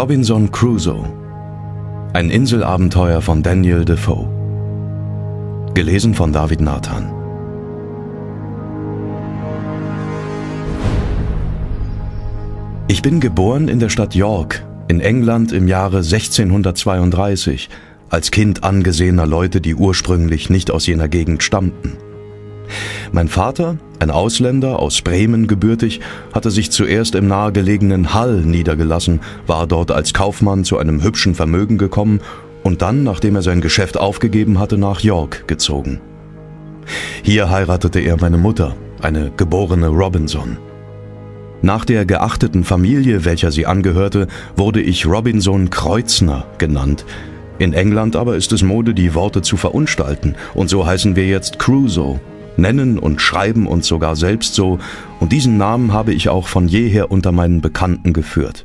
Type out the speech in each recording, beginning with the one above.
Robinson Crusoe. Ein Inselabenteuer von Daniel Defoe. Gelesen von David Nathan. Ich bin geboren in der Stadt York, in England im Jahre 1632, als Kind angesehener Leute, die ursprünglich nicht aus jener Gegend stammten. Mein Vater ein Ausländer aus Bremen gebürtig hatte sich zuerst im nahegelegenen Hall niedergelassen, war dort als Kaufmann zu einem hübschen Vermögen gekommen und dann, nachdem er sein Geschäft aufgegeben hatte, nach York gezogen. Hier heiratete er meine Mutter, eine geborene Robinson. Nach der geachteten Familie, welcher sie angehörte, wurde ich Robinson Kreuzner genannt. In England aber ist es Mode, die Worte zu verunstalten, und so heißen wir jetzt Crusoe, nennen und schreiben uns sogar selbst so, und diesen Namen habe ich auch von jeher unter meinen Bekannten geführt.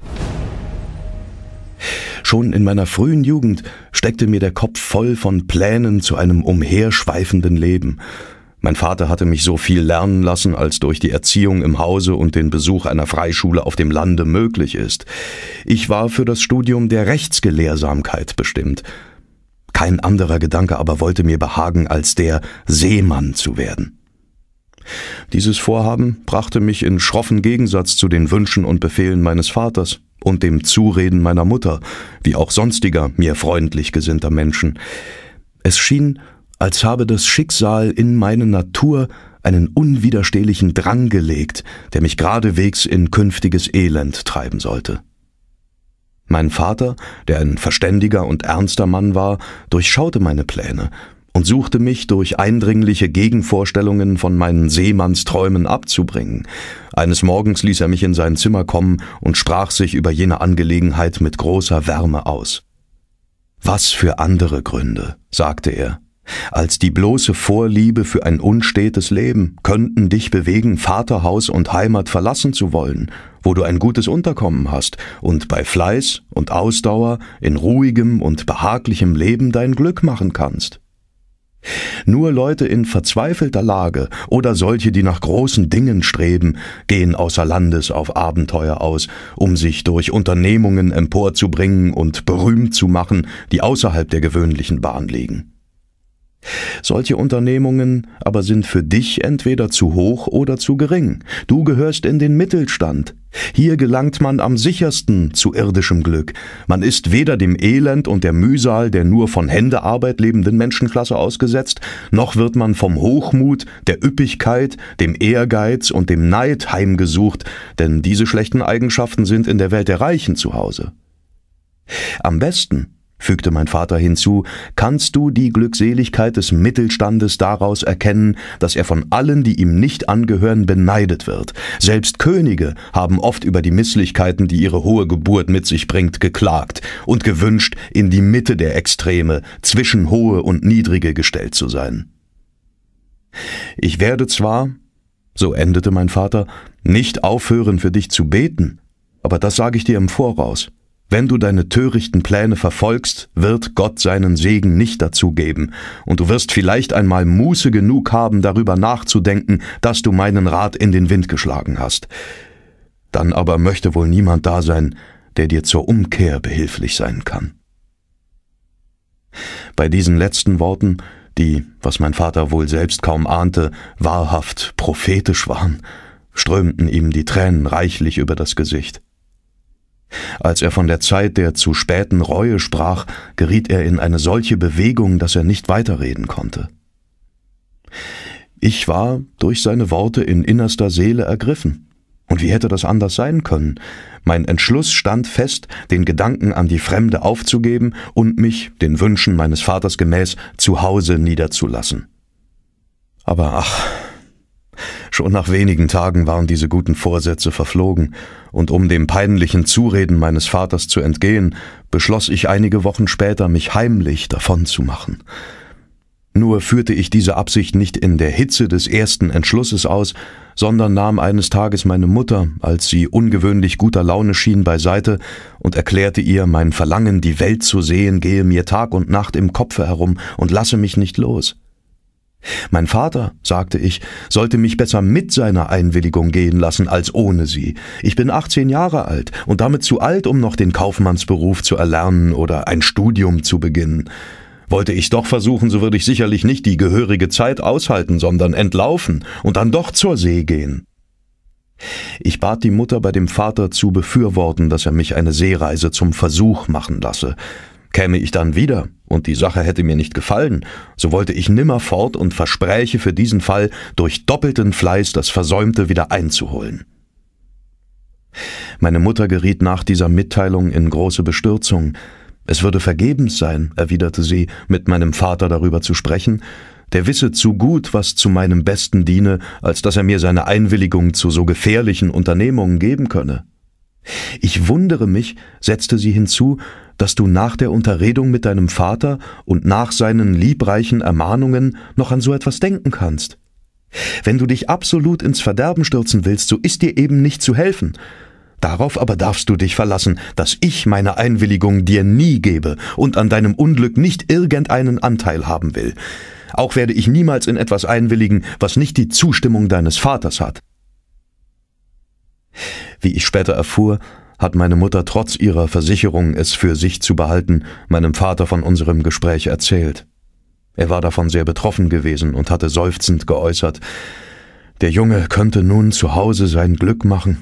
Schon in meiner frühen Jugend steckte mir der Kopf voll von Plänen zu einem umherschweifenden Leben. Mein Vater hatte mich so viel lernen lassen, als durch die Erziehung im Hause und den Besuch einer Freischule auf dem Lande möglich ist. Ich war für das Studium der Rechtsgelehrsamkeit bestimmt, kein anderer Gedanke aber wollte mir behagen, als der Seemann zu werden. Dieses Vorhaben brachte mich in schroffen Gegensatz zu den Wünschen und Befehlen meines Vaters und dem Zureden meiner Mutter, wie auch sonstiger mir freundlich gesinnter Menschen. Es schien, als habe das Schicksal in meine Natur einen unwiderstehlichen Drang gelegt, der mich geradewegs in künftiges Elend treiben sollte. Mein Vater, der ein verständiger und ernster Mann war, durchschaute meine Pläne und suchte mich durch eindringliche Gegenvorstellungen von meinen Seemannsträumen abzubringen. Eines Morgens ließ er mich in sein Zimmer kommen und sprach sich über jene Angelegenheit mit großer Wärme aus. Was für andere Gründe, sagte er, als die bloße Vorliebe für ein unstetes Leben könnten dich bewegen, Vaterhaus und Heimat verlassen zu wollen, wo du ein gutes Unterkommen hast und bei Fleiß und Ausdauer in ruhigem und behaglichem Leben dein Glück machen kannst. Nur Leute in verzweifelter Lage oder solche, die nach großen Dingen streben, gehen außer Landes auf Abenteuer aus, um sich durch Unternehmungen emporzubringen und berühmt zu machen, die außerhalb der gewöhnlichen Bahn liegen. Solche Unternehmungen aber sind für dich entweder zu hoch oder zu gering. Du gehörst in den Mittelstand. Hier gelangt man am sichersten zu irdischem Glück. Man ist weder dem Elend und der Mühsal der nur von Händearbeit lebenden Menschenklasse ausgesetzt, noch wird man vom Hochmut, der Üppigkeit, dem Ehrgeiz und dem Neid heimgesucht, denn diese schlechten Eigenschaften sind in der Welt der Reichen zu Hause. Am besten fügte mein Vater hinzu, kannst du die Glückseligkeit des Mittelstandes daraus erkennen, dass er von allen, die ihm nicht angehören, beneidet wird. Selbst Könige haben oft über die Misslichkeiten, die ihre hohe Geburt mit sich bringt, geklagt und gewünscht, in die Mitte der Extreme, zwischen hohe und niedrige gestellt zu sein. Ich werde zwar, so endete mein Vater, nicht aufhören für dich zu beten, aber das sage ich dir im Voraus. Wenn du deine törichten Pläne verfolgst, wird Gott seinen Segen nicht dazu geben, und du wirst vielleicht einmal Muße genug haben, darüber nachzudenken, dass du meinen Rat in den Wind geschlagen hast. Dann aber möchte wohl niemand da sein, der dir zur Umkehr behilflich sein kann. Bei diesen letzten Worten, die, was mein Vater wohl selbst kaum ahnte, wahrhaft prophetisch waren, strömten ihm die Tränen reichlich über das Gesicht. Als er von der Zeit der zu späten Reue sprach, geriet er in eine solche Bewegung, dass er nicht weiterreden konnte. Ich war durch seine Worte in innerster Seele ergriffen. Und wie hätte das anders sein können? Mein Entschluss stand fest, den Gedanken an die Fremde aufzugeben und mich, den Wünschen meines Vaters gemäß, zu Hause niederzulassen. Aber ach, Schon nach wenigen Tagen waren diese guten Vorsätze verflogen, und um dem peinlichen Zureden meines Vaters zu entgehen, beschloss ich einige Wochen später, mich heimlich davonzumachen. Nur führte ich diese Absicht nicht in der Hitze des ersten Entschlusses aus, sondern nahm eines Tages meine Mutter, als sie ungewöhnlich guter Laune schien, beiseite und erklärte ihr, mein Verlangen, die Welt zu sehen, gehe mir Tag und Nacht im Kopfe herum und lasse mich nicht los. Mein Vater, sagte ich, sollte mich besser mit seiner Einwilligung gehen lassen als ohne sie. Ich bin 18 Jahre alt und damit zu alt, um noch den Kaufmannsberuf zu erlernen oder ein Studium zu beginnen. Wollte ich doch versuchen, so würde ich sicherlich nicht die gehörige Zeit aushalten, sondern entlaufen und dann doch zur See gehen. Ich bat die Mutter bei dem Vater zu befürworten, dass er mich eine Seereise zum Versuch machen lasse. Käme ich dann wieder und die Sache hätte mir nicht gefallen, so wollte ich nimmer fort und verspräche für diesen Fall durch doppelten Fleiß das Versäumte wieder einzuholen. Meine Mutter geriet nach dieser Mitteilung in große Bestürzung. Es würde vergebens sein, erwiderte sie, mit meinem Vater darüber zu sprechen, der wisse zu gut, was zu meinem Besten diene, als dass er mir seine Einwilligung zu so gefährlichen Unternehmungen geben könne. Ich wundere mich, setzte sie hinzu, dass du nach der Unterredung mit deinem Vater und nach seinen liebreichen Ermahnungen noch an so etwas denken kannst. Wenn du dich absolut ins Verderben stürzen willst, so ist dir eben nicht zu helfen. Darauf aber darfst du dich verlassen, dass ich meine Einwilligung dir nie gebe und an deinem Unglück nicht irgendeinen Anteil haben will. Auch werde ich niemals in etwas einwilligen, was nicht die Zustimmung deines Vaters hat. Wie ich später erfuhr, hat meine Mutter trotz ihrer Versicherung, es für sich zu behalten, meinem Vater von unserem Gespräch erzählt. Er war davon sehr betroffen gewesen und hatte seufzend geäußert, der Junge könnte nun zu Hause sein Glück machen,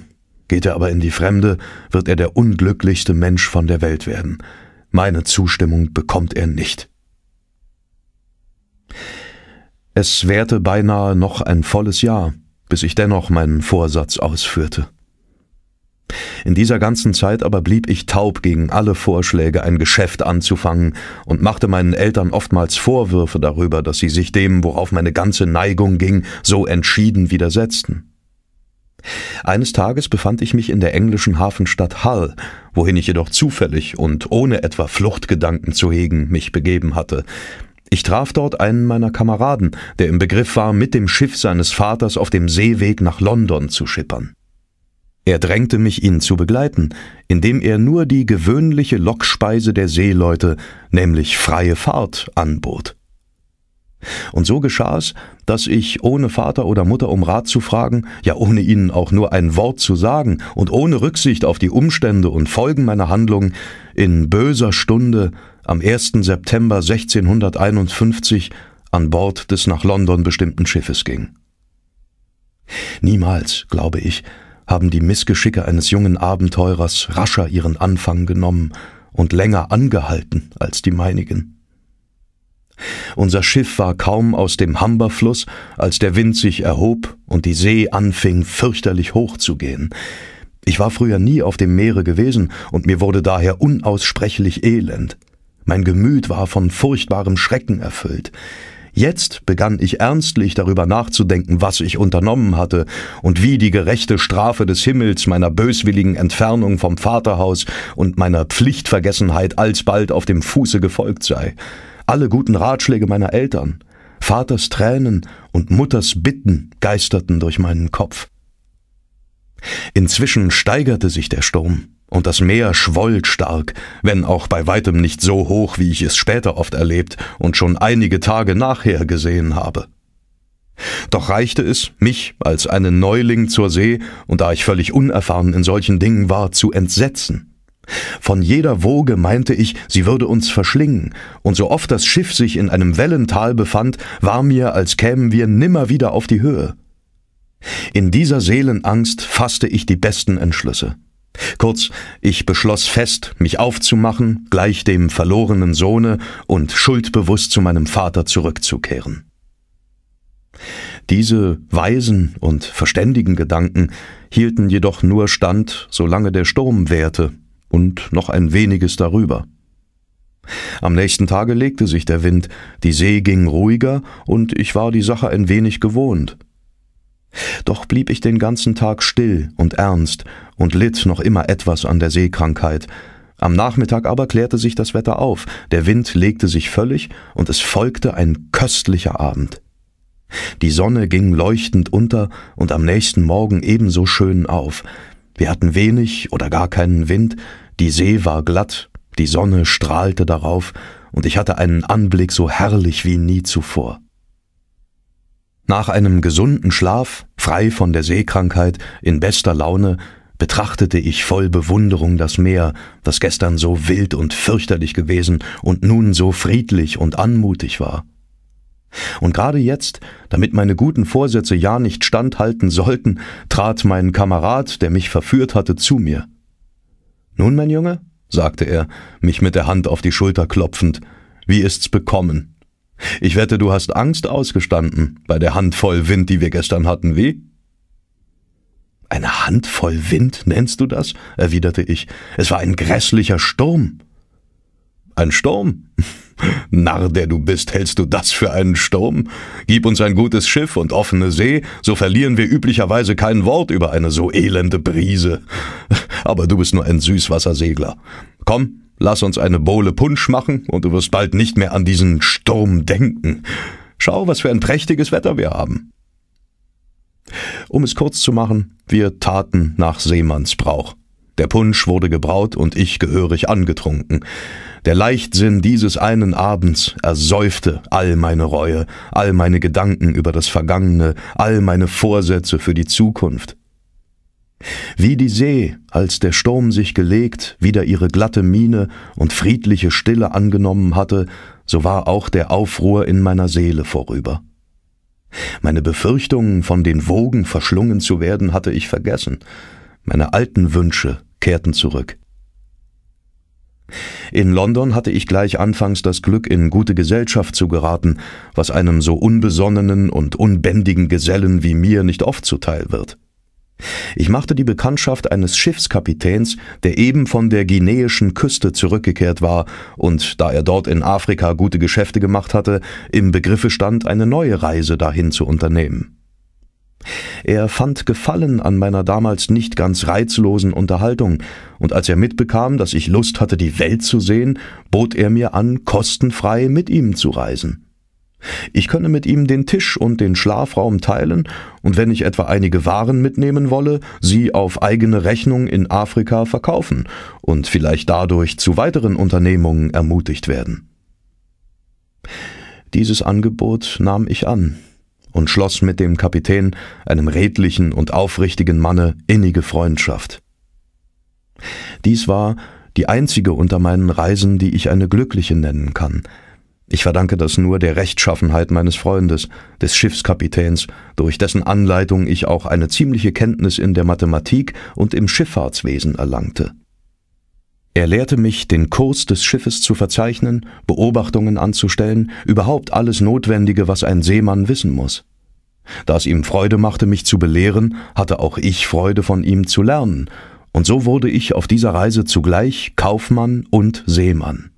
geht er aber in die Fremde, wird er der unglücklichste Mensch von der Welt werden. Meine Zustimmung bekommt er nicht. Es währte beinahe noch ein volles Jahr, bis ich dennoch meinen Vorsatz ausführte. In dieser ganzen Zeit aber blieb ich taub gegen alle Vorschläge, ein Geschäft anzufangen, und machte meinen Eltern oftmals Vorwürfe darüber, dass sie sich dem, worauf meine ganze Neigung ging, so entschieden widersetzten. Eines Tages befand ich mich in der englischen Hafenstadt Hull, wohin ich jedoch zufällig und ohne etwa Fluchtgedanken zu hegen mich begeben hatte. Ich traf dort einen meiner Kameraden, der im Begriff war, mit dem Schiff seines Vaters auf dem Seeweg nach London zu schippern. Er drängte mich, ihn zu begleiten, indem er nur die gewöhnliche Lockspeise der Seeleute, nämlich freie Fahrt, anbot. Und so geschah es, dass ich, ohne Vater oder Mutter um Rat zu fragen, ja ohne ihnen auch nur ein Wort zu sagen und ohne Rücksicht auf die Umstände und Folgen meiner Handlung, in böser Stunde am 1. September 1651 an Bord des nach London bestimmten Schiffes ging. Niemals, glaube ich, haben die Missgeschicke eines jungen Abenteurers rascher ihren Anfang genommen und länger angehalten als die meinigen. Unser Schiff war kaum aus dem Humberfluss, als der Wind sich erhob und die See anfing fürchterlich hoch zu gehen. Ich war früher nie auf dem Meere gewesen und mir wurde daher unaussprechlich elend. Mein Gemüt war von furchtbarem Schrecken erfüllt. Jetzt begann ich ernstlich darüber nachzudenken, was ich unternommen hatte und wie die gerechte Strafe des Himmels meiner böswilligen Entfernung vom Vaterhaus und meiner Pflichtvergessenheit alsbald auf dem Fuße gefolgt sei. Alle guten Ratschläge meiner Eltern, Vaters Tränen und Mutters Bitten geisterten durch meinen Kopf. Inzwischen steigerte sich der Sturm und das Meer schwoll stark, wenn auch bei weitem nicht so hoch, wie ich es später oft erlebt und schon einige Tage nachher gesehen habe. Doch reichte es, mich als einen Neuling zur See, und da ich völlig unerfahren in solchen Dingen war, zu entsetzen. Von jeder Woge meinte ich, sie würde uns verschlingen, und so oft das Schiff sich in einem Wellental befand, war mir, als kämen wir nimmer wieder auf die Höhe. In dieser Seelenangst fasste ich die besten Entschlüsse. Kurz, ich beschloss fest, mich aufzumachen, gleich dem verlorenen Sohne und schuldbewusst zu meinem Vater zurückzukehren. Diese weisen und verständigen Gedanken hielten jedoch nur stand, solange der Sturm währte und noch ein weniges darüber. Am nächsten Tage legte sich der Wind, die See ging ruhiger und ich war die Sache ein wenig gewohnt. Doch blieb ich den ganzen Tag still und ernst und litt noch immer etwas an der Seekrankheit. Am Nachmittag aber klärte sich das Wetter auf, der Wind legte sich völlig und es folgte ein köstlicher Abend. Die Sonne ging leuchtend unter und am nächsten Morgen ebenso schön auf. Wir hatten wenig oder gar keinen Wind, die See war glatt, die Sonne strahlte darauf, und ich hatte einen Anblick so herrlich wie nie zuvor. Nach einem gesunden Schlaf, frei von der Seekrankheit, in bester Laune, betrachtete ich voll Bewunderung das Meer, das gestern so wild und fürchterlich gewesen und nun so friedlich und anmutig war. Und gerade jetzt, damit meine guten Vorsätze ja nicht standhalten sollten, trat mein Kamerad, der mich verführt hatte, zu mir. Nun, mein Junge, sagte er, mich mit der Hand auf die Schulter klopfend, wie ist's bekommen? Ich wette, du hast Angst ausgestanden bei der Handvoll Wind, die wir gestern hatten, wie? Eine Handvoll Wind nennst du das? erwiderte ich. Es war ein grässlicher Sturm. Ein Sturm? Narr, der du bist, hältst du das für einen Sturm? Gib uns ein gutes Schiff und offene See, so verlieren wir üblicherweise kein Wort über eine so elende Brise. Aber du bist nur ein Süßwassersegler. Komm, Lass uns eine Bowle Punsch machen und du wirst bald nicht mehr an diesen Sturm denken. Schau, was für ein prächtiges Wetter wir haben. Um es kurz zu machen, wir taten nach Seemannsbrauch. Der Punsch wurde gebraut und ich gehörig angetrunken. Der Leichtsinn dieses einen Abends ersäufte all meine Reue, all meine Gedanken über das Vergangene, all meine Vorsätze für die Zukunft. Wie die See, als der Sturm sich gelegt, wieder ihre glatte Miene und friedliche Stille angenommen hatte, so war auch der Aufruhr in meiner Seele vorüber. Meine Befürchtungen, von den Wogen verschlungen zu werden, hatte ich vergessen. Meine alten Wünsche kehrten zurück. In London hatte ich gleich anfangs das Glück, in gute Gesellschaft zu geraten, was einem so unbesonnenen und unbändigen Gesellen wie mir nicht oft zuteil wird. Ich machte die Bekanntschaft eines Schiffskapitäns, der eben von der guineischen Küste zurückgekehrt war und, da er dort in Afrika gute Geschäfte gemacht hatte, im Begriffe stand, eine neue Reise dahin zu unternehmen. Er fand Gefallen an meiner damals nicht ganz reizlosen Unterhaltung, und als er mitbekam, dass ich Lust hatte, die Welt zu sehen, bot er mir an, kostenfrei mit ihm zu reisen. Ich könne mit ihm den Tisch und den Schlafraum teilen und wenn ich etwa einige Waren mitnehmen wolle, sie auf eigene Rechnung in Afrika verkaufen und vielleicht dadurch zu weiteren Unternehmungen ermutigt werden. Dieses Angebot nahm ich an und schloss mit dem Kapitän, einem redlichen und aufrichtigen Manne, innige Freundschaft. Dies war die einzige unter meinen Reisen, die ich eine glückliche nennen kann – ich verdanke das nur der Rechtschaffenheit meines Freundes, des Schiffskapitäns, durch dessen Anleitung ich auch eine ziemliche Kenntnis in der Mathematik und im Schifffahrtswesen erlangte. Er lehrte mich, den Kurs des Schiffes zu verzeichnen, Beobachtungen anzustellen, überhaupt alles Notwendige, was ein Seemann wissen muss. Da es ihm Freude machte, mich zu belehren, hatte auch ich Freude von ihm zu lernen, und so wurde ich auf dieser Reise zugleich Kaufmann und Seemann.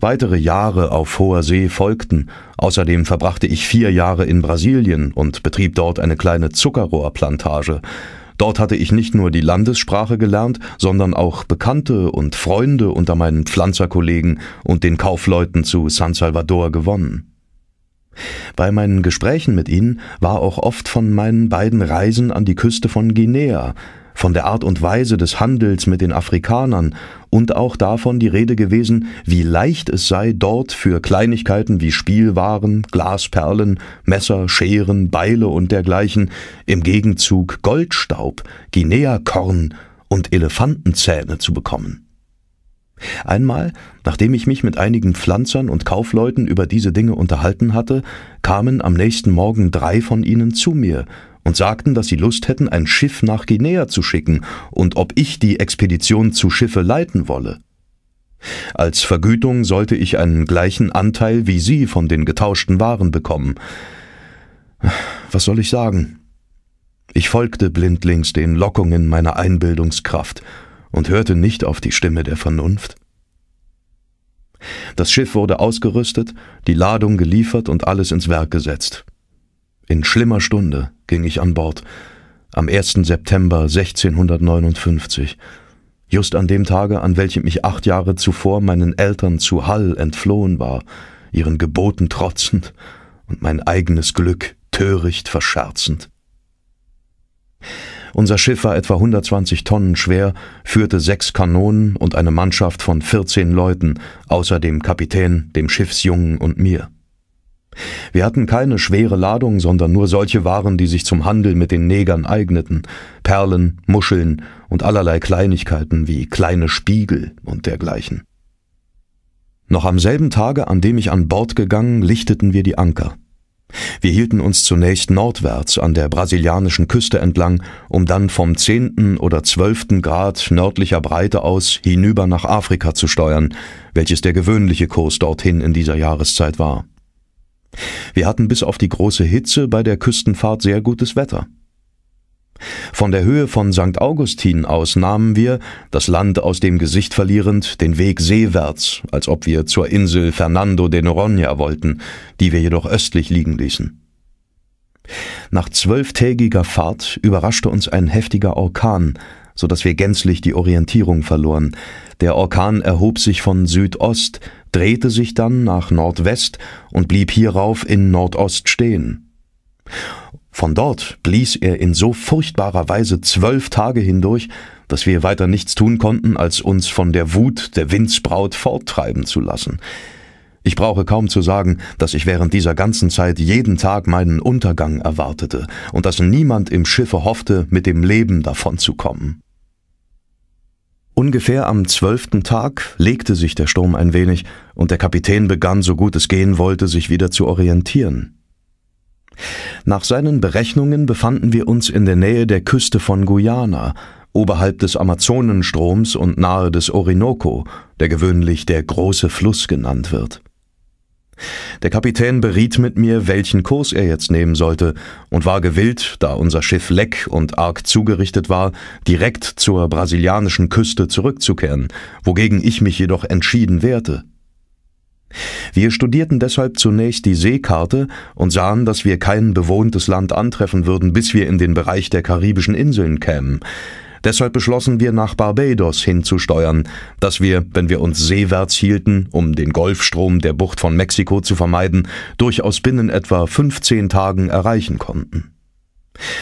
Weitere Jahre auf hoher See folgten. Außerdem verbrachte ich vier Jahre in Brasilien und betrieb dort eine kleine Zuckerrohrplantage. Dort hatte ich nicht nur die Landessprache gelernt, sondern auch Bekannte und Freunde unter meinen Pflanzerkollegen und den Kaufleuten zu San Salvador gewonnen. Bei meinen Gesprächen mit ihnen war auch oft von meinen beiden Reisen an die Küste von Guinea, von der Art und Weise des Handels mit den Afrikanern und auch davon die Rede gewesen, wie leicht es sei, dort für Kleinigkeiten wie Spielwaren, Glasperlen, Messer, Scheren, Beile und dergleichen im Gegenzug Goldstaub, Guinea-Korn und Elefantenzähne zu bekommen. Einmal, nachdem ich mich mit einigen Pflanzern und Kaufleuten über diese Dinge unterhalten hatte, kamen am nächsten Morgen drei von ihnen zu mir und sagten, dass sie Lust hätten, ein Schiff nach Guinea zu schicken und ob ich die Expedition zu Schiffe leiten wolle. Als Vergütung sollte ich einen gleichen Anteil wie sie von den getauschten Waren bekommen. Was soll ich sagen? Ich folgte blindlings den Lockungen meiner Einbildungskraft und hörte nicht auf die Stimme der Vernunft. Das Schiff wurde ausgerüstet, die Ladung geliefert und alles ins Werk gesetzt. In schlimmer Stunde ging ich an Bord, am 1. September 1659, just an dem Tage, an welchem ich acht Jahre zuvor meinen Eltern zu Hall entflohen war, ihren Geboten trotzend und mein eigenes Glück töricht verscherzend. Unser Schiff war etwa 120 Tonnen schwer, führte sechs Kanonen und eine Mannschaft von 14 Leuten, außer dem Kapitän, dem Schiffsjungen und mir. Wir hatten keine schwere Ladung, sondern nur solche Waren, die sich zum Handel mit den Negern eigneten, Perlen, Muscheln und allerlei Kleinigkeiten wie kleine Spiegel und dergleichen. Noch am selben Tage, an dem ich an Bord gegangen, lichteten wir die Anker. Wir hielten uns zunächst nordwärts an der brasilianischen Küste entlang, um dann vom 10. oder 12. Grad nördlicher Breite aus hinüber nach Afrika zu steuern, welches der gewöhnliche Kurs dorthin in dieser Jahreszeit war. Wir hatten bis auf die große Hitze bei der Küstenfahrt sehr gutes Wetter. Von der Höhe von St. Augustin aus nahmen wir, das Land aus dem Gesicht verlierend, den Weg seewärts, als ob wir zur Insel Fernando de Noronha wollten, die wir jedoch östlich liegen ließen. Nach zwölftägiger Fahrt überraschte uns ein heftiger Orkan, so dass wir gänzlich die Orientierung verloren. Der Orkan erhob sich von Südost, drehte sich dann nach Nordwest und blieb hierauf in Nordost stehen. Von dort blies er in so furchtbarer Weise zwölf Tage hindurch, dass wir weiter nichts tun konnten, als uns von der Wut der Windsbraut forttreiben zu lassen. Ich brauche kaum zu sagen, dass ich während dieser ganzen Zeit jeden Tag meinen Untergang erwartete und dass niemand im Schiffe hoffte, mit dem Leben davonzukommen. Ungefähr am zwölften Tag legte sich der Sturm ein wenig, und der Kapitän begann, so gut es gehen wollte, sich wieder zu orientieren. Nach seinen Berechnungen befanden wir uns in der Nähe der Küste von Guyana, oberhalb des Amazonenstroms und nahe des Orinoco, der gewöhnlich der große Fluss genannt wird. Der Kapitän beriet mit mir, welchen Kurs er jetzt nehmen sollte, und war gewillt, da unser Schiff leck und arg zugerichtet war, direkt zur brasilianischen Küste zurückzukehren, wogegen ich mich jedoch entschieden wehrte. Wir studierten deshalb zunächst die Seekarte und sahen, dass wir kein bewohntes Land antreffen würden, bis wir in den Bereich der karibischen Inseln kämen. Deshalb beschlossen wir, nach Barbados hinzusteuern, dass wir, wenn wir uns seewärts hielten, um den Golfstrom der Bucht von Mexiko zu vermeiden, durchaus binnen etwa 15 Tagen erreichen konnten.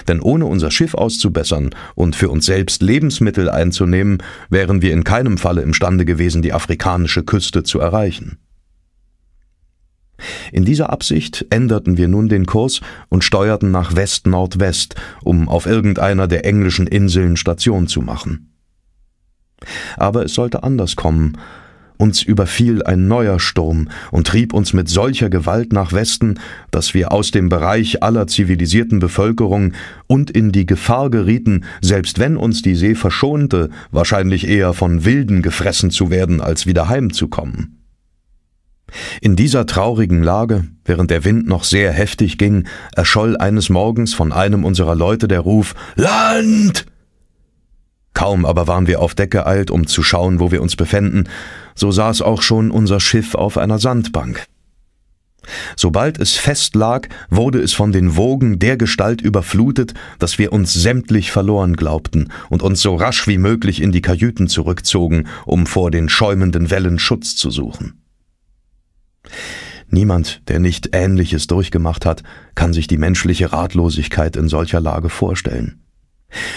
Denn ohne unser Schiff auszubessern und für uns selbst Lebensmittel einzunehmen, wären wir in keinem Falle imstande gewesen, die afrikanische Küste zu erreichen. In dieser Absicht änderten wir nun den Kurs und steuerten nach West-Nordwest, um auf irgendeiner der englischen Inseln Station zu machen. Aber es sollte anders kommen. Uns überfiel ein neuer Sturm und trieb uns mit solcher Gewalt nach Westen, dass wir aus dem Bereich aller zivilisierten Bevölkerung und in die Gefahr gerieten, selbst wenn uns die See verschonte, wahrscheinlich eher von Wilden gefressen zu werden, als wieder heimzukommen. In dieser traurigen Lage, während der Wind noch sehr heftig ging, erscholl eines Morgens von einem unserer Leute der Ruf Land. Kaum aber waren wir auf Deck geeilt, um zu schauen, wo wir uns befänden, so saß auch schon unser Schiff auf einer Sandbank. Sobald es fest lag, wurde es von den Wogen der Gestalt überflutet, dass wir uns sämtlich verloren glaubten und uns so rasch wie möglich in die Kajüten zurückzogen, um vor den schäumenden Wellen Schutz zu suchen. Niemand, der nicht Ähnliches durchgemacht hat, kann sich die menschliche Ratlosigkeit in solcher Lage vorstellen.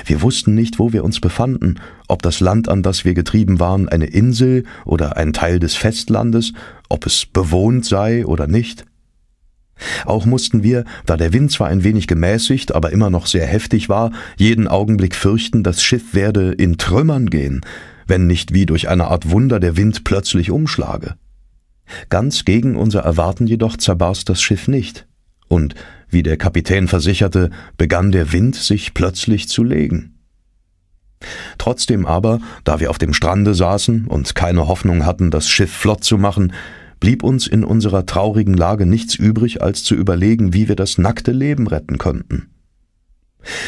Wir wussten nicht, wo wir uns befanden, ob das Land, an das wir getrieben waren, eine Insel oder ein Teil des Festlandes, ob es bewohnt sei oder nicht. Auch mussten wir, da der Wind zwar ein wenig gemäßigt, aber immer noch sehr heftig war, jeden Augenblick fürchten, das Schiff werde in Trümmern gehen, wenn nicht wie durch eine Art Wunder der Wind plötzlich umschlage. Ganz gegen unser Erwarten jedoch zerbarst das Schiff nicht, und, wie der Kapitän versicherte, begann der Wind sich plötzlich zu legen. Trotzdem aber, da wir auf dem Strande saßen und keine Hoffnung hatten, das Schiff flott zu machen, blieb uns in unserer traurigen Lage nichts übrig, als zu überlegen, wie wir das nackte Leben retten könnten.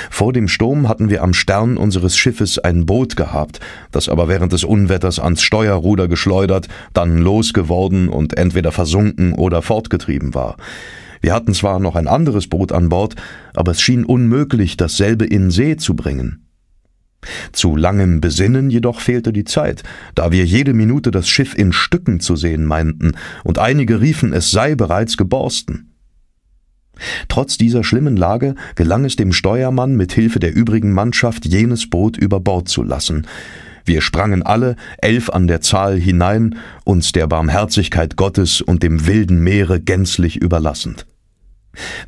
Vor dem Sturm hatten wir am Stern unseres Schiffes ein Boot gehabt, das aber während des Unwetters ans Steuerruder geschleudert, dann losgeworden und entweder versunken oder fortgetrieben war. Wir hatten zwar noch ein anderes Boot an Bord, aber es schien unmöglich, dasselbe in See zu bringen. Zu langem Besinnen jedoch fehlte die Zeit, da wir jede Minute das Schiff in Stücken zu sehen meinten, und einige riefen, es sei bereits geborsten. Trotz dieser schlimmen Lage gelang es dem Steuermann mit Hilfe der übrigen Mannschaft, jenes Boot über Bord zu lassen. Wir sprangen alle, elf an der Zahl, hinein, uns der Barmherzigkeit Gottes und dem wilden Meere gänzlich überlassend.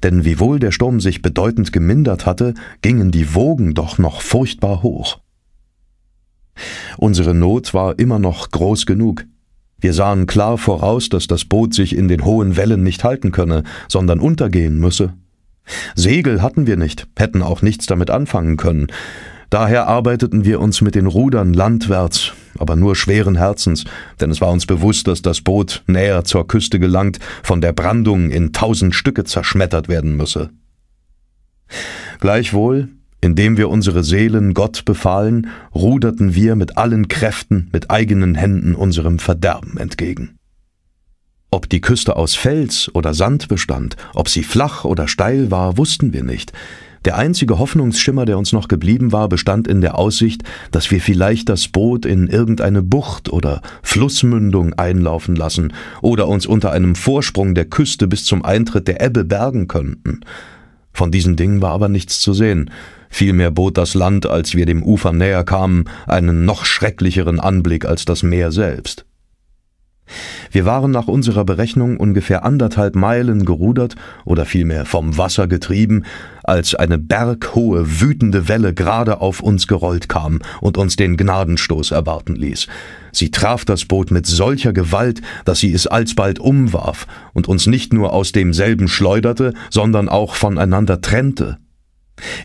Denn wiewohl der Sturm sich bedeutend gemindert hatte, gingen die Wogen doch noch furchtbar hoch. Unsere Not war immer noch groß genug, wir sahen klar voraus, dass das Boot sich in den hohen Wellen nicht halten könne, sondern untergehen müsse. Segel hatten wir nicht, hätten auch nichts damit anfangen können. Daher arbeiteten wir uns mit den Rudern landwärts, aber nur schweren Herzens, denn es war uns bewusst, dass das Boot näher zur Küste gelangt, von der Brandung in tausend Stücke zerschmettert werden müsse. Gleichwohl indem wir unsere Seelen Gott befahlen, ruderten wir mit allen Kräften, mit eigenen Händen unserem Verderben entgegen. Ob die Küste aus Fels oder Sand bestand, ob sie flach oder steil war, wussten wir nicht. Der einzige Hoffnungsschimmer, der uns noch geblieben war, bestand in der Aussicht, dass wir vielleicht das Boot in irgendeine Bucht oder Flussmündung einlaufen lassen oder uns unter einem Vorsprung der Küste bis zum Eintritt der Ebbe bergen könnten. Von diesen Dingen war aber nichts zu sehen. Vielmehr bot das Land, als wir dem Ufer näher kamen, einen noch schrecklicheren Anblick als das Meer selbst. Wir waren nach unserer Berechnung ungefähr anderthalb Meilen gerudert oder vielmehr vom Wasser getrieben, als eine berghohe, wütende Welle gerade auf uns gerollt kam und uns den Gnadenstoß erwarten ließ. Sie traf das Boot mit solcher Gewalt, dass sie es alsbald umwarf und uns nicht nur aus demselben schleuderte, sondern auch voneinander trennte.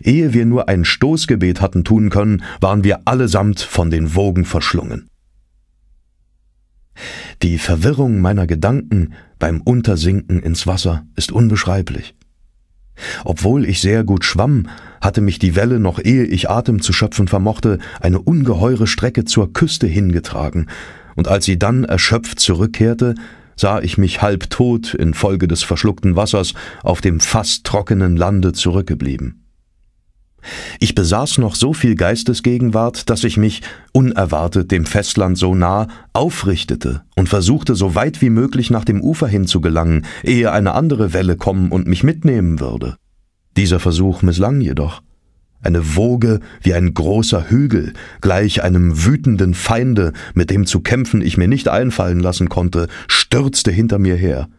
Ehe wir nur ein Stoßgebet hatten tun können, waren wir allesamt von den Wogen verschlungen. Die Verwirrung meiner Gedanken beim Untersinken ins Wasser ist unbeschreiblich. Obwohl ich sehr gut schwamm, hatte mich die Welle, noch ehe ich Atem zu schöpfen vermochte, eine ungeheure Strecke zur Küste hingetragen, und als sie dann erschöpft zurückkehrte, sah ich mich halb tot infolge des verschluckten Wassers auf dem fast trockenen Lande zurückgeblieben. Ich besaß noch so viel Geistesgegenwart, dass ich mich, unerwartet dem Festland so nah, aufrichtete und versuchte, so weit wie möglich nach dem Ufer hin zu gelangen, ehe eine andere Welle kommen und mich mitnehmen würde. Dieser Versuch misslang jedoch. Eine Woge wie ein großer Hügel, gleich einem wütenden Feinde, mit dem zu kämpfen ich mir nicht einfallen lassen konnte, stürzte hinter mir her.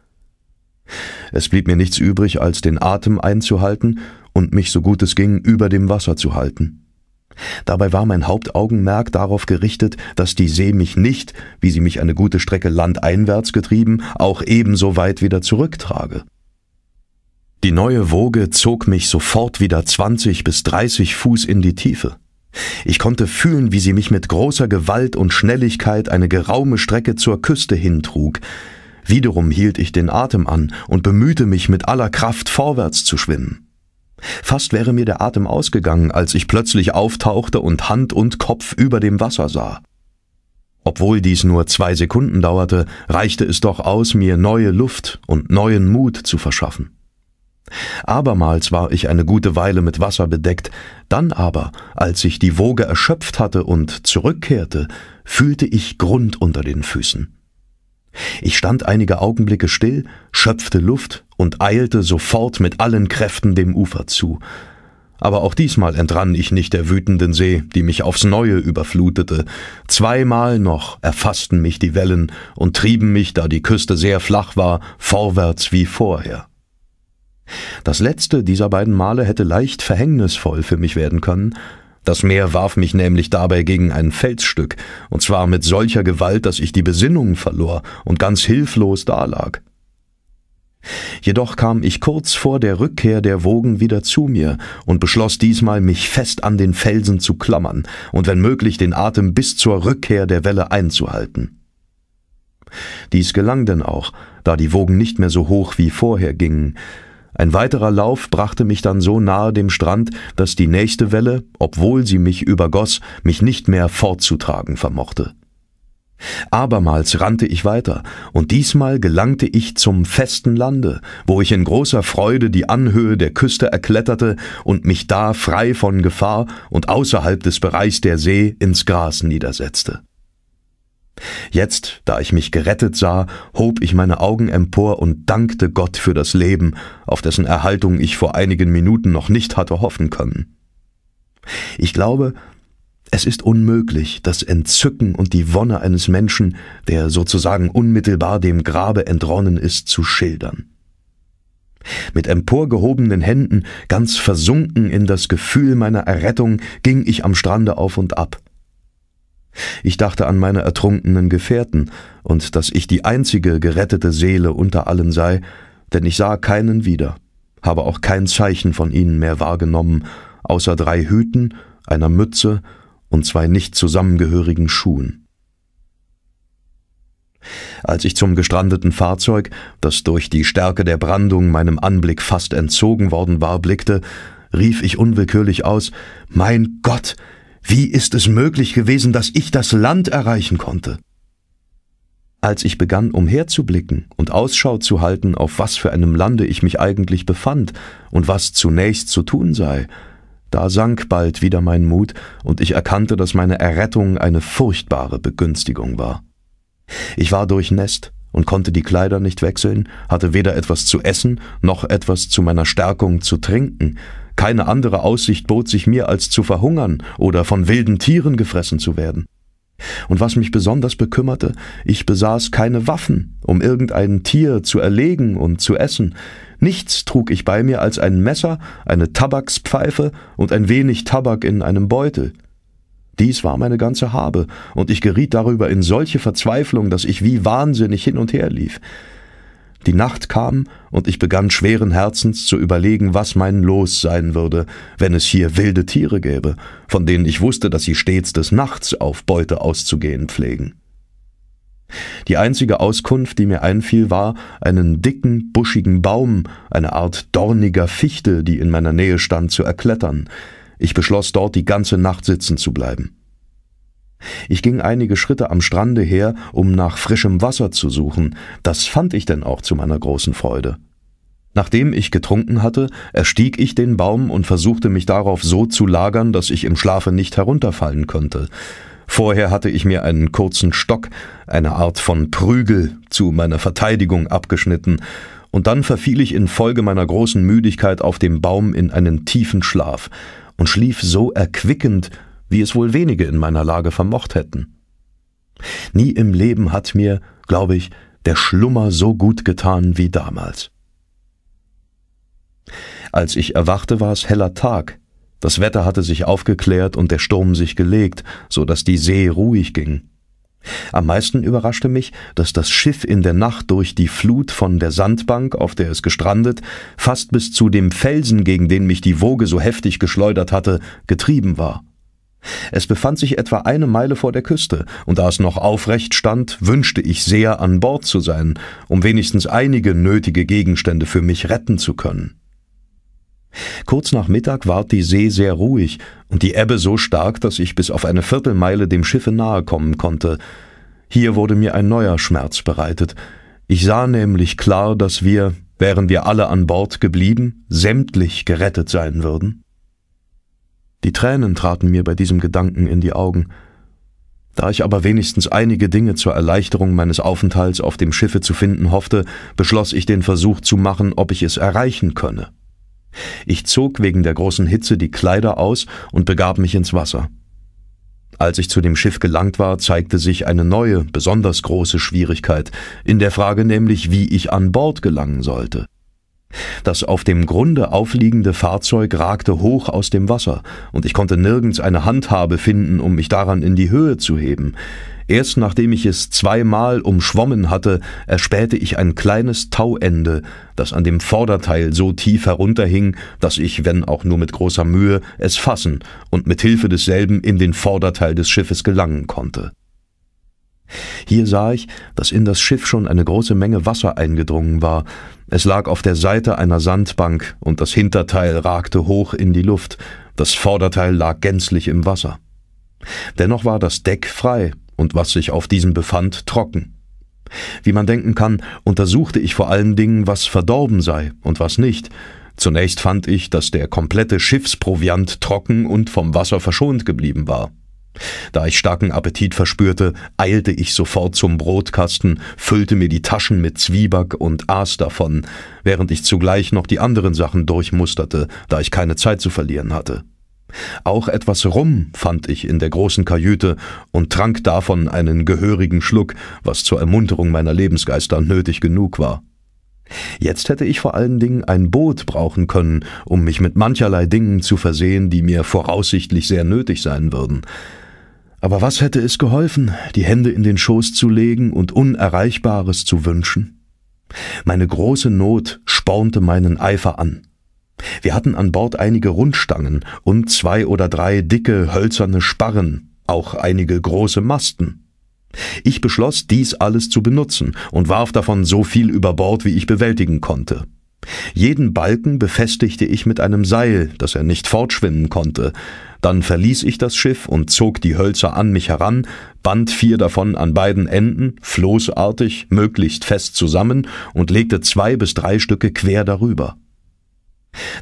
Es blieb mir nichts übrig, als den Atem einzuhalten und mich so gut es ging über dem Wasser zu halten. Dabei war mein Hauptaugenmerk darauf gerichtet, dass die See mich nicht, wie sie mich eine gute Strecke landeinwärts getrieben, auch ebenso weit wieder zurücktrage. Die neue Woge zog mich sofort wieder 20 bis 30 Fuß in die Tiefe. Ich konnte fühlen, wie sie mich mit großer Gewalt und Schnelligkeit eine geraume Strecke zur Küste hintrug. Wiederum hielt ich den Atem an und bemühte mich mit aller Kraft vorwärts zu schwimmen. Fast wäre mir der Atem ausgegangen, als ich plötzlich auftauchte und Hand und Kopf über dem Wasser sah. Obwohl dies nur zwei Sekunden dauerte, reichte es doch aus, mir neue Luft und neuen Mut zu verschaffen. Abermals war ich eine gute Weile mit Wasser bedeckt, dann aber, als ich die Woge erschöpft hatte und zurückkehrte, fühlte ich Grund unter den Füßen. Ich stand einige Augenblicke still, schöpfte Luft und eilte sofort mit allen Kräften dem Ufer zu. Aber auch diesmal entrann ich nicht der wütenden See, die mich aufs Neue überflutete. Zweimal noch erfassten mich die Wellen und trieben mich, da die Küste sehr flach war, vorwärts wie vorher. Das letzte dieser beiden Male hätte leicht verhängnisvoll für mich werden können, das Meer warf mich nämlich dabei gegen ein Felsstück, und zwar mit solcher Gewalt, dass ich die Besinnung verlor und ganz hilflos dalag. Jedoch kam ich kurz vor der Rückkehr der Wogen wieder zu mir und beschloss diesmal, mich fest an den Felsen zu klammern und wenn möglich den Atem bis zur Rückkehr der Welle einzuhalten. Dies gelang denn auch, da die Wogen nicht mehr so hoch wie vorher gingen, ein weiterer Lauf brachte mich dann so nahe dem Strand, dass die nächste Welle, obwohl sie mich übergoss, mich nicht mehr fortzutragen vermochte. Abermals rannte ich weiter, und diesmal gelangte ich zum festen Lande, wo ich in großer Freude die Anhöhe der Küste erkletterte und mich da frei von Gefahr und außerhalb des Bereichs der See ins Gras niedersetzte. Jetzt, da ich mich gerettet sah, hob ich meine Augen empor und dankte Gott für das Leben, auf dessen Erhaltung ich vor einigen Minuten noch nicht hatte hoffen können. Ich glaube, es ist unmöglich, das Entzücken und die Wonne eines Menschen, der sozusagen unmittelbar dem Grabe entronnen ist, zu schildern. Mit emporgehobenen Händen, ganz versunken in das Gefühl meiner Errettung, ging ich am Strande auf und ab. Ich dachte an meine ertrunkenen Gefährten und dass ich die einzige gerettete Seele unter allen sei, denn ich sah keinen wieder, habe auch kein Zeichen von ihnen mehr wahrgenommen, außer drei Hüten, einer Mütze und zwei nicht zusammengehörigen Schuhen. Als ich zum gestrandeten Fahrzeug, das durch die Stärke der Brandung meinem Anblick fast entzogen worden war, blickte, rief ich unwillkürlich aus Mein Gott, wie ist es möglich gewesen, dass ich das Land erreichen konnte? Als ich begann umherzublicken und Ausschau zu halten, auf was für einem Lande ich mich eigentlich befand und was zunächst zu tun sei, da sank bald wieder mein Mut, und ich erkannte, dass meine Errettung eine furchtbare Begünstigung war. Ich war durchnässt und konnte die Kleider nicht wechseln, hatte weder etwas zu essen noch etwas zu meiner Stärkung zu trinken, keine andere Aussicht bot sich mir, als zu verhungern oder von wilden Tieren gefressen zu werden. Und was mich besonders bekümmerte, ich besaß keine Waffen, um irgendein Tier zu erlegen und zu essen. Nichts trug ich bei mir als ein Messer, eine Tabakspfeife und ein wenig Tabak in einem Beutel. Dies war meine ganze Habe, und ich geriet darüber in solche Verzweiflung, dass ich wie wahnsinnig hin und her lief. Die Nacht kam, und ich begann schweren Herzens zu überlegen, was mein Los sein würde, wenn es hier wilde Tiere gäbe, von denen ich wusste, dass sie stets des Nachts auf Beute auszugehen pflegen. Die einzige Auskunft, die mir einfiel, war, einen dicken, buschigen Baum, eine Art dorniger Fichte, die in meiner Nähe stand, zu erklettern. Ich beschloss, dort die ganze Nacht sitzen zu bleiben. Ich ging einige Schritte am Strande her, um nach frischem Wasser zu suchen, das fand ich denn auch zu meiner großen Freude. Nachdem ich getrunken hatte, erstieg ich den Baum und versuchte mich darauf so zu lagern, dass ich im Schlafe nicht herunterfallen konnte. Vorher hatte ich mir einen kurzen Stock, eine Art von Prügel, zu meiner Verteidigung abgeschnitten, und dann verfiel ich infolge meiner großen Müdigkeit auf dem Baum in einen tiefen Schlaf und schlief so erquickend, wie es wohl wenige in meiner Lage vermocht hätten. Nie im Leben hat mir, glaube ich, der Schlummer so gut getan wie damals. Als ich erwachte, war es heller Tag. Das Wetter hatte sich aufgeklärt und der Sturm sich gelegt, so dass die See ruhig ging. Am meisten überraschte mich, dass das Schiff in der Nacht durch die Flut von der Sandbank, auf der es gestrandet, fast bis zu dem Felsen, gegen den mich die Woge so heftig geschleudert hatte, getrieben war. Es befand sich etwa eine Meile vor der Küste, und da es noch aufrecht stand, wünschte ich sehr, an Bord zu sein, um wenigstens einige nötige Gegenstände für mich retten zu können. Kurz nach Mittag ward die See sehr ruhig und die Ebbe so stark, dass ich bis auf eine Viertelmeile dem Schiffe nahe kommen konnte. Hier wurde mir ein neuer Schmerz bereitet. Ich sah nämlich klar, dass wir, wären wir alle an Bord geblieben, sämtlich gerettet sein würden. Die Tränen traten mir bei diesem Gedanken in die Augen. Da ich aber wenigstens einige Dinge zur Erleichterung meines Aufenthalts auf dem Schiffe zu finden hoffte, beschloss ich den Versuch zu machen, ob ich es erreichen könne. Ich zog wegen der großen Hitze die Kleider aus und begab mich ins Wasser. Als ich zu dem Schiff gelangt war, zeigte sich eine neue, besonders große Schwierigkeit, in der Frage nämlich, wie ich an Bord gelangen sollte. Das auf dem Grunde aufliegende Fahrzeug ragte hoch aus dem Wasser, und ich konnte nirgends eine Handhabe finden, um mich daran in die Höhe zu heben. Erst nachdem ich es zweimal umschwommen hatte, erspähte ich ein kleines Tauende, das an dem Vorderteil so tief herunterhing, dass ich, wenn auch nur mit großer Mühe, es fassen und mit Hilfe desselben in den Vorderteil des Schiffes gelangen konnte. Hier sah ich, dass in das Schiff schon eine große Menge Wasser eingedrungen war. Es lag auf der Seite einer Sandbank und das Hinterteil ragte hoch in die Luft. Das Vorderteil lag gänzlich im Wasser. Dennoch war das Deck frei und was sich auf diesem befand, trocken. Wie man denken kann, untersuchte ich vor allen Dingen, was verdorben sei und was nicht. Zunächst fand ich, dass der komplette Schiffsproviant trocken und vom Wasser verschont geblieben war. Da ich starken Appetit verspürte, eilte ich sofort zum Brotkasten, füllte mir die Taschen mit Zwieback und aß davon, während ich zugleich noch die anderen Sachen durchmusterte, da ich keine Zeit zu verlieren hatte. Auch etwas Rum fand ich in der großen Kajüte und trank davon einen gehörigen Schluck, was zur Ermunterung meiner Lebensgeister nötig genug war. Jetzt hätte ich vor allen Dingen ein Boot brauchen können, um mich mit mancherlei Dingen zu versehen, die mir voraussichtlich sehr nötig sein würden. Aber was hätte es geholfen, die Hände in den Schoß zu legen und Unerreichbares zu wünschen? Meine große Not spornte meinen Eifer an. Wir hatten an Bord einige Rundstangen und zwei oder drei dicke, hölzerne Sparren, auch einige große Masten. Ich beschloss, dies alles zu benutzen und warf davon so viel über Bord, wie ich bewältigen konnte. Jeden Balken befestigte ich mit einem Seil, dass er nicht fortschwimmen konnte. Dann verließ ich das Schiff und zog die Hölzer an mich heran, band vier davon an beiden Enden, floßartig, möglichst fest zusammen und legte zwei bis drei Stücke quer darüber.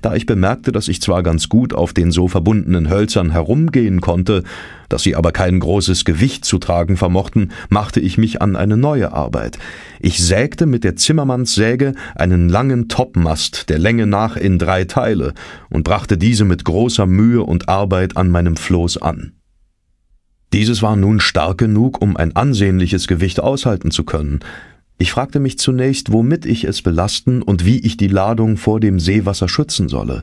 Da ich bemerkte, dass ich zwar ganz gut auf den so verbundenen Hölzern herumgehen konnte, dass sie aber kein großes Gewicht zu tragen vermochten, machte ich mich an eine neue Arbeit. Ich sägte mit der Zimmermannssäge einen langen Topmast der Länge nach in drei Teile und brachte diese mit großer Mühe und Arbeit an meinem Floß an. Dieses war nun stark genug, um ein ansehnliches Gewicht aushalten zu können, ich fragte mich zunächst, womit ich es belasten und wie ich die Ladung vor dem Seewasser schützen solle.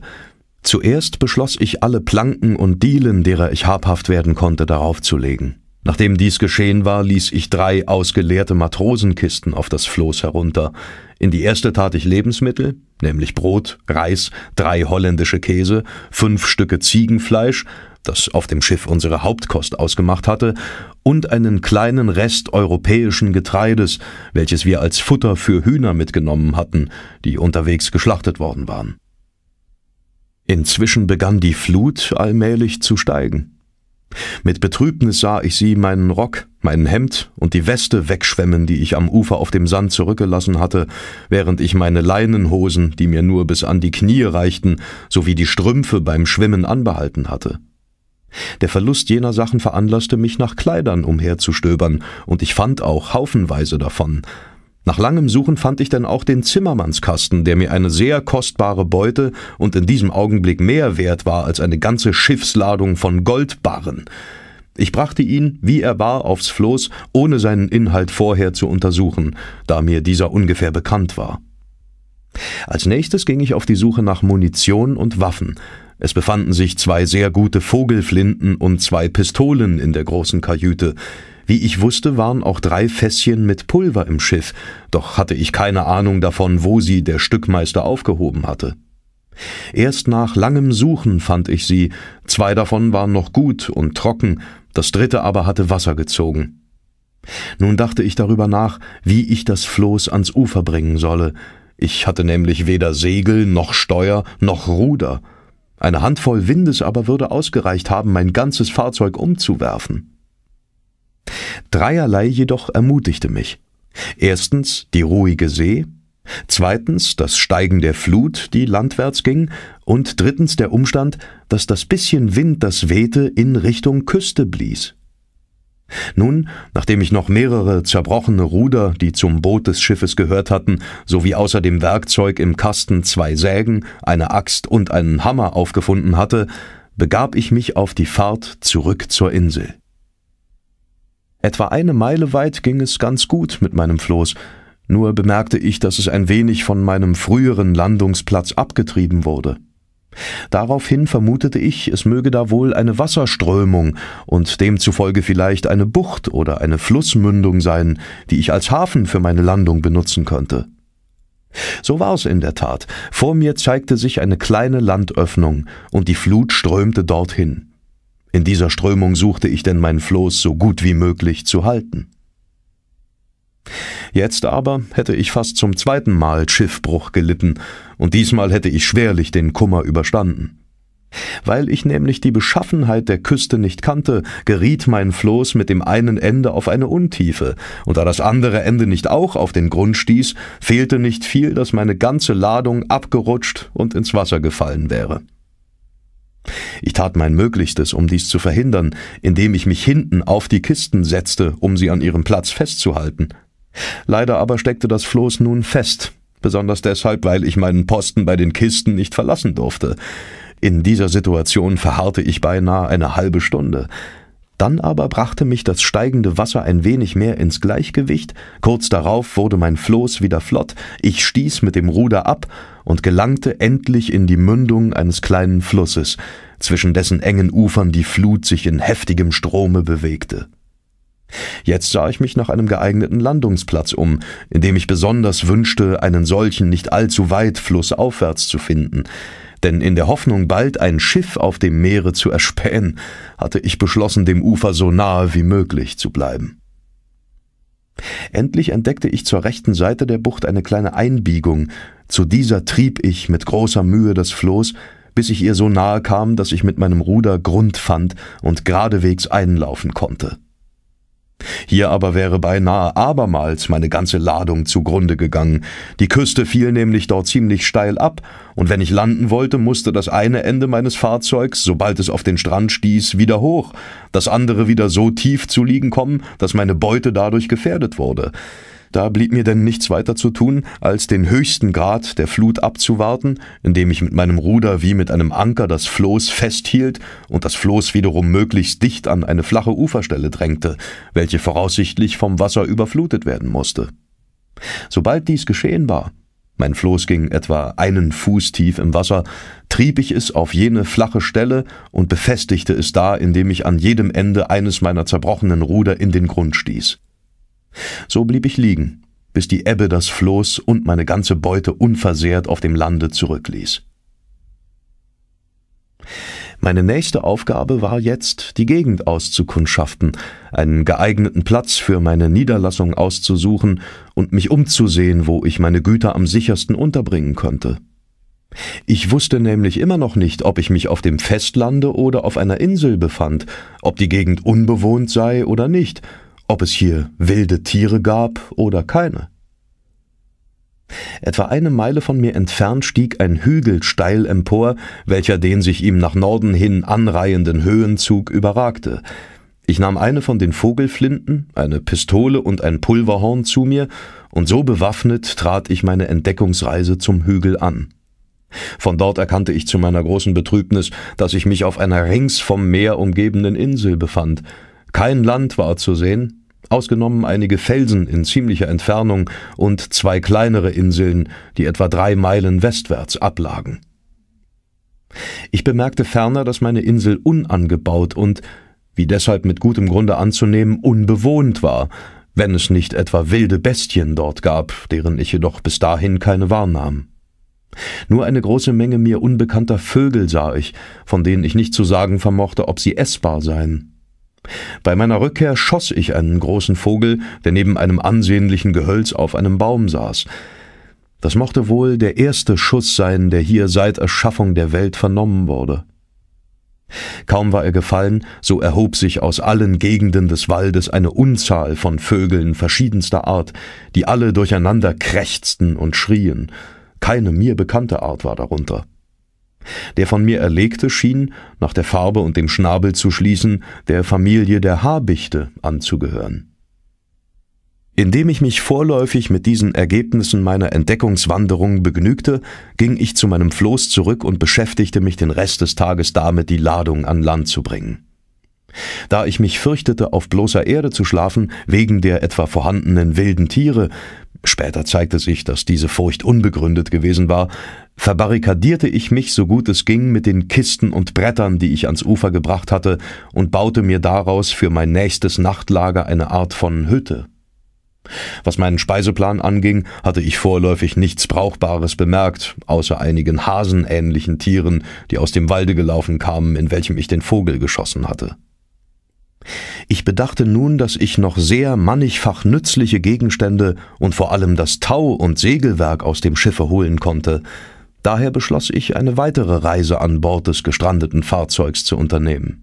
Zuerst beschloss ich, alle Planken und Dielen, derer ich habhaft werden konnte, darauf zu legen. Nachdem dies geschehen war, ließ ich drei ausgeleerte Matrosenkisten auf das Floß herunter. In die erste tat ich Lebensmittel, nämlich Brot, Reis, drei holländische Käse, fünf Stücke Ziegenfleisch das auf dem Schiff unsere Hauptkost ausgemacht hatte, und einen kleinen Rest europäischen Getreides, welches wir als Futter für Hühner mitgenommen hatten, die unterwegs geschlachtet worden waren. Inzwischen begann die Flut allmählich zu steigen. Mit Betrübnis sah ich sie meinen Rock, mein Hemd und die Weste wegschwemmen, die ich am Ufer auf dem Sand zurückgelassen hatte, während ich meine Leinenhosen, die mir nur bis an die Knie reichten, sowie die Strümpfe beim Schwimmen anbehalten hatte. Der Verlust jener Sachen veranlasste mich, nach Kleidern umherzustöbern, und ich fand auch haufenweise davon. Nach langem Suchen fand ich dann auch den Zimmermannskasten, der mir eine sehr kostbare Beute und in diesem Augenblick mehr wert war als eine ganze Schiffsladung von Goldbarren. Ich brachte ihn, wie er war, aufs Floß, ohne seinen Inhalt vorher zu untersuchen, da mir dieser ungefähr bekannt war. Als nächstes ging ich auf die Suche nach Munition und Waffen, es befanden sich zwei sehr gute Vogelflinten und zwei Pistolen in der großen Kajüte. Wie ich wusste, waren auch drei Fässchen mit Pulver im Schiff, doch hatte ich keine Ahnung davon, wo sie der Stückmeister aufgehoben hatte. Erst nach langem Suchen fand ich sie, zwei davon waren noch gut und trocken, das dritte aber hatte Wasser gezogen. Nun dachte ich darüber nach, wie ich das Floß ans Ufer bringen solle. Ich hatte nämlich weder Segel noch Steuer noch Ruder. Eine Handvoll Windes aber würde ausgereicht haben, mein ganzes Fahrzeug umzuwerfen. Dreierlei jedoch ermutigte mich. Erstens die ruhige See, zweitens das Steigen der Flut, die landwärts ging, und drittens der Umstand, dass das bisschen Wind, das wehte, in Richtung Küste blies. Nun, nachdem ich noch mehrere zerbrochene Ruder, die zum Boot des Schiffes gehört hatten, sowie außer dem Werkzeug im Kasten zwei Sägen, eine Axt und einen Hammer aufgefunden hatte, begab ich mich auf die Fahrt zurück zur Insel. Etwa eine Meile weit ging es ganz gut mit meinem Floß, nur bemerkte ich, dass es ein wenig von meinem früheren Landungsplatz abgetrieben wurde. Daraufhin vermutete ich, es möge da wohl eine Wasserströmung und demzufolge vielleicht eine Bucht oder eine Flussmündung sein, die ich als Hafen für meine Landung benutzen könnte. So war es in der Tat. Vor mir zeigte sich eine kleine Landöffnung, und die Flut strömte dorthin. In dieser Strömung suchte ich denn mein Floß so gut wie möglich zu halten. Jetzt aber hätte ich fast zum zweiten Mal Schiffbruch gelitten, und diesmal hätte ich schwerlich den Kummer überstanden. Weil ich nämlich die Beschaffenheit der Küste nicht kannte, geriet mein Floß mit dem einen Ende auf eine Untiefe, und da das andere Ende nicht auch auf den Grund stieß, fehlte nicht viel, dass meine ganze Ladung abgerutscht und ins Wasser gefallen wäre. Ich tat mein Möglichstes, um dies zu verhindern, indem ich mich hinten auf die Kisten setzte, um sie an ihrem Platz festzuhalten. Leider aber steckte das Floß nun fest, besonders deshalb, weil ich meinen Posten bei den Kisten nicht verlassen durfte. In dieser Situation verharrte ich beinahe eine halbe Stunde. Dann aber brachte mich das steigende Wasser ein wenig mehr ins Gleichgewicht, kurz darauf wurde mein Floß wieder flott, ich stieß mit dem Ruder ab und gelangte endlich in die Mündung eines kleinen Flusses, zwischen dessen engen Ufern die Flut sich in heftigem Strome bewegte. Jetzt sah ich mich nach einem geeigneten Landungsplatz um, in dem ich besonders wünschte, einen solchen nicht allzu weit flussaufwärts zu finden. Denn in der Hoffnung, bald ein Schiff auf dem Meere zu erspähen, hatte ich beschlossen, dem Ufer so nahe wie möglich zu bleiben. Endlich entdeckte ich zur rechten Seite der Bucht eine kleine Einbiegung. Zu dieser trieb ich mit großer Mühe das Floß, bis ich ihr so nahe kam, dass ich mit meinem Ruder Grund fand und geradewegs einlaufen konnte. Hier aber wäre beinahe abermals meine ganze Ladung zugrunde gegangen. Die Küste fiel nämlich dort ziemlich steil ab, und wenn ich landen wollte, musste das eine Ende meines Fahrzeugs, sobald es auf den Strand stieß, wieder hoch, das andere wieder so tief zu liegen kommen, dass meine Beute dadurch gefährdet wurde. Da blieb mir denn nichts weiter zu tun, als den höchsten Grad der Flut abzuwarten, indem ich mit meinem Ruder wie mit einem Anker das Floß festhielt und das Floß wiederum möglichst dicht an eine flache Uferstelle drängte, welche voraussichtlich vom Wasser überflutet werden musste. Sobald dies geschehen war, mein Floß ging etwa einen Fuß tief im Wasser, trieb ich es auf jene flache Stelle und befestigte es da, indem ich an jedem Ende eines meiner zerbrochenen Ruder in den Grund stieß. So blieb ich liegen, bis die Ebbe das Floß und meine ganze Beute unversehrt auf dem Lande zurückließ. Meine nächste Aufgabe war jetzt, die Gegend auszukundschaften, einen geeigneten Platz für meine Niederlassung auszusuchen und mich umzusehen, wo ich meine Güter am sichersten unterbringen könnte. Ich wusste nämlich immer noch nicht, ob ich mich auf dem Festlande oder auf einer Insel befand, ob die Gegend unbewohnt sei oder nicht, ob es hier wilde Tiere gab oder keine. Etwa eine Meile von mir entfernt stieg ein Hügel steil empor, welcher den sich ihm nach Norden hin anreihenden Höhenzug überragte. Ich nahm eine von den Vogelflinten, eine Pistole und ein Pulverhorn zu mir, und so bewaffnet trat ich meine Entdeckungsreise zum Hügel an. Von dort erkannte ich zu meiner großen Betrübnis, dass ich mich auf einer rings vom Meer umgebenen Insel befand, kein Land war zu sehen, ausgenommen einige Felsen in ziemlicher Entfernung und zwei kleinere Inseln, die etwa drei Meilen westwärts ablagen. Ich bemerkte ferner, dass meine Insel unangebaut und, wie deshalb mit gutem Grunde anzunehmen, unbewohnt war, wenn es nicht etwa wilde Bestien dort gab, deren ich jedoch bis dahin keine wahrnahm. Nur eine große Menge mir unbekannter Vögel sah ich, von denen ich nicht zu sagen vermochte, ob sie essbar seien. Bei meiner Rückkehr schoss ich einen großen Vogel, der neben einem ansehnlichen Gehölz auf einem Baum saß. Das mochte wohl der erste Schuss sein, der hier seit Erschaffung der Welt vernommen wurde. Kaum war er gefallen, so erhob sich aus allen Gegenden des Waldes eine Unzahl von Vögeln verschiedenster Art, die alle durcheinander krächzten und schrien. Keine mir bekannte Art war darunter. Der von mir Erlegte schien, nach der Farbe und dem Schnabel zu schließen, der Familie der Habichte anzugehören. Indem ich mich vorläufig mit diesen Ergebnissen meiner Entdeckungswanderung begnügte, ging ich zu meinem Floß zurück und beschäftigte mich den Rest des Tages damit, die Ladung an Land zu bringen. Da ich mich fürchtete, auf bloßer Erde zu schlafen, wegen der etwa vorhandenen wilden Tiere, später zeigte sich, dass diese Furcht unbegründet gewesen war, verbarrikadierte ich mich so gut es ging mit den Kisten und Brettern, die ich ans Ufer gebracht hatte, und baute mir daraus für mein nächstes Nachtlager eine Art von Hütte. Was meinen Speiseplan anging, hatte ich vorläufig nichts Brauchbares bemerkt, außer einigen hasenähnlichen Tieren, die aus dem Walde gelaufen kamen, in welchem ich den Vogel geschossen hatte. Ich bedachte nun, dass ich noch sehr mannigfach nützliche Gegenstände und vor allem das Tau und Segelwerk aus dem Schiffe holen konnte. Daher beschloss ich, eine weitere Reise an Bord des gestrandeten Fahrzeugs zu unternehmen.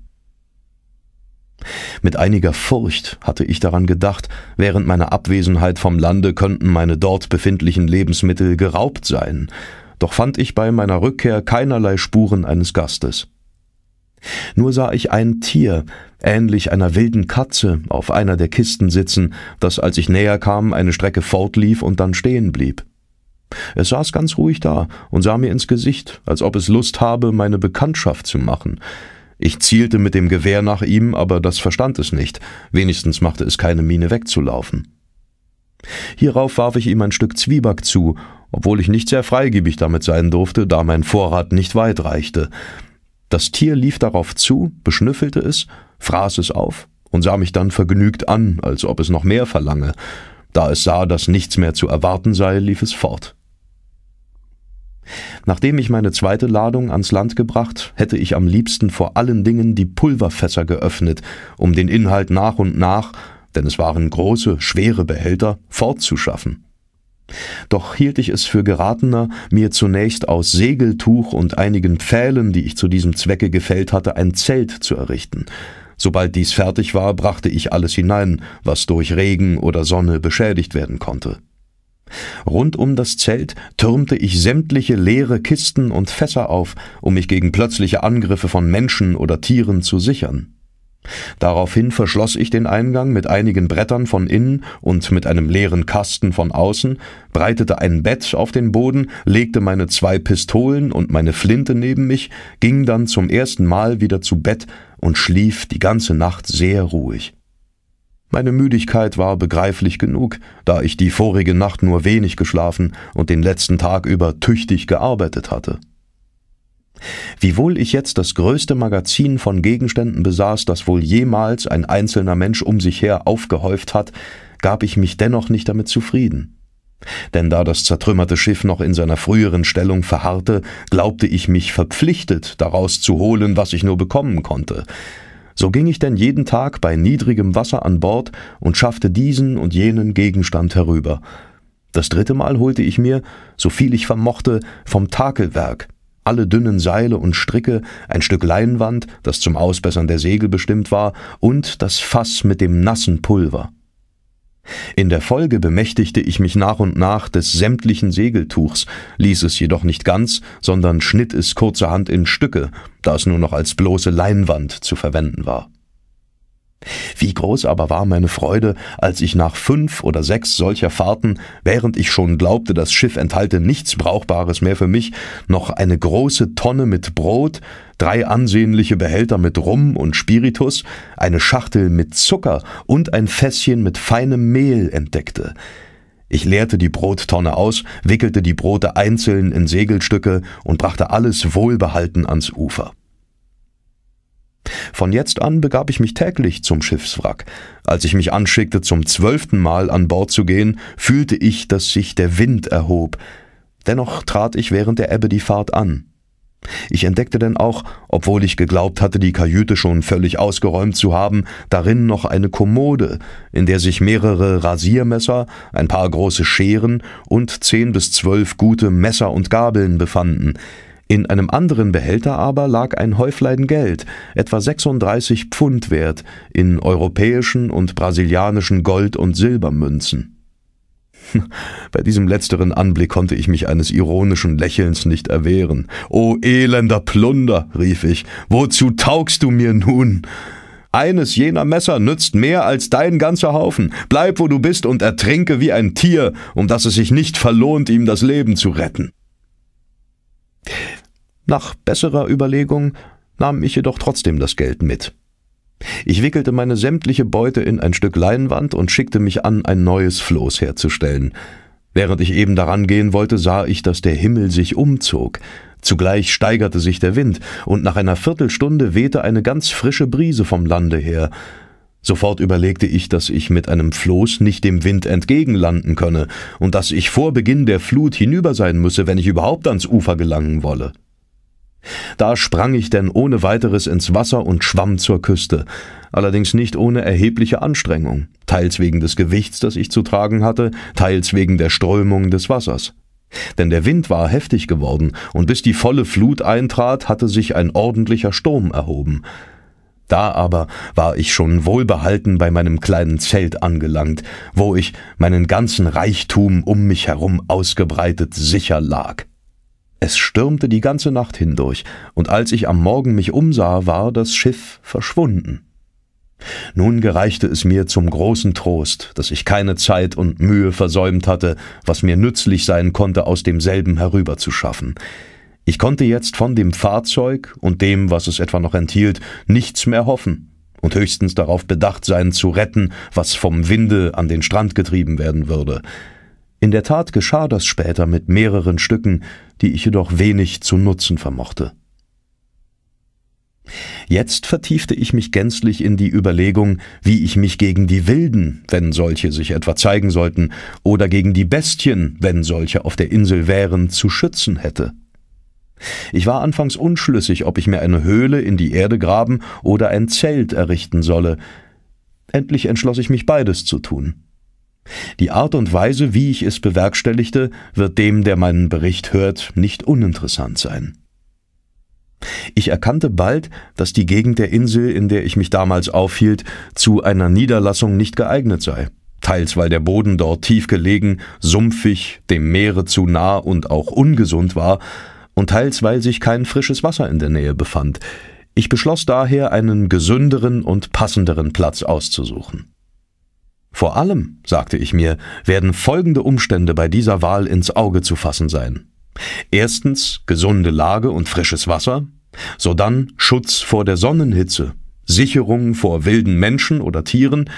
Mit einiger Furcht hatte ich daran gedacht, während meiner Abwesenheit vom Lande könnten meine dort befindlichen Lebensmittel geraubt sein, doch fand ich bei meiner Rückkehr keinerlei Spuren eines Gastes. Nur sah ich ein Tier, ähnlich einer wilden Katze, auf einer der Kisten sitzen, das, als ich näher kam, eine Strecke fortlief und dann stehen blieb. Es saß ganz ruhig da und sah mir ins Gesicht, als ob es Lust habe, meine Bekanntschaft zu machen. Ich zielte mit dem Gewehr nach ihm, aber das verstand es nicht, wenigstens machte es keine Miene wegzulaufen. Hierauf warf ich ihm ein Stück Zwieback zu, obwohl ich nicht sehr freigebig damit sein durfte, da mein Vorrat nicht weit reichte. Das Tier lief darauf zu, beschnüffelte es, fraß es auf und sah mich dann vergnügt an, als ob es noch mehr verlange. Da es sah, dass nichts mehr zu erwarten sei, lief es fort. Nachdem ich meine zweite Ladung ans Land gebracht, hätte ich am liebsten vor allen Dingen die Pulverfässer geöffnet, um den Inhalt nach und nach, denn es waren große, schwere Behälter, fortzuschaffen. Doch hielt ich es für geratener, mir zunächst aus Segeltuch und einigen Pfählen, die ich zu diesem Zwecke gefällt hatte, ein Zelt zu errichten. Sobald dies fertig war, brachte ich alles hinein, was durch Regen oder Sonne beschädigt werden konnte. Rund um das Zelt türmte ich sämtliche leere Kisten und Fässer auf, um mich gegen plötzliche Angriffe von Menschen oder Tieren zu sichern. Daraufhin verschloss ich den Eingang mit einigen Brettern von innen und mit einem leeren Kasten von außen, breitete ein Bett auf den Boden, legte meine zwei Pistolen und meine Flinte neben mich, ging dann zum ersten Mal wieder zu Bett und schlief die ganze Nacht sehr ruhig. Meine Müdigkeit war begreiflich genug, da ich die vorige Nacht nur wenig geschlafen und den letzten Tag über tüchtig gearbeitet hatte. Wiewohl ich jetzt das größte Magazin von Gegenständen besaß, das wohl jemals ein einzelner Mensch um sich her aufgehäuft hat, gab ich mich dennoch nicht damit zufrieden. Denn da das zertrümmerte Schiff noch in seiner früheren Stellung verharrte, glaubte ich mich verpflichtet, daraus zu holen, was ich nur bekommen konnte. So ging ich denn jeden Tag bei niedrigem Wasser an Bord und schaffte diesen und jenen Gegenstand herüber. Das dritte Mal holte ich mir, so viel ich vermochte, vom Takelwerk alle dünnen Seile und Stricke, ein Stück Leinwand, das zum Ausbessern der Segel bestimmt war, und das Fass mit dem nassen Pulver. In der Folge bemächtigte ich mich nach und nach des sämtlichen Segeltuchs, ließ es jedoch nicht ganz, sondern schnitt es kurzerhand in Stücke, da es nur noch als bloße Leinwand zu verwenden war. Wie groß aber war meine Freude, als ich nach fünf oder sechs solcher Fahrten, während ich schon glaubte, das Schiff enthalte nichts Brauchbares mehr für mich, noch eine große Tonne mit Brot, drei ansehnliche Behälter mit Rum und Spiritus, eine Schachtel mit Zucker und ein Fässchen mit feinem Mehl entdeckte. Ich leerte die Brottonne aus, wickelte die Brote einzeln in Segelstücke und brachte alles wohlbehalten ans Ufer. Von jetzt an begab ich mich täglich zum Schiffswrack. Als ich mich anschickte, zum zwölften Mal an Bord zu gehen, fühlte ich, dass sich der Wind erhob. Dennoch trat ich während der Ebbe die Fahrt an. Ich entdeckte denn auch, obwohl ich geglaubt hatte, die Kajüte schon völlig ausgeräumt zu haben, darin noch eine Kommode, in der sich mehrere Rasiermesser, ein paar große Scheren und zehn bis zwölf gute Messer und Gabeln befanden. In einem anderen Behälter aber lag ein Häuflein Geld, etwa 36 Pfund wert, in europäischen und brasilianischen Gold- und Silbermünzen. Hm, bei diesem letzteren Anblick konnte ich mich eines ironischen Lächelns nicht erwehren. O elender Plunder, rief ich, wozu taugst du mir nun? Eines jener Messer nützt mehr als dein ganzer Haufen. Bleib, wo du bist, und ertrinke wie ein Tier, um das es sich nicht verlohnt, ihm das Leben zu retten. Nach besserer Überlegung nahm ich jedoch trotzdem das Geld mit. Ich wickelte meine sämtliche Beute in ein Stück Leinwand und schickte mich an, ein neues Floß herzustellen. Während ich eben daran gehen wollte, sah ich, dass der Himmel sich umzog. Zugleich steigerte sich der Wind, und nach einer Viertelstunde wehte eine ganz frische Brise vom Lande her. Sofort überlegte ich, dass ich mit einem Floß nicht dem Wind entgegenlanden könne und dass ich vor Beginn der Flut hinüber sein müsse, wenn ich überhaupt ans Ufer gelangen wolle. Da sprang ich denn ohne weiteres ins Wasser und schwamm zur Küste, allerdings nicht ohne erhebliche Anstrengung, teils wegen des Gewichts, das ich zu tragen hatte, teils wegen der Strömung des Wassers. Denn der Wind war heftig geworden, und bis die volle Flut eintrat, hatte sich ein ordentlicher Sturm erhoben. Da aber war ich schon wohlbehalten bei meinem kleinen Zelt angelangt, wo ich meinen ganzen Reichtum um mich herum ausgebreitet sicher lag. Es stürmte die ganze Nacht hindurch, und als ich am Morgen mich umsah, war das Schiff verschwunden. Nun gereichte es mir zum großen Trost, dass ich keine Zeit und Mühe versäumt hatte, was mir nützlich sein konnte, aus demselben herüberzuschaffen. Ich konnte jetzt von dem Fahrzeug und dem, was es etwa noch enthielt, nichts mehr hoffen und höchstens darauf bedacht sein, zu retten, was vom Winde an den Strand getrieben werden würde. In der Tat geschah das später mit mehreren Stücken, die ich jedoch wenig zu nutzen vermochte. Jetzt vertiefte ich mich gänzlich in die Überlegung, wie ich mich gegen die Wilden, wenn solche sich etwa zeigen sollten, oder gegen die Bestien, wenn solche auf der Insel wären, zu schützen hätte. Ich war anfangs unschlüssig, ob ich mir eine Höhle in die Erde graben oder ein Zelt errichten solle. Endlich entschloss ich mich beides zu tun. Die Art und Weise, wie ich es bewerkstelligte, wird dem, der meinen Bericht hört, nicht uninteressant sein. Ich erkannte bald, dass die Gegend der Insel, in der ich mich damals aufhielt, zu einer Niederlassung nicht geeignet sei, teils weil der Boden dort tief gelegen, sumpfig, dem Meere zu nah und auch ungesund war, und teils weil sich kein frisches Wasser in der Nähe befand. Ich beschloss daher, einen gesünderen und passenderen Platz auszusuchen. Vor allem, sagte ich mir, werden folgende Umstände bei dieser Wahl ins Auge zu fassen sein. Erstens gesunde Lage und frisches Wasser, sodann Schutz vor der Sonnenhitze, Sicherung vor wilden Menschen oder Tieren,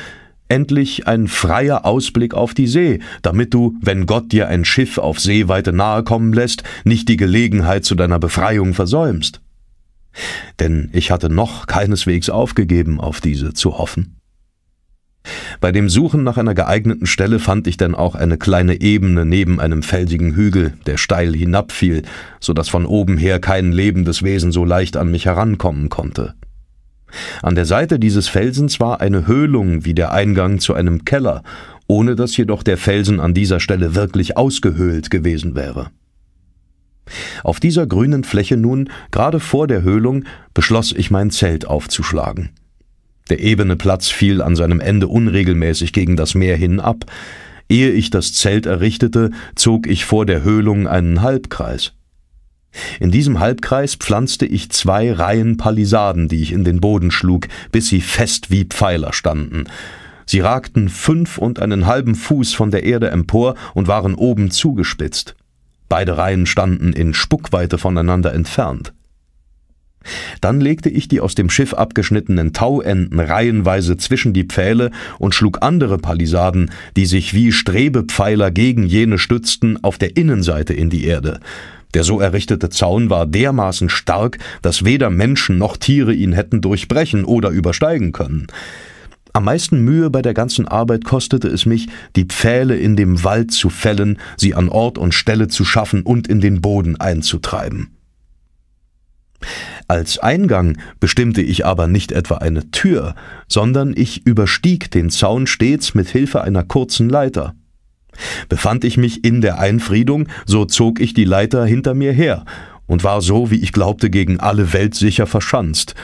endlich ein freier Ausblick auf die See, damit du, wenn Gott dir ein Schiff auf Seeweite nahe kommen lässt, nicht die Gelegenheit zu deiner Befreiung versäumst. Denn ich hatte noch keineswegs aufgegeben, auf diese zu hoffen. Bei dem Suchen nach einer geeigneten Stelle fand ich dann auch eine kleine Ebene neben einem felsigen Hügel, der steil hinabfiel, so dass von oben her kein lebendes Wesen so leicht an mich herankommen konnte. An der Seite dieses Felsens war eine Höhlung wie der Eingang zu einem Keller, ohne dass jedoch der Felsen an dieser Stelle wirklich ausgehöhlt gewesen wäre. Auf dieser grünen Fläche nun, gerade vor der Höhlung, beschloss ich mein Zelt aufzuschlagen. Der ebene Platz fiel an seinem Ende unregelmäßig gegen das Meer hin ab. Ehe ich das Zelt errichtete, zog ich vor der Höhlung einen Halbkreis. In diesem Halbkreis pflanzte ich zwei Reihen Palisaden, die ich in den Boden schlug, bis sie fest wie Pfeiler standen. Sie ragten fünf und einen halben Fuß von der Erde empor und waren oben zugespitzt. Beide Reihen standen in Spuckweite voneinander entfernt. Dann legte ich die aus dem Schiff abgeschnittenen Tauenden reihenweise zwischen die Pfähle und schlug andere Palisaden, die sich wie Strebepfeiler gegen jene stützten, auf der Innenseite in die Erde. Der so errichtete Zaun war dermaßen stark, dass weder Menschen noch Tiere ihn hätten durchbrechen oder übersteigen können. Am meisten Mühe bei der ganzen Arbeit kostete es mich, die Pfähle in dem Wald zu fällen, sie an Ort und Stelle zu schaffen und in den Boden einzutreiben. Als Eingang bestimmte ich aber nicht etwa eine Tür, sondern ich überstieg den Zaun stets mit Hilfe einer kurzen Leiter. Befand ich mich in der Einfriedung, so zog ich die Leiter hinter mir her und war so, wie ich glaubte, gegen alle Welt sicher verschanzt.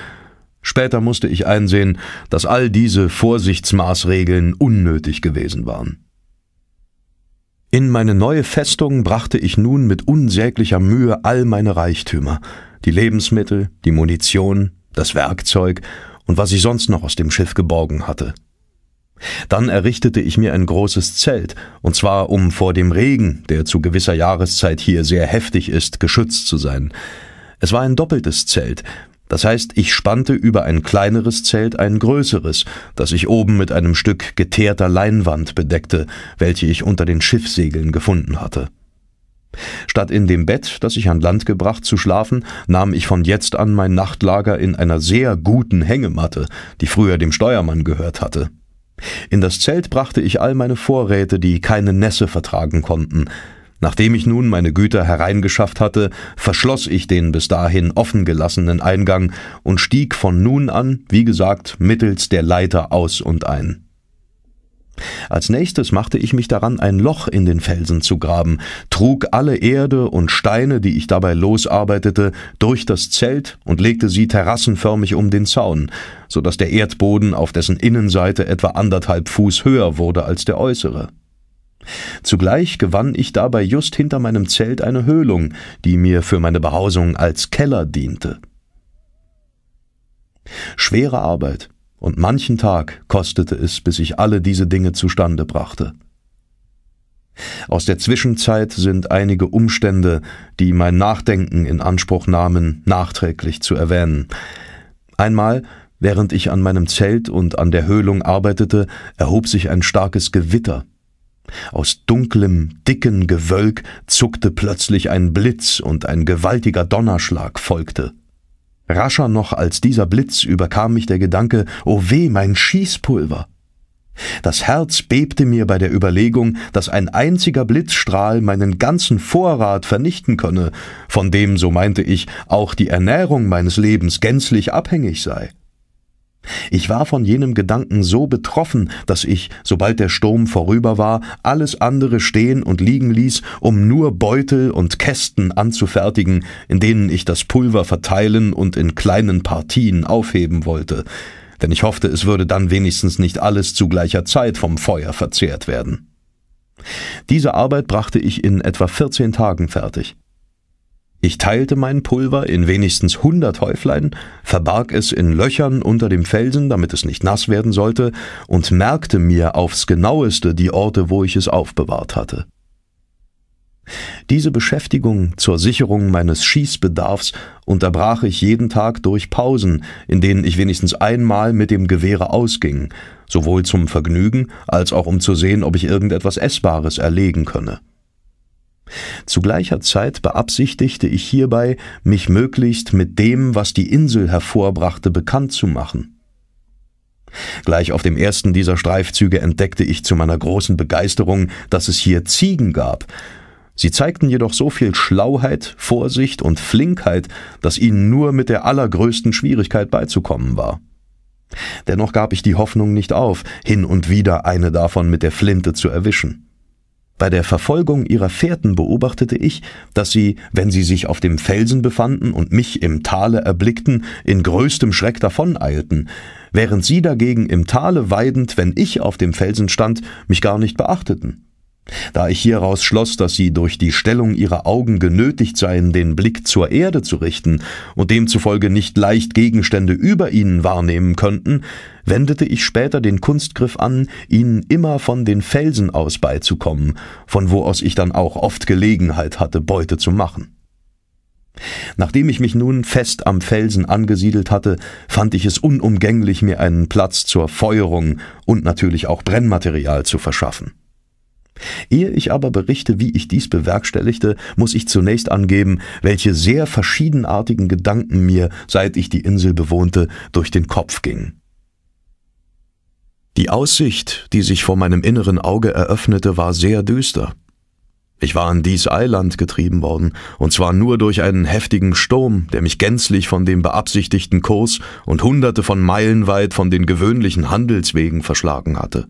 Später musste ich einsehen, dass all diese Vorsichtsmaßregeln unnötig gewesen waren. In meine neue Festung brachte ich nun mit unsäglicher Mühe all meine Reichtümer, die Lebensmittel, die Munition, das Werkzeug und was ich sonst noch aus dem Schiff geborgen hatte. Dann errichtete ich mir ein großes Zelt, und zwar um vor dem Regen, der zu gewisser Jahreszeit hier sehr heftig ist, geschützt zu sein. Es war ein doppeltes Zelt, das heißt, ich spannte über ein kleineres Zelt ein größeres, das ich oben mit einem Stück geteerter Leinwand bedeckte, welche ich unter den Schiffssegeln gefunden hatte. Statt in dem Bett, das ich an Land gebracht, zu schlafen, nahm ich von jetzt an mein Nachtlager in einer sehr guten Hängematte, die früher dem Steuermann gehört hatte. In das Zelt brachte ich all meine Vorräte, die keine Nässe vertragen konnten, Nachdem ich nun meine Güter hereingeschafft hatte, verschloss ich den bis dahin offen gelassenen Eingang und stieg von nun an, wie gesagt, mittels der Leiter aus und ein. Als nächstes machte ich mich daran, ein Loch in den Felsen zu graben, trug alle Erde und Steine, die ich dabei losarbeitete, durch das Zelt und legte sie terrassenförmig um den Zaun, so dass der Erdboden auf dessen Innenseite etwa anderthalb Fuß höher wurde als der äußere. Zugleich gewann ich dabei just hinter meinem Zelt eine Höhlung, die mir für meine Behausung als Keller diente. Schwere Arbeit, und manchen Tag kostete es, bis ich alle diese Dinge zustande brachte. Aus der Zwischenzeit sind einige Umstände, die mein Nachdenken in Anspruch nahmen, nachträglich zu erwähnen. Einmal, während ich an meinem Zelt und an der Höhlung arbeitete, erhob sich ein starkes Gewitter, aus dunklem, dicken Gewölk zuckte plötzlich ein Blitz und ein gewaltiger Donnerschlag folgte. Rascher noch als dieser Blitz überkam mich der Gedanke, oh weh, mein Schießpulver. Das Herz bebte mir bei der Überlegung, dass ein einziger Blitzstrahl meinen ganzen Vorrat vernichten könne, von dem, so meinte ich, auch die Ernährung meines Lebens gänzlich abhängig sei. Ich war von jenem Gedanken so betroffen, dass ich, sobald der Sturm vorüber war, alles andere stehen und liegen ließ, um nur Beutel und Kästen anzufertigen, in denen ich das Pulver verteilen und in kleinen Partien aufheben wollte, denn ich hoffte, es würde dann wenigstens nicht alles zu gleicher Zeit vom Feuer verzehrt werden. Diese Arbeit brachte ich in etwa 14 Tagen fertig. Ich teilte mein Pulver in wenigstens hundert Häuflein, verbarg es in Löchern unter dem Felsen, damit es nicht nass werden sollte, und merkte mir aufs genaueste die Orte, wo ich es aufbewahrt hatte. Diese Beschäftigung zur Sicherung meines Schießbedarfs unterbrach ich jeden Tag durch Pausen, in denen ich wenigstens einmal mit dem Gewehre ausging, sowohl zum Vergnügen als auch um zu sehen, ob ich irgendetwas Essbares erlegen könne. Zu gleicher Zeit beabsichtigte ich hierbei, mich möglichst mit dem, was die Insel hervorbrachte, bekannt zu machen. Gleich auf dem ersten dieser Streifzüge entdeckte ich zu meiner großen Begeisterung, dass es hier Ziegen gab. Sie zeigten jedoch so viel Schlauheit, Vorsicht und Flinkheit, dass ihnen nur mit der allergrößten Schwierigkeit beizukommen war. Dennoch gab ich die Hoffnung nicht auf, hin und wieder eine davon mit der Flinte zu erwischen. Bei der Verfolgung ihrer Fährten beobachtete ich, dass sie, wenn sie sich auf dem Felsen befanden und mich im Tale erblickten, in größtem Schreck davoneilten, während sie dagegen im Tale weidend, wenn ich auf dem Felsen stand, mich gar nicht beachteten. Da ich hieraus schloss, dass sie durch die Stellung ihrer Augen genötigt seien, den Blick zur Erde zu richten und demzufolge nicht leicht Gegenstände über ihnen wahrnehmen könnten, wendete ich später den Kunstgriff an, ihnen immer von den Felsen aus beizukommen, von wo aus ich dann auch oft Gelegenheit hatte, Beute zu machen. Nachdem ich mich nun fest am Felsen angesiedelt hatte, fand ich es unumgänglich, mir einen Platz zur Feuerung und natürlich auch Brennmaterial zu verschaffen. Ehe ich aber berichte, wie ich dies bewerkstelligte, muss ich zunächst angeben, welche sehr verschiedenartigen Gedanken mir, seit ich die Insel bewohnte, durch den Kopf gingen. Die Aussicht, die sich vor meinem inneren Auge eröffnete, war sehr düster. Ich war an dies Eiland getrieben worden, und zwar nur durch einen heftigen Sturm, der mich gänzlich von dem beabsichtigten Kurs und hunderte von Meilen weit von den gewöhnlichen Handelswegen verschlagen hatte.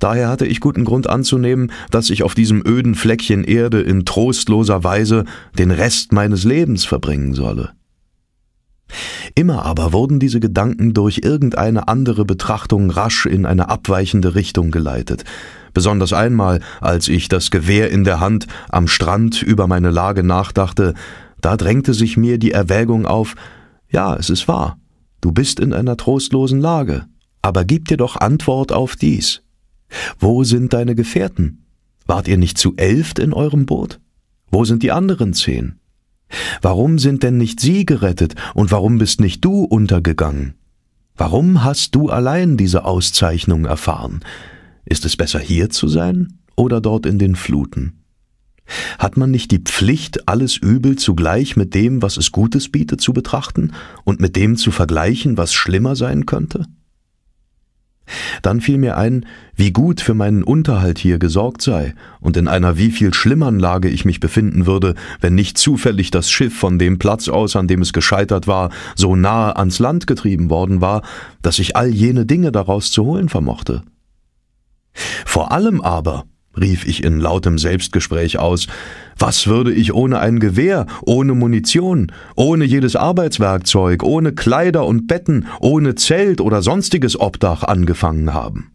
Daher hatte ich guten Grund anzunehmen, dass ich auf diesem öden Fleckchen Erde in trostloser Weise den Rest meines Lebens verbringen solle. Immer aber wurden diese Gedanken durch irgendeine andere Betrachtung rasch in eine abweichende Richtung geleitet, besonders einmal, als ich das Gewehr in der Hand am Strand über meine Lage nachdachte, da drängte sich mir die Erwägung auf Ja, es ist wahr, du bist in einer trostlosen Lage, aber gib dir doch Antwort auf dies. Wo sind deine Gefährten? Wart ihr nicht zu elft in eurem Boot? Wo sind die anderen zehn? Warum sind denn nicht sie gerettet und warum bist nicht du untergegangen? Warum hast du allein diese Auszeichnung erfahren? Ist es besser hier zu sein oder dort in den Fluten? Hat man nicht die Pflicht, alles Übel zugleich mit dem, was es Gutes bietet, zu betrachten und mit dem zu vergleichen, was schlimmer sein könnte? Dann fiel mir ein, wie gut für meinen Unterhalt hier gesorgt sei und in einer wie viel schlimmern Lage ich mich befinden würde, wenn nicht zufällig das Schiff von dem Platz aus, an dem es gescheitert war, so nahe ans Land getrieben worden war, dass ich all jene Dinge daraus zu holen vermochte. Vor allem aber, rief ich in lautem Selbstgespräch aus, was würde ich ohne ein Gewehr, ohne Munition, ohne jedes Arbeitswerkzeug, ohne Kleider und Betten, ohne Zelt oder sonstiges Obdach angefangen haben?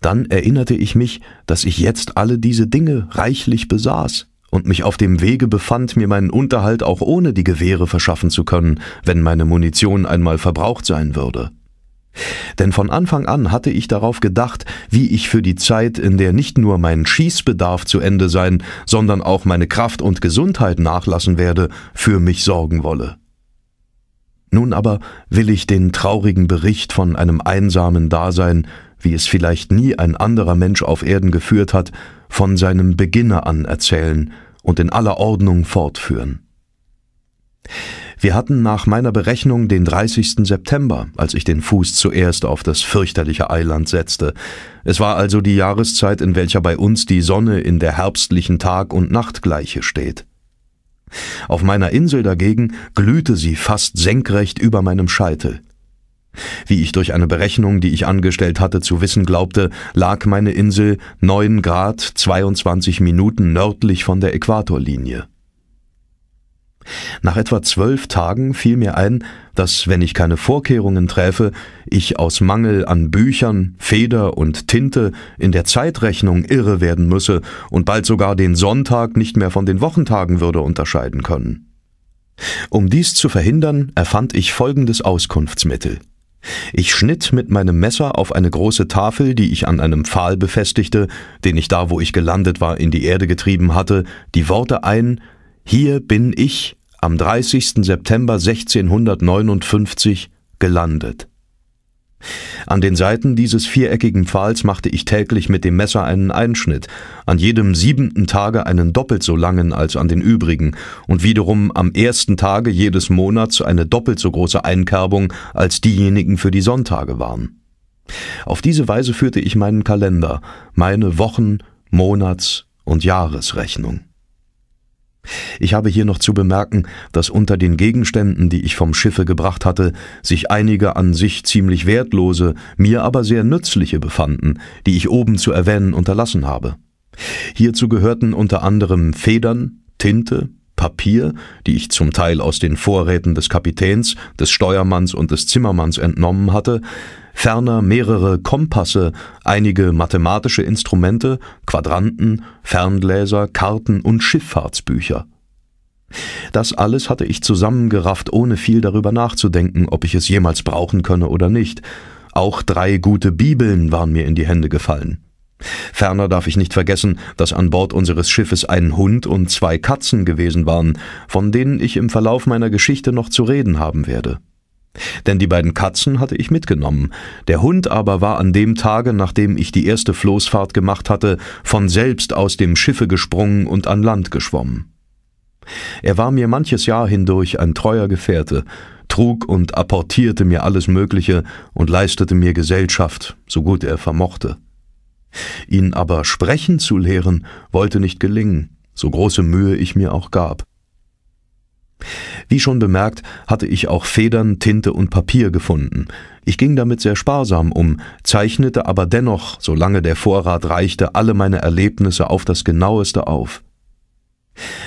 Dann erinnerte ich mich, dass ich jetzt alle diese Dinge reichlich besaß und mich auf dem Wege befand, mir meinen Unterhalt auch ohne die Gewehre verschaffen zu können, wenn meine Munition einmal verbraucht sein würde. Denn von Anfang an hatte ich darauf gedacht, wie ich für die Zeit, in der nicht nur mein Schießbedarf zu Ende sein, sondern auch meine Kraft und Gesundheit nachlassen werde, für mich sorgen wolle. Nun aber will ich den traurigen Bericht von einem einsamen Dasein, wie es vielleicht nie ein anderer Mensch auf Erden geführt hat, von seinem Beginne an erzählen und in aller Ordnung fortführen. Wir hatten nach meiner Berechnung den 30. September, als ich den Fuß zuerst auf das fürchterliche Eiland setzte. Es war also die Jahreszeit, in welcher bei uns die Sonne in der herbstlichen Tag- und Nachtgleiche steht. Auf meiner Insel dagegen glühte sie fast senkrecht über meinem Scheitel. Wie ich durch eine Berechnung, die ich angestellt hatte, zu wissen glaubte, lag meine Insel 9 Grad 22 Minuten nördlich von der Äquatorlinie. Nach etwa zwölf Tagen fiel mir ein, dass, wenn ich keine Vorkehrungen träfe, ich aus Mangel an Büchern, Feder und Tinte in der Zeitrechnung irre werden müsse und bald sogar den Sonntag nicht mehr von den Wochentagen würde unterscheiden können. Um dies zu verhindern, erfand ich folgendes Auskunftsmittel. Ich schnitt mit meinem Messer auf eine große Tafel, die ich an einem Pfahl befestigte, den ich da, wo ich gelandet war, in die Erde getrieben hatte, die Worte ein Hier bin ich, am 30. September 1659 gelandet. An den Seiten dieses viereckigen Pfahls machte ich täglich mit dem Messer einen Einschnitt, an jedem siebenten Tage einen doppelt so langen als an den übrigen und wiederum am ersten Tage jedes Monats eine doppelt so große Einkerbung als diejenigen für die Sonntage waren. Auf diese Weise führte ich meinen Kalender, meine Wochen, Monats- und Jahresrechnung. Ich habe hier noch zu bemerken, dass unter den Gegenständen, die ich vom Schiffe gebracht hatte, sich einige an sich ziemlich wertlose, mir aber sehr nützliche befanden, die ich oben zu erwähnen unterlassen habe. Hierzu gehörten unter anderem Federn, Tinte, Papier, die ich zum Teil aus den Vorräten des Kapitäns, des Steuermanns und des Zimmermanns entnommen hatte, ferner mehrere Kompasse, einige mathematische Instrumente, Quadranten, Ferngläser, Karten und Schifffahrtsbücher. Das alles hatte ich zusammengerafft, ohne viel darüber nachzudenken, ob ich es jemals brauchen könne oder nicht. Auch drei gute Bibeln waren mir in die Hände gefallen. Ferner darf ich nicht vergessen, dass an Bord unseres Schiffes ein Hund und zwei Katzen gewesen waren, von denen ich im Verlauf meiner Geschichte noch zu reden haben werde. Denn die beiden Katzen hatte ich mitgenommen. Der Hund aber war an dem Tage, nachdem ich die erste Floßfahrt gemacht hatte, von selbst aus dem Schiffe gesprungen und an Land geschwommen. Er war mir manches Jahr hindurch ein treuer Gefährte, trug und apportierte mir alles Mögliche und leistete mir Gesellschaft, so gut er vermochte. Ihn aber sprechen zu lehren, wollte nicht gelingen, so große Mühe ich mir auch gab. Wie schon bemerkt, hatte ich auch Federn, Tinte und Papier gefunden. Ich ging damit sehr sparsam um, zeichnete aber dennoch, solange der Vorrat reichte, alle meine Erlebnisse auf das genaueste auf.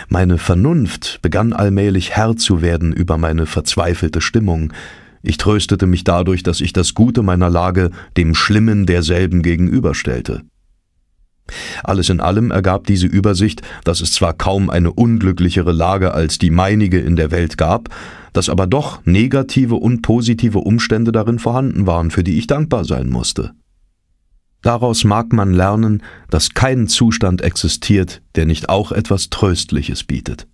Meine Vernunft begann allmählich Herr zu werden über meine verzweifelte Stimmung. Ich tröstete mich dadurch, dass ich das Gute meiner Lage dem Schlimmen derselben gegenüberstellte. Alles in allem ergab diese Übersicht, dass es zwar kaum eine unglücklichere Lage als die meinige in der Welt gab, dass aber doch negative und positive Umstände darin vorhanden waren, für die ich dankbar sein musste. Daraus mag man lernen, dass kein Zustand existiert, der nicht auch etwas Tröstliches bietet.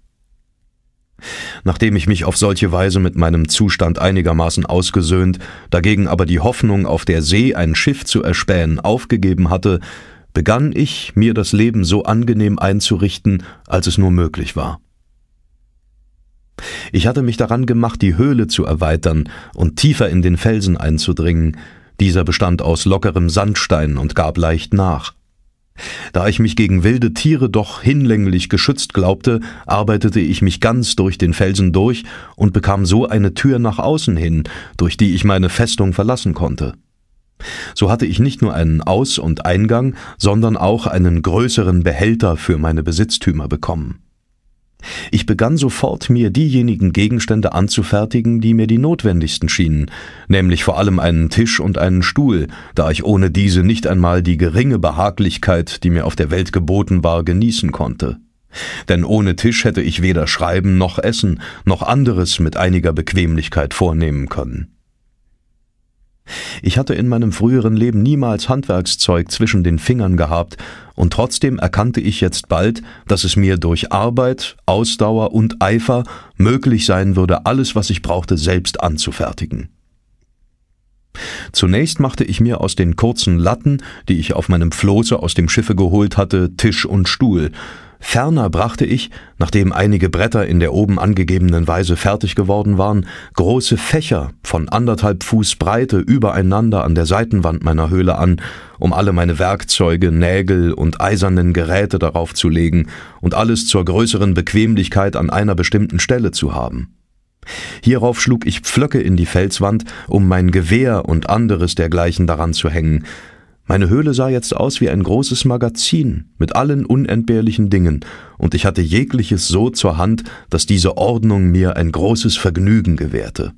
Nachdem ich mich auf solche Weise mit meinem Zustand einigermaßen ausgesöhnt, dagegen aber die Hoffnung, auf der See ein Schiff zu erspähen, aufgegeben hatte, begann ich, mir das Leben so angenehm einzurichten, als es nur möglich war. Ich hatte mich daran gemacht, die Höhle zu erweitern und tiefer in den Felsen einzudringen. Dieser bestand aus lockerem Sandstein und gab leicht nach. Da ich mich gegen wilde Tiere doch hinlänglich geschützt glaubte, arbeitete ich mich ganz durch den Felsen durch und bekam so eine Tür nach außen hin, durch die ich meine Festung verlassen konnte. So hatte ich nicht nur einen Aus- und Eingang, sondern auch einen größeren Behälter für meine Besitztümer bekommen. Ich begann sofort, mir diejenigen Gegenstände anzufertigen, die mir die notwendigsten schienen, nämlich vor allem einen Tisch und einen Stuhl, da ich ohne diese nicht einmal die geringe Behaglichkeit, die mir auf der Welt geboten war, genießen konnte. Denn ohne Tisch hätte ich weder schreiben noch essen, noch anderes mit einiger Bequemlichkeit vornehmen können. Ich hatte in meinem früheren Leben niemals Handwerkszeug zwischen den Fingern gehabt, und trotzdem erkannte ich jetzt bald, dass es mir durch Arbeit, Ausdauer und Eifer möglich sein würde, alles, was ich brauchte, selbst anzufertigen. Zunächst machte ich mir aus den kurzen Latten, die ich auf meinem Floße aus dem Schiffe geholt hatte, Tisch und Stuhl, Ferner brachte ich, nachdem einige Bretter in der oben angegebenen Weise fertig geworden waren, große Fächer von anderthalb Fuß Breite übereinander an der Seitenwand meiner Höhle an, um alle meine Werkzeuge, Nägel und eisernen Geräte darauf zu legen und alles zur größeren Bequemlichkeit an einer bestimmten Stelle zu haben. Hierauf schlug ich Pflöcke in die Felswand, um mein Gewehr und anderes dergleichen daran zu hängen, meine Höhle sah jetzt aus wie ein großes Magazin mit allen unentbehrlichen Dingen, und ich hatte jegliches so zur Hand, dass diese Ordnung mir ein großes Vergnügen gewährte.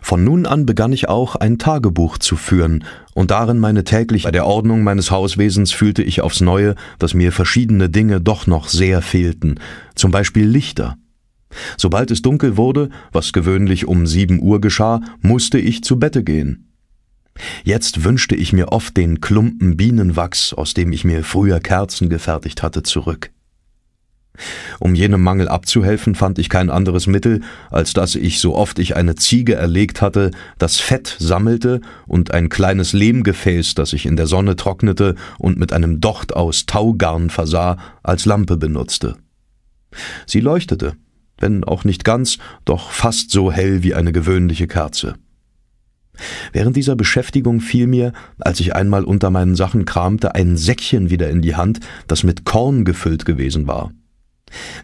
Von nun an begann ich auch ein Tagebuch zu führen, und darin meine täglich bei der Ordnung meines Hauswesens fühlte ich aufs neue, dass mir verschiedene Dinge doch noch sehr fehlten, zum Beispiel Lichter. Sobald es dunkel wurde, was gewöhnlich um sieben Uhr geschah, musste ich zu Bette gehen. Jetzt wünschte ich mir oft den Klumpen Bienenwachs, aus dem ich mir früher Kerzen gefertigt hatte, zurück. Um jenem Mangel abzuhelfen, fand ich kein anderes Mittel, als dass ich, so oft ich eine Ziege erlegt hatte, das Fett sammelte und ein kleines Lehmgefäß, das ich in der Sonne trocknete und mit einem Docht aus Taugarn versah, als Lampe benutzte. Sie leuchtete, wenn auch nicht ganz, doch fast so hell wie eine gewöhnliche Kerze. Während dieser Beschäftigung fiel mir, als ich einmal unter meinen Sachen kramte, ein Säckchen wieder in die Hand, das mit Korn gefüllt gewesen war.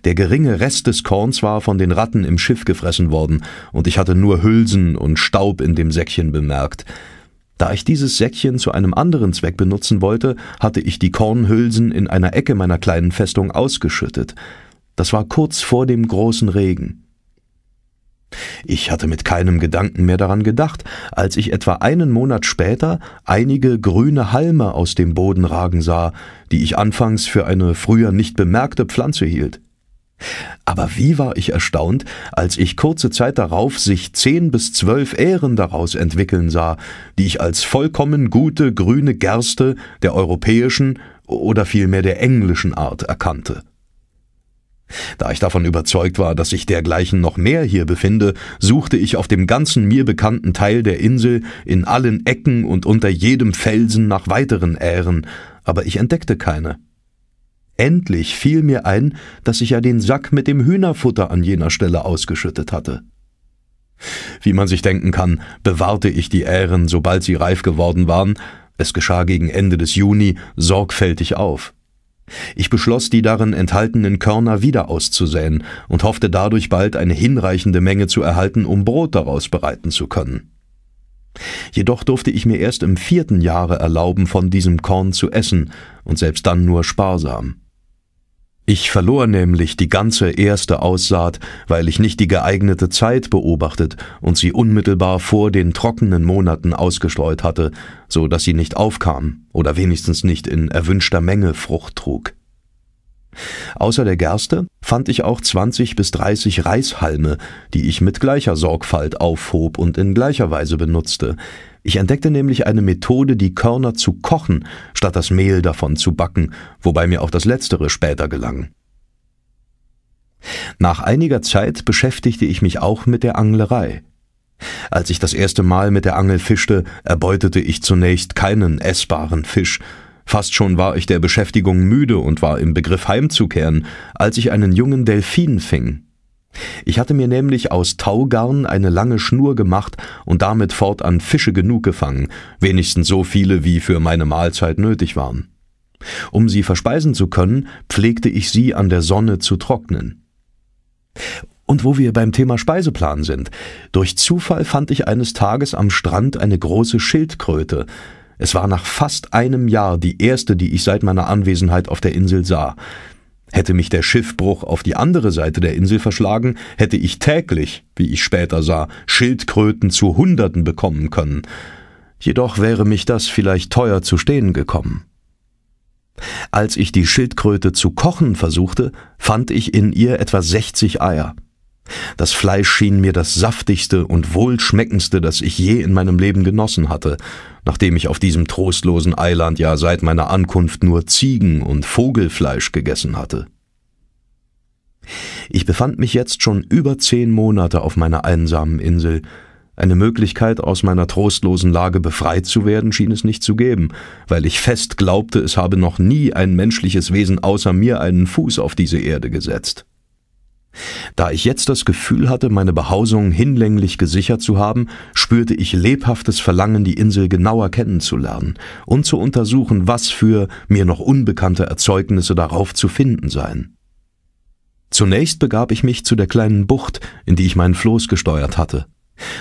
Der geringe Rest des Korns war von den Ratten im Schiff gefressen worden, und ich hatte nur Hülsen und Staub in dem Säckchen bemerkt. Da ich dieses Säckchen zu einem anderen Zweck benutzen wollte, hatte ich die Kornhülsen in einer Ecke meiner kleinen Festung ausgeschüttet. Das war kurz vor dem großen Regen. Ich hatte mit keinem Gedanken mehr daran gedacht, als ich etwa einen Monat später einige grüne Halme aus dem Boden ragen sah, die ich anfangs für eine früher nicht bemerkte Pflanze hielt. Aber wie war ich erstaunt, als ich kurze Zeit darauf sich zehn bis zwölf Ähren daraus entwickeln sah, die ich als vollkommen gute grüne Gerste der europäischen oder vielmehr der englischen Art erkannte. Da ich davon überzeugt war, dass sich dergleichen noch mehr hier befinde, suchte ich auf dem ganzen mir bekannten Teil der Insel in allen Ecken und unter jedem Felsen nach weiteren Ähren, aber ich entdeckte keine. Endlich fiel mir ein, dass ich ja den Sack mit dem Hühnerfutter an jener Stelle ausgeschüttet hatte. Wie man sich denken kann, bewahrte ich die Ähren, sobald sie reif geworden waren, es geschah gegen Ende des Juni, sorgfältig auf. Ich beschloss, die darin enthaltenen Körner wieder auszusäen und hoffte dadurch bald eine hinreichende Menge zu erhalten, um Brot daraus bereiten zu können. Jedoch durfte ich mir erst im vierten Jahre erlauben, von diesem Korn zu essen, und selbst dann nur sparsam. Ich verlor nämlich die ganze erste Aussaat, weil ich nicht die geeignete Zeit beobachtet und sie unmittelbar vor den trockenen Monaten ausgestreut hatte, so dass sie nicht aufkam oder wenigstens nicht in erwünschter Menge Frucht trug. Außer der Gerste fand ich auch 20 bis 30 Reishalme, die ich mit gleicher Sorgfalt aufhob und in gleicher Weise benutzte. Ich entdeckte nämlich eine Methode, die Körner zu kochen, statt das Mehl davon zu backen, wobei mir auch das Letztere später gelang. Nach einiger Zeit beschäftigte ich mich auch mit der Anglerei. Als ich das erste Mal mit der Angel fischte, erbeutete ich zunächst keinen essbaren Fisch, Fast schon war ich der Beschäftigung müde und war im Begriff heimzukehren, als ich einen jungen Delfin fing. Ich hatte mir nämlich aus Taugarn eine lange Schnur gemacht und damit fortan Fische genug gefangen, wenigstens so viele, wie für meine Mahlzeit nötig waren. Um sie verspeisen zu können, pflegte ich sie an der Sonne zu trocknen. Und wo wir beim Thema Speiseplan sind, durch Zufall fand ich eines Tages am Strand eine große Schildkröte, es war nach fast einem Jahr die erste, die ich seit meiner Anwesenheit auf der Insel sah. Hätte mich der Schiffbruch auf die andere Seite der Insel verschlagen, hätte ich täglich, wie ich später sah, Schildkröten zu Hunderten bekommen können. Jedoch wäre mich das vielleicht teuer zu stehen gekommen. Als ich die Schildkröte zu kochen versuchte, fand ich in ihr etwa 60 Eier. Das Fleisch schien mir das saftigste und wohlschmeckendste, das ich je in meinem Leben genossen hatte, nachdem ich auf diesem trostlosen Eiland ja seit meiner Ankunft nur Ziegen und Vogelfleisch gegessen hatte. Ich befand mich jetzt schon über zehn Monate auf meiner einsamen Insel. Eine Möglichkeit, aus meiner trostlosen Lage befreit zu werden, schien es nicht zu geben, weil ich fest glaubte, es habe noch nie ein menschliches Wesen außer mir einen Fuß auf diese Erde gesetzt. Da ich jetzt das Gefühl hatte, meine Behausung hinlänglich gesichert zu haben, spürte ich lebhaftes Verlangen, die Insel genauer kennenzulernen und zu untersuchen, was für mir noch unbekannte Erzeugnisse darauf zu finden seien. Zunächst begab ich mich zu der kleinen Bucht, in die ich meinen Floß gesteuert hatte.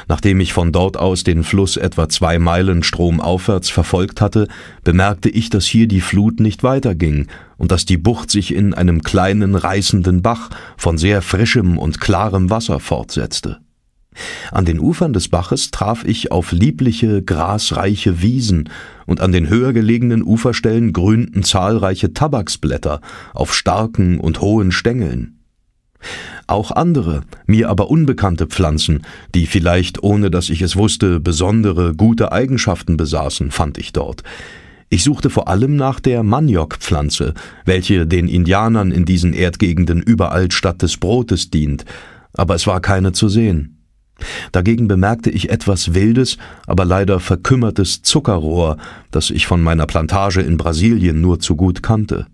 Nachdem ich von dort aus den Fluss etwa zwei Meilen stromaufwärts verfolgt hatte, bemerkte ich, dass hier die Flut nicht weiterging und dass die Bucht sich in einem kleinen reißenden Bach von sehr frischem und klarem Wasser fortsetzte. An den Ufern des Baches traf ich auf liebliche, grasreiche Wiesen, und an den höher gelegenen Uferstellen grünten zahlreiche Tabaksblätter auf starken und hohen Stängeln. Auch andere, mir aber unbekannte Pflanzen, die vielleicht, ohne dass ich es wusste, besondere, gute Eigenschaften besaßen, fand ich dort. Ich suchte vor allem nach der Maniokpflanze, welche den Indianern in diesen Erdgegenden überall statt des Brotes dient, aber es war keine zu sehen. Dagegen bemerkte ich etwas wildes, aber leider verkümmertes Zuckerrohr, das ich von meiner Plantage in Brasilien nur zu gut kannte.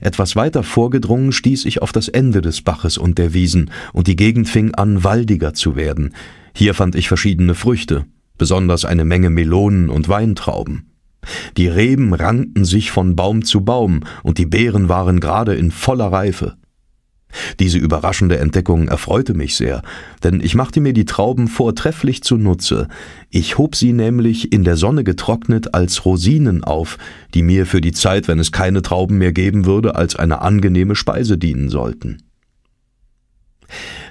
Etwas weiter vorgedrungen stieß ich auf das Ende des Baches und der Wiesen, und die Gegend fing an, waldiger zu werden. Hier fand ich verschiedene Früchte, besonders eine Menge Melonen und Weintrauben. Die Reben rankten sich von Baum zu Baum, und die Beeren waren gerade in voller Reife. Diese überraschende Entdeckung erfreute mich sehr, denn ich machte mir die Trauben vortrefflich zunutze. Ich hob sie nämlich in der Sonne getrocknet als Rosinen auf, die mir für die Zeit, wenn es keine Trauben mehr geben würde, als eine angenehme Speise dienen sollten.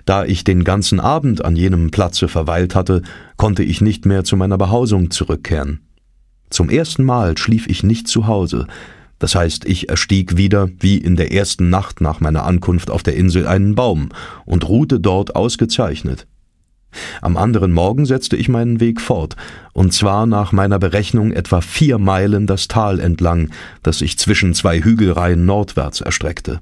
Da ich den ganzen Abend an jenem Platze verweilt hatte, konnte ich nicht mehr zu meiner Behausung zurückkehren. Zum ersten Mal schlief ich nicht zu Hause, das heißt, ich erstieg wieder, wie in der ersten Nacht nach meiner Ankunft auf der Insel, einen Baum und ruhte dort ausgezeichnet. Am anderen Morgen setzte ich meinen Weg fort, und zwar nach meiner Berechnung etwa vier Meilen das Tal entlang, das sich zwischen zwei Hügelreihen nordwärts erstreckte.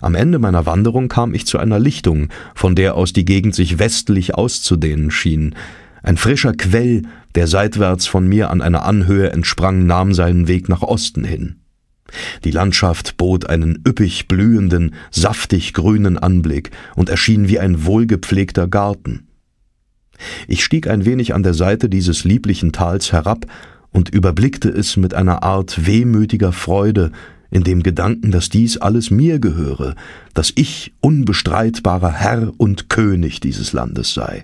Am Ende meiner Wanderung kam ich zu einer Lichtung, von der aus die Gegend sich westlich auszudehnen schien. Ein frischer Quell, der seitwärts von mir an einer Anhöhe entsprang, nahm seinen Weg nach Osten hin. Die Landschaft bot einen üppig blühenden, saftig grünen Anblick und erschien wie ein wohlgepflegter Garten. Ich stieg ein wenig an der Seite dieses lieblichen Tals herab und überblickte es mit einer Art wehmütiger Freude, in dem Gedanken, dass dies alles mir gehöre, dass ich unbestreitbarer Herr und König dieses Landes sei.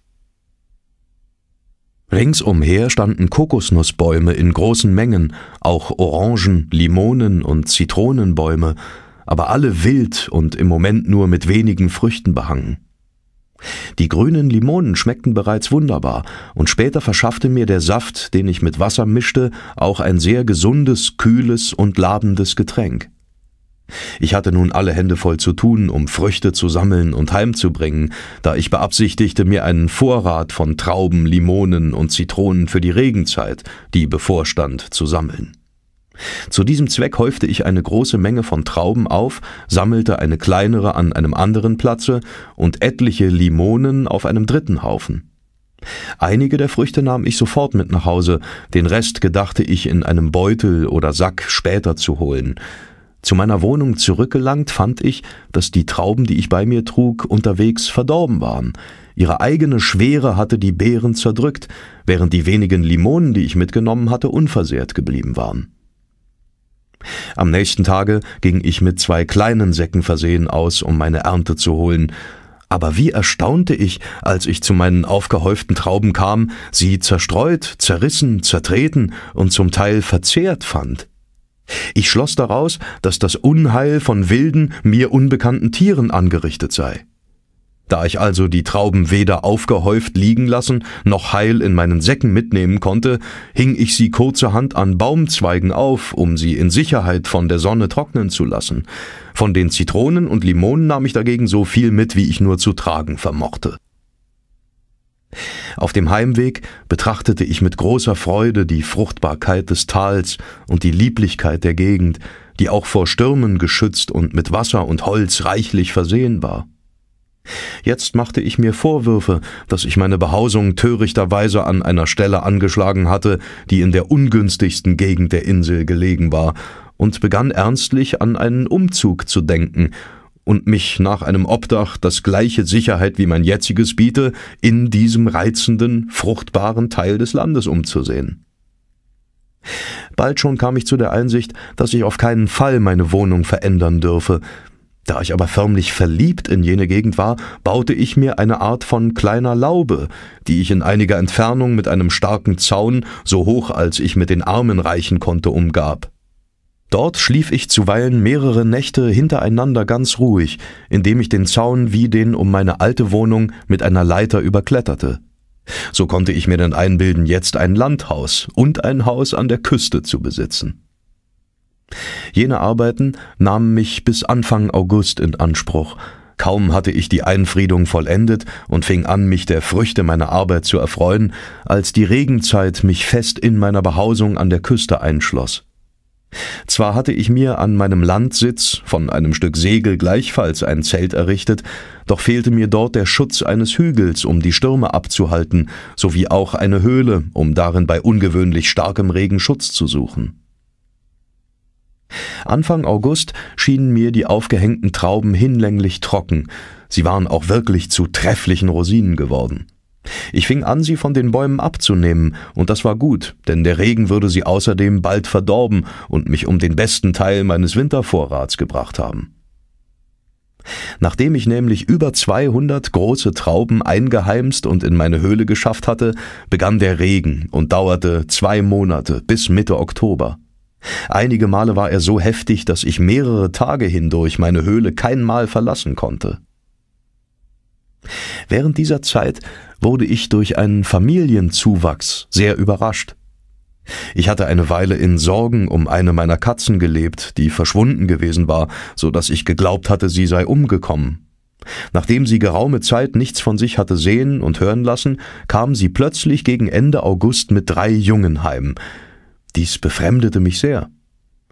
Ringsumher standen Kokosnussbäume in großen Mengen, auch Orangen, Limonen und Zitronenbäume, aber alle wild und im Moment nur mit wenigen Früchten behangen. Die grünen Limonen schmeckten bereits wunderbar, und später verschaffte mir der Saft, den ich mit Wasser mischte, auch ein sehr gesundes, kühles und labendes Getränk. Ich hatte nun alle Hände voll zu tun, um Früchte zu sammeln und heimzubringen, da ich beabsichtigte, mir einen Vorrat von Trauben, Limonen und Zitronen für die Regenzeit, die bevorstand, zu sammeln. Zu diesem Zweck häufte ich eine große Menge von Trauben auf, sammelte eine kleinere an einem anderen Platze und etliche Limonen auf einem dritten Haufen. Einige der Früchte nahm ich sofort mit nach Hause, den Rest gedachte ich in einem Beutel oder Sack später zu holen. Zu meiner Wohnung zurückgelangt fand ich, dass die Trauben, die ich bei mir trug, unterwegs verdorben waren. Ihre eigene Schwere hatte die Beeren zerdrückt, während die wenigen Limonen, die ich mitgenommen hatte, unversehrt geblieben waren. Am nächsten Tage ging ich mit zwei kleinen Säcken versehen aus, um meine Ernte zu holen, aber wie erstaunte ich, als ich zu meinen aufgehäuften Trauben kam, sie zerstreut, zerrissen, zertreten und zum Teil verzehrt fand. Ich schloss daraus, dass das Unheil von wilden, mir unbekannten Tieren angerichtet sei. Da ich also die Trauben weder aufgehäuft liegen lassen noch heil in meinen Säcken mitnehmen konnte, hing ich sie kurzerhand an Baumzweigen auf, um sie in Sicherheit von der Sonne trocknen zu lassen. Von den Zitronen und Limonen nahm ich dagegen so viel mit, wie ich nur zu tragen vermochte. Auf dem Heimweg betrachtete ich mit großer Freude die Fruchtbarkeit des Tals und die Lieblichkeit der Gegend, die auch vor Stürmen geschützt und mit Wasser und Holz reichlich versehen war. Jetzt machte ich mir Vorwürfe, dass ich meine Behausung törichterweise an einer Stelle angeschlagen hatte, die in der ungünstigsten Gegend der Insel gelegen war, und begann ernstlich an einen Umzug zu denken und mich nach einem Obdach, das gleiche Sicherheit wie mein jetziges biete, in diesem reizenden, fruchtbaren Teil des Landes umzusehen. Bald schon kam ich zu der Einsicht, dass ich auf keinen Fall meine Wohnung verändern dürfe, da ich aber förmlich verliebt in jene Gegend war, baute ich mir eine Art von kleiner Laube, die ich in einiger Entfernung mit einem starken Zaun, so hoch als ich mit den Armen reichen konnte, umgab. Dort schlief ich zuweilen mehrere Nächte hintereinander ganz ruhig, indem ich den Zaun wie den um meine alte Wohnung mit einer Leiter überkletterte. So konnte ich mir denn einbilden, jetzt ein Landhaus und ein Haus an der Küste zu besitzen. Jene Arbeiten nahmen mich bis Anfang August in Anspruch. Kaum hatte ich die Einfriedung vollendet und fing an, mich der Früchte meiner Arbeit zu erfreuen, als die Regenzeit mich fest in meiner Behausung an der Küste einschloss. Zwar hatte ich mir an meinem Landsitz von einem Stück Segel gleichfalls ein Zelt errichtet, doch fehlte mir dort der Schutz eines Hügels, um die Stürme abzuhalten, sowie auch eine Höhle, um darin bei ungewöhnlich starkem Regen Schutz zu suchen. Anfang August schienen mir die aufgehängten Trauben hinlänglich trocken, sie waren auch wirklich zu trefflichen Rosinen geworden. Ich fing an, sie von den Bäumen abzunehmen, und das war gut, denn der Regen würde sie außerdem bald verdorben und mich um den besten Teil meines Wintervorrats gebracht haben. Nachdem ich nämlich über 200 große Trauben eingeheimst und in meine Höhle geschafft hatte, begann der Regen und dauerte zwei Monate bis Mitte Oktober. Einige Male war er so heftig, dass ich mehrere Tage hindurch meine Höhle kein Mal verlassen konnte. Während dieser Zeit wurde ich durch einen Familienzuwachs sehr überrascht. Ich hatte eine Weile in Sorgen um eine meiner Katzen gelebt, die verschwunden gewesen war, so dass ich geglaubt hatte, sie sei umgekommen. Nachdem sie geraume Zeit nichts von sich hatte sehen und hören lassen, kam sie plötzlich gegen Ende August mit drei Jungen heim, dies befremdete mich sehr.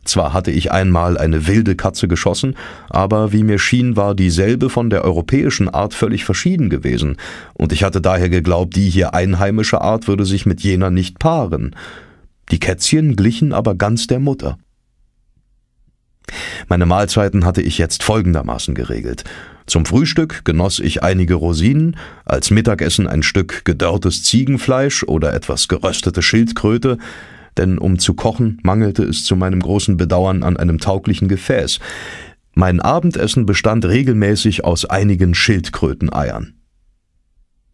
Zwar hatte ich einmal eine wilde Katze geschossen, aber wie mir schien, war dieselbe von der europäischen Art völlig verschieden gewesen, und ich hatte daher geglaubt, die hier einheimische Art würde sich mit jener nicht paaren. Die Kätzchen glichen aber ganz der Mutter. Meine Mahlzeiten hatte ich jetzt folgendermaßen geregelt. Zum Frühstück genoss ich einige Rosinen, als Mittagessen ein Stück gedörrtes Ziegenfleisch oder etwas geröstete Schildkröte, denn um zu kochen mangelte es zu meinem großen Bedauern an einem tauglichen Gefäß. Mein Abendessen bestand regelmäßig aus einigen Schildkröteneiern.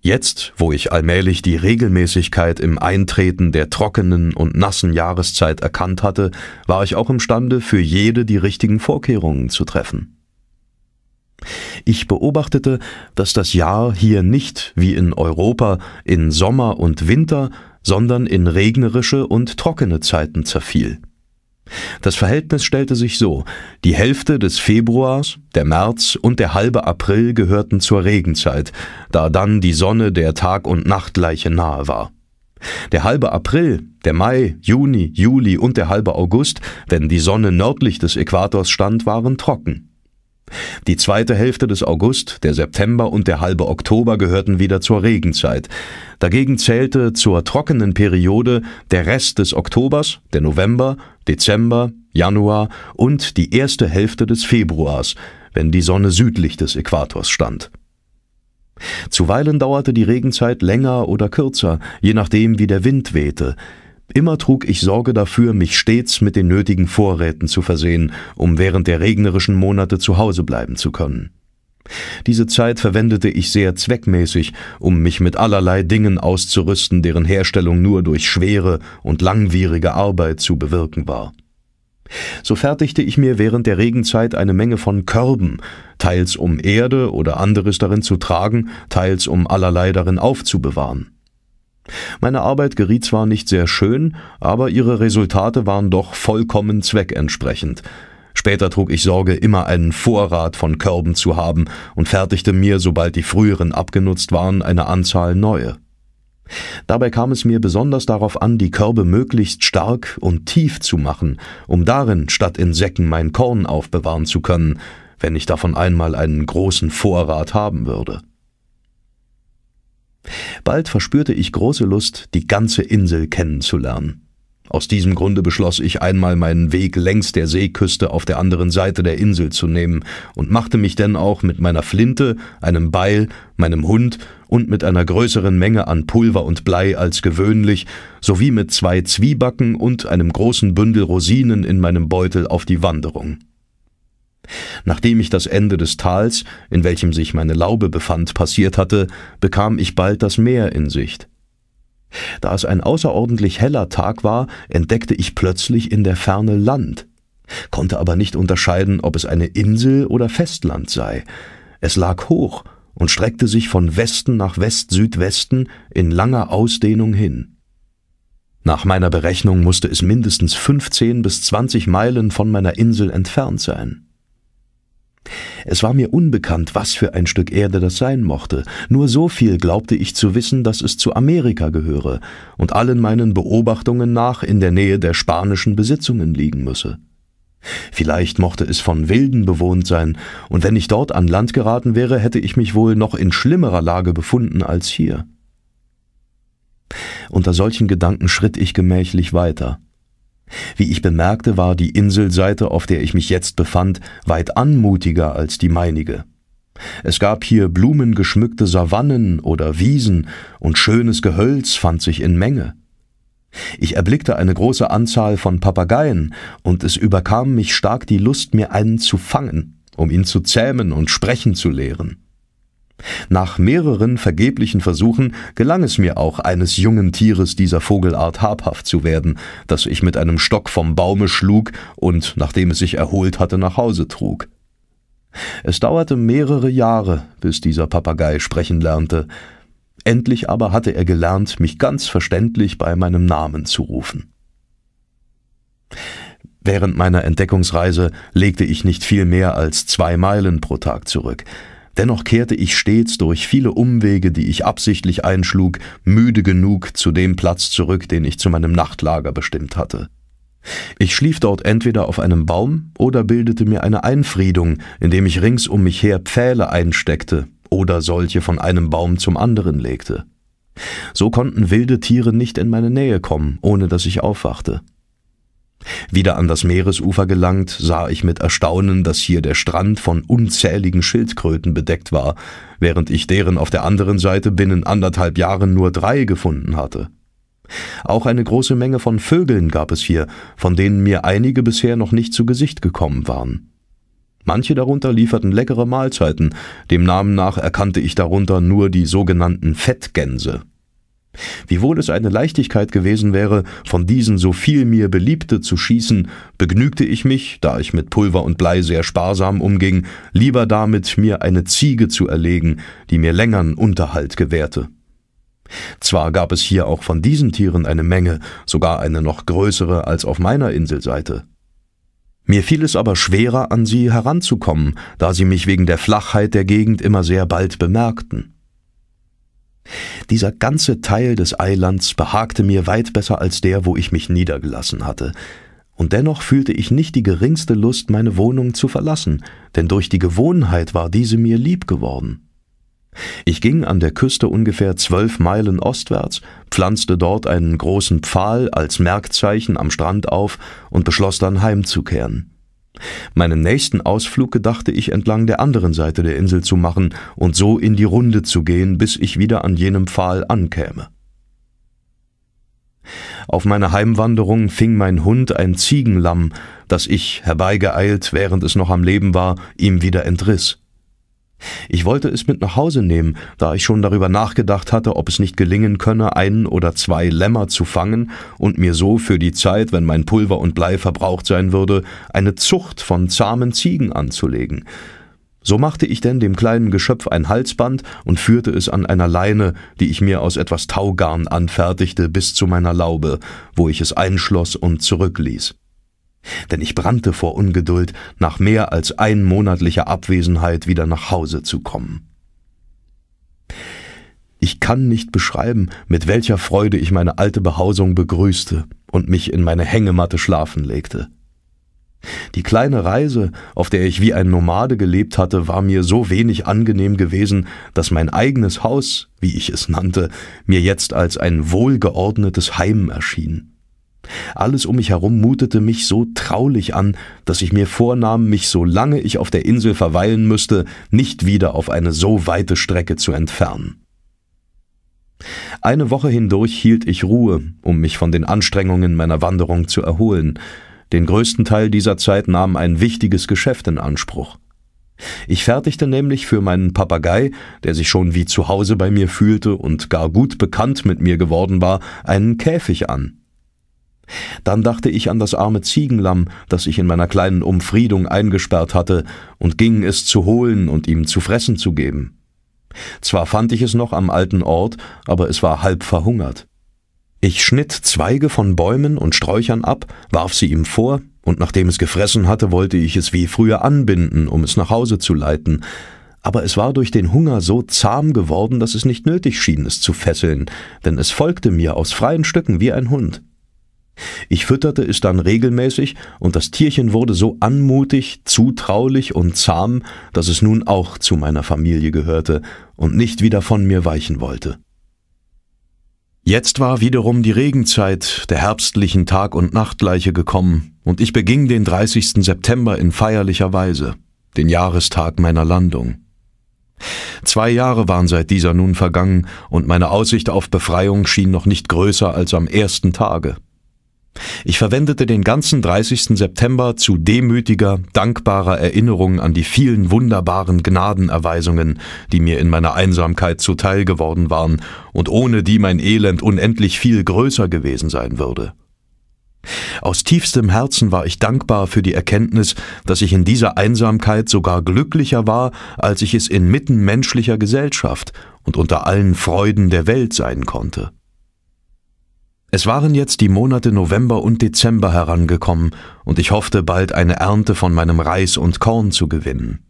Jetzt, wo ich allmählich die Regelmäßigkeit im Eintreten der trockenen und nassen Jahreszeit erkannt hatte, war ich auch imstande, für jede die richtigen Vorkehrungen zu treffen. Ich beobachtete, dass das Jahr hier nicht, wie in Europa, in Sommer und Winter, sondern in regnerische und trockene Zeiten zerfiel. Das Verhältnis stellte sich so, die Hälfte des Februars, der März und der halbe April gehörten zur Regenzeit, da dann die Sonne der Tag- und Nachtgleiche nahe war. Der halbe April, der Mai, Juni, Juli und der halbe August, wenn die Sonne nördlich des Äquators stand, waren trocken. Die zweite Hälfte des August, der September und der halbe Oktober gehörten wieder zur Regenzeit. Dagegen zählte zur trockenen Periode der Rest des Oktobers, der November, Dezember, Januar und die erste Hälfte des Februars, wenn die Sonne südlich des Äquators stand. Zuweilen dauerte die Regenzeit länger oder kürzer, je nachdem wie der Wind wehte. Immer trug ich Sorge dafür, mich stets mit den nötigen Vorräten zu versehen, um während der regnerischen Monate zu Hause bleiben zu können. Diese Zeit verwendete ich sehr zweckmäßig, um mich mit allerlei Dingen auszurüsten, deren Herstellung nur durch schwere und langwierige Arbeit zu bewirken war. So fertigte ich mir während der Regenzeit eine Menge von Körben, teils um Erde oder anderes darin zu tragen, teils um allerlei darin aufzubewahren. Meine Arbeit geriet zwar nicht sehr schön, aber ihre Resultate waren doch vollkommen zweckentsprechend. Später trug ich Sorge, immer einen Vorrat von Körben zu haben und fertigte mir, sobald die früheren abgenutzt waren, eine Anzahl neue. Dabei kam es mir besonders darauf an, die Körbe möglichst stark und tief zu machen, um darin statt in Säcken mein Korn aufbewahren zu können, wenn ich davon einmal einen großen Vorrat haben würde. Bald verspürte ich große Lust, die ganze Insel kennenzulernen. Aus diesem Grunde beschloss ich einmal meinen Weg längs der Seeküste auf der anderen Seite der Insel zu nehmen und machte mich denn auch mit meiner Flinte, einem Beil, meinem Hund und mit einer größeren Menge an Pulver und Blei als gewöhnlich, sowie mit zwei Zwiebacken und einem großen Bündel Rosinen in meinem Beutel auf die Wanderung. Nachdem ich das Ende des Tals, in welchem sich meine Laube befand, passiert hatte, bekam ich bald das Meer in Sicht. Da es ein außerordentlich heller Tag war, entdeckte ich plötzlich in der Ferne Land, konnte aber nicht unterscheiden, ob es eine Insel oder Festland sei. Es lag hoch und streckte sich von Westen nach West-Südwesten in langer Ausdehnung hin. Nach meiner Berechnung musste es mindestens 15 bis 20 Meilen von meiner Insel entfernt sein. Es war mir unbekannt, was für ein Stück Erde das sein mochte, nur so viel glaubte ich zu wissen, dass es zu Amerika gehöre und allen meinen Beobachtungen nach in der Nähe der spanischen Besitzungen liegen müsse. Vielleicht mochte es von Wilden bewohnt sein, und wenn ich dort an Land geraten wäre, hätte ich mich wohl noch in schlimmerer Lage befunden als hier. Unter solchen Gedanken schritt ich gemächlich weiter, wie ich bemerkte, war die Inselseite, auf der ich mich jetzt befand, weit anmutiger als die meinige. Es gab hier blumengeschmückte Savannen oder Wiesen, und schönes Gehölz fand sich in Menge. Ich erblickte eine große Anzahl von Papageien, und es überkam mich stark die Lust, mir einen zu fangen, um ihn zu zähmen und sprechen zu lehren. Nach mehreren vergeblichen Versuchen gelang es mir auch, eines jungen Tieres dieser Vogelart habhaft zu werden, das ich mit einem Stock vom Baume schlug und, nachdem es sich erholt hatte, nach Hause trug. Es dauerte mehrere Jahre, bis dieser Papagei sprechen lernte. Endlich aber hatte er gelernt, mich ganz verständlich bei meinem Namen zu rufen. Während meiner Entdeckungsreise legte ich nicht viel mehr als zwei Meilen pro Tag zurück – Dennoch kehrte ich stets durch viele Umwege, die ich absichtlich einschlug, müde genug zu dem Platz zurück, den ich zu meinem Nachtlager bestimmt hatte. Ich schlief dort entweder auf einem Baum oder bildete mir eine Einfriedung, indem ich rings um mich her Pfähle einsteckte oder solche von einem Baum zum anderen legte. So konnten wilde Tiere nicht in meine Nähe kommen, ohne dass ich aufwachte. Wieder an das Meeresufer gelangt, sah ich mit Erstaunen, dass hier der Strand von unzähligen Schildkröten bedeckt war, während ich deren auf der anderen Seite binnen anderthalb Jahren nur drei gefunden hatte. Auch eine große Menge von Vögeln gab es hier, von denen mir einige bisher noch nicht zu Gesicht gekommen waren. Manche darunter lieferten leckere Mahlzeiten, dem Namen nach erkannte ich darunter nur die sogenannten Fettgänse. Wiewohl es eine Leichtigkeit gewesen wäre, von diesen so viel mir beliebte zu schießen, begnügte ich mich, da ich mit Pulver und Blei sehr sparsam umging, lieber damit, mir eine Ziege zu erlegen, die mir längern Unterhalt gewährte. Zwar gab es hier auch von diesen Tieren eine Menge, sogar eine noch größere als auf meiner Inselseite. Mir fiel es aber schwerer, an sie heranzukommen, da sie mich wegen der Flachheit der Gegend immer sehr bald bemerkten. Dieser ganze Teil des Eilands behagte mir weit besser als der, wo ich mich niedergelassen hatte, und dennoch fühlte ich nicht die geringste Lust, meine Wohnung zu verlassen, denn durch die Gewohnheit war diese mir lieb geworden. Ich ging an der Küste ungefähr zwölf Meilen ostwärts, pflanzte dort einen großen Pfahl als Merkzeichen am Strand auf und beschloss dann heimzukehren. Meinen nächsten Ausflug gedachte ich entlang der anderen Seite der Insel zu machen und so in die Runde zu gehen, bis ich wieder an jenem Pfahl ankäme. Auf meiner Heimwanderung fing mein Hund ein Ziegenlamm, das ich, herbeigeeilt, während es noch am Leben war, ihm wieder entriss. Ich wollte es mit nach Hause nehmen, da ich schon darüber nachgedacht hatte, ob es nicht gelingen könne, einen oder zwei Lämmer zu fangen und mir so für die Zeit, wenn mein Pulver und Blei verbraucht sein würde, eine Zucht von zahmen Ziegen anzulegen. So machte ich denn dem kleinen Geschöpf ein Halsband und führte es an einer Leine, die ich mir aus etwas Taugarn anfertigte, bis zu meiner Laube, wo ich es einschloss und zurückließ denn ich brannte vor Ungeduld, nach mehr als einmonatlicher Abwesenheit wieder nach Hause zu kommen. Ich kann nicht beschreiben, mit welcher Freude ich meine alte Behausung begrüßte und mich in meine Hängematte schlafen legte. Die kleine Reise, auf der ich wie ein Nomade gelebt hatte, war mir so wenig angenehm gewesen, dass mein eigenes Haus, wie ich es nannte, mir jetzt als ein wohlgeordnetes Heim erschien. Alles um mich herum mutete mich so traulich an, dass ich mir vornahm, mich solange ich auf der Insel verweilen müsste, nicht wieder auf eine so weite Strecke zu entfernen. Eine Woche hindurch hielt ich Ruhe, um mich von den Anstrengungen meiner Wanderung zu erholen. Den größten Teil dieser Zeit nahm ein wichtiges Geschäft in Anspruch. Ich fertigte nämlich für meinen Papagei, der sich schon wie zu Hause bei mir fühlte und gar gut bekannt mit mir geworden war, einen Käfig an. Dann dachte ich an das arme Ziegenlamm, das ich in meiner kleinen Umfriedung eingesperrt hatte, und ging es zu holen und ihm zu fressen zu geben. Zwar fand ich es noch am alten Ort, aber es war halb verhungert. Ich schnitt Zweige von Bäumen und Sträuchern ab, warf sie ihm vor, und nachdem es gefressen hatte, wollte ich es wie früher anbinden, um es nach Hause zu leiten, aber es war durch den Hunger so zahm geworden, dass es nicht nötig schien, es zu fesseln, denn es folgte mir aus freien Stücken wie ein Hund. Ich fütterte es dann regelmäßig, und das Tierchen wurde so anmutig, zutraulich und zahm, dass es nun auch zu meiner Familie gehörte und nicht wieder von mir weichen wollte. Jetzt war wiederum die Regenzeit der herbstlichen Tag- und Nachtgleiche gekommen, und ich beging den 30. September in feierlicher Weise, den Jahrestag meiner Landung. Zwei Jahre waren seit dieser nun vergangen, und meine Aussicht auf Befreiung schien noch nicht größer als am ersten Tage. Ich verwendete den ganzen 30. September zu demütiger, dankbarer Erinnerung an die vielen wunderbaren Gnadenerweisungen, die mir in meiner Einsamkeit zuteil geworden waren und ohne die mein Elend unendlich viel größer gewesen sein würde. Aus tiefstem Herzen war ich dankbar für die Erkenntnis, dass ich in dieser Einsamkeit sogar glücklicher war, als ich es inmitten menschlicher Gesellschaft und unter allen Freuden der Welt sein konnte. Es waren jetzt die Monate November und Dezember herangekommen, und ich hoffte bald eine Ernte von meinem Reis und Korn zu gewinnen.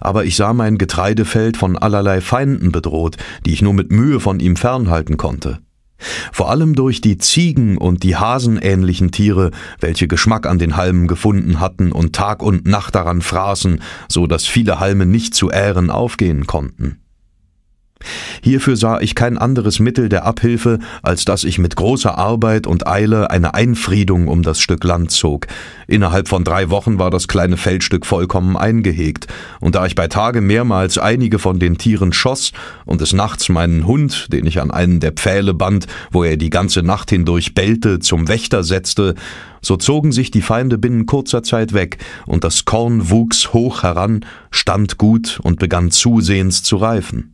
Aber ich sah mein Getreidefeld von allerlei Feinden bedroht, die ich nur mit Mühe von ihm fernhalten konnte. Vor allem durch die Ziegen und die hasenähnlichen Tiere, welche Geschmack an den Halmen gefunden hatten und Tag und Nacht daran fraßen, so dass viele Halme nicht zu Ähren aufgehen konnten. Hierfür sah ich kein anderes Mittel der Abhilfe, als dass ich mit großer Arbeit und Eile eine Einfriedung um das Stück Land zog. Innerhalb von drei Wochen war das kleine Feldstück vollkommen eingehegt, und da ich bei Tage mehrmals einige von den Tieren schoss und des Nachts meinen Hund, den ich an einen der Pfähle band, wo er die ganze Nacht hindurch bellte, zum Wächter setzte, so zogen sich die Feinde binnen kurzer Zeit weg, und das Korn wuchs hoch heran, stand gut und begann zusehends zu reifen.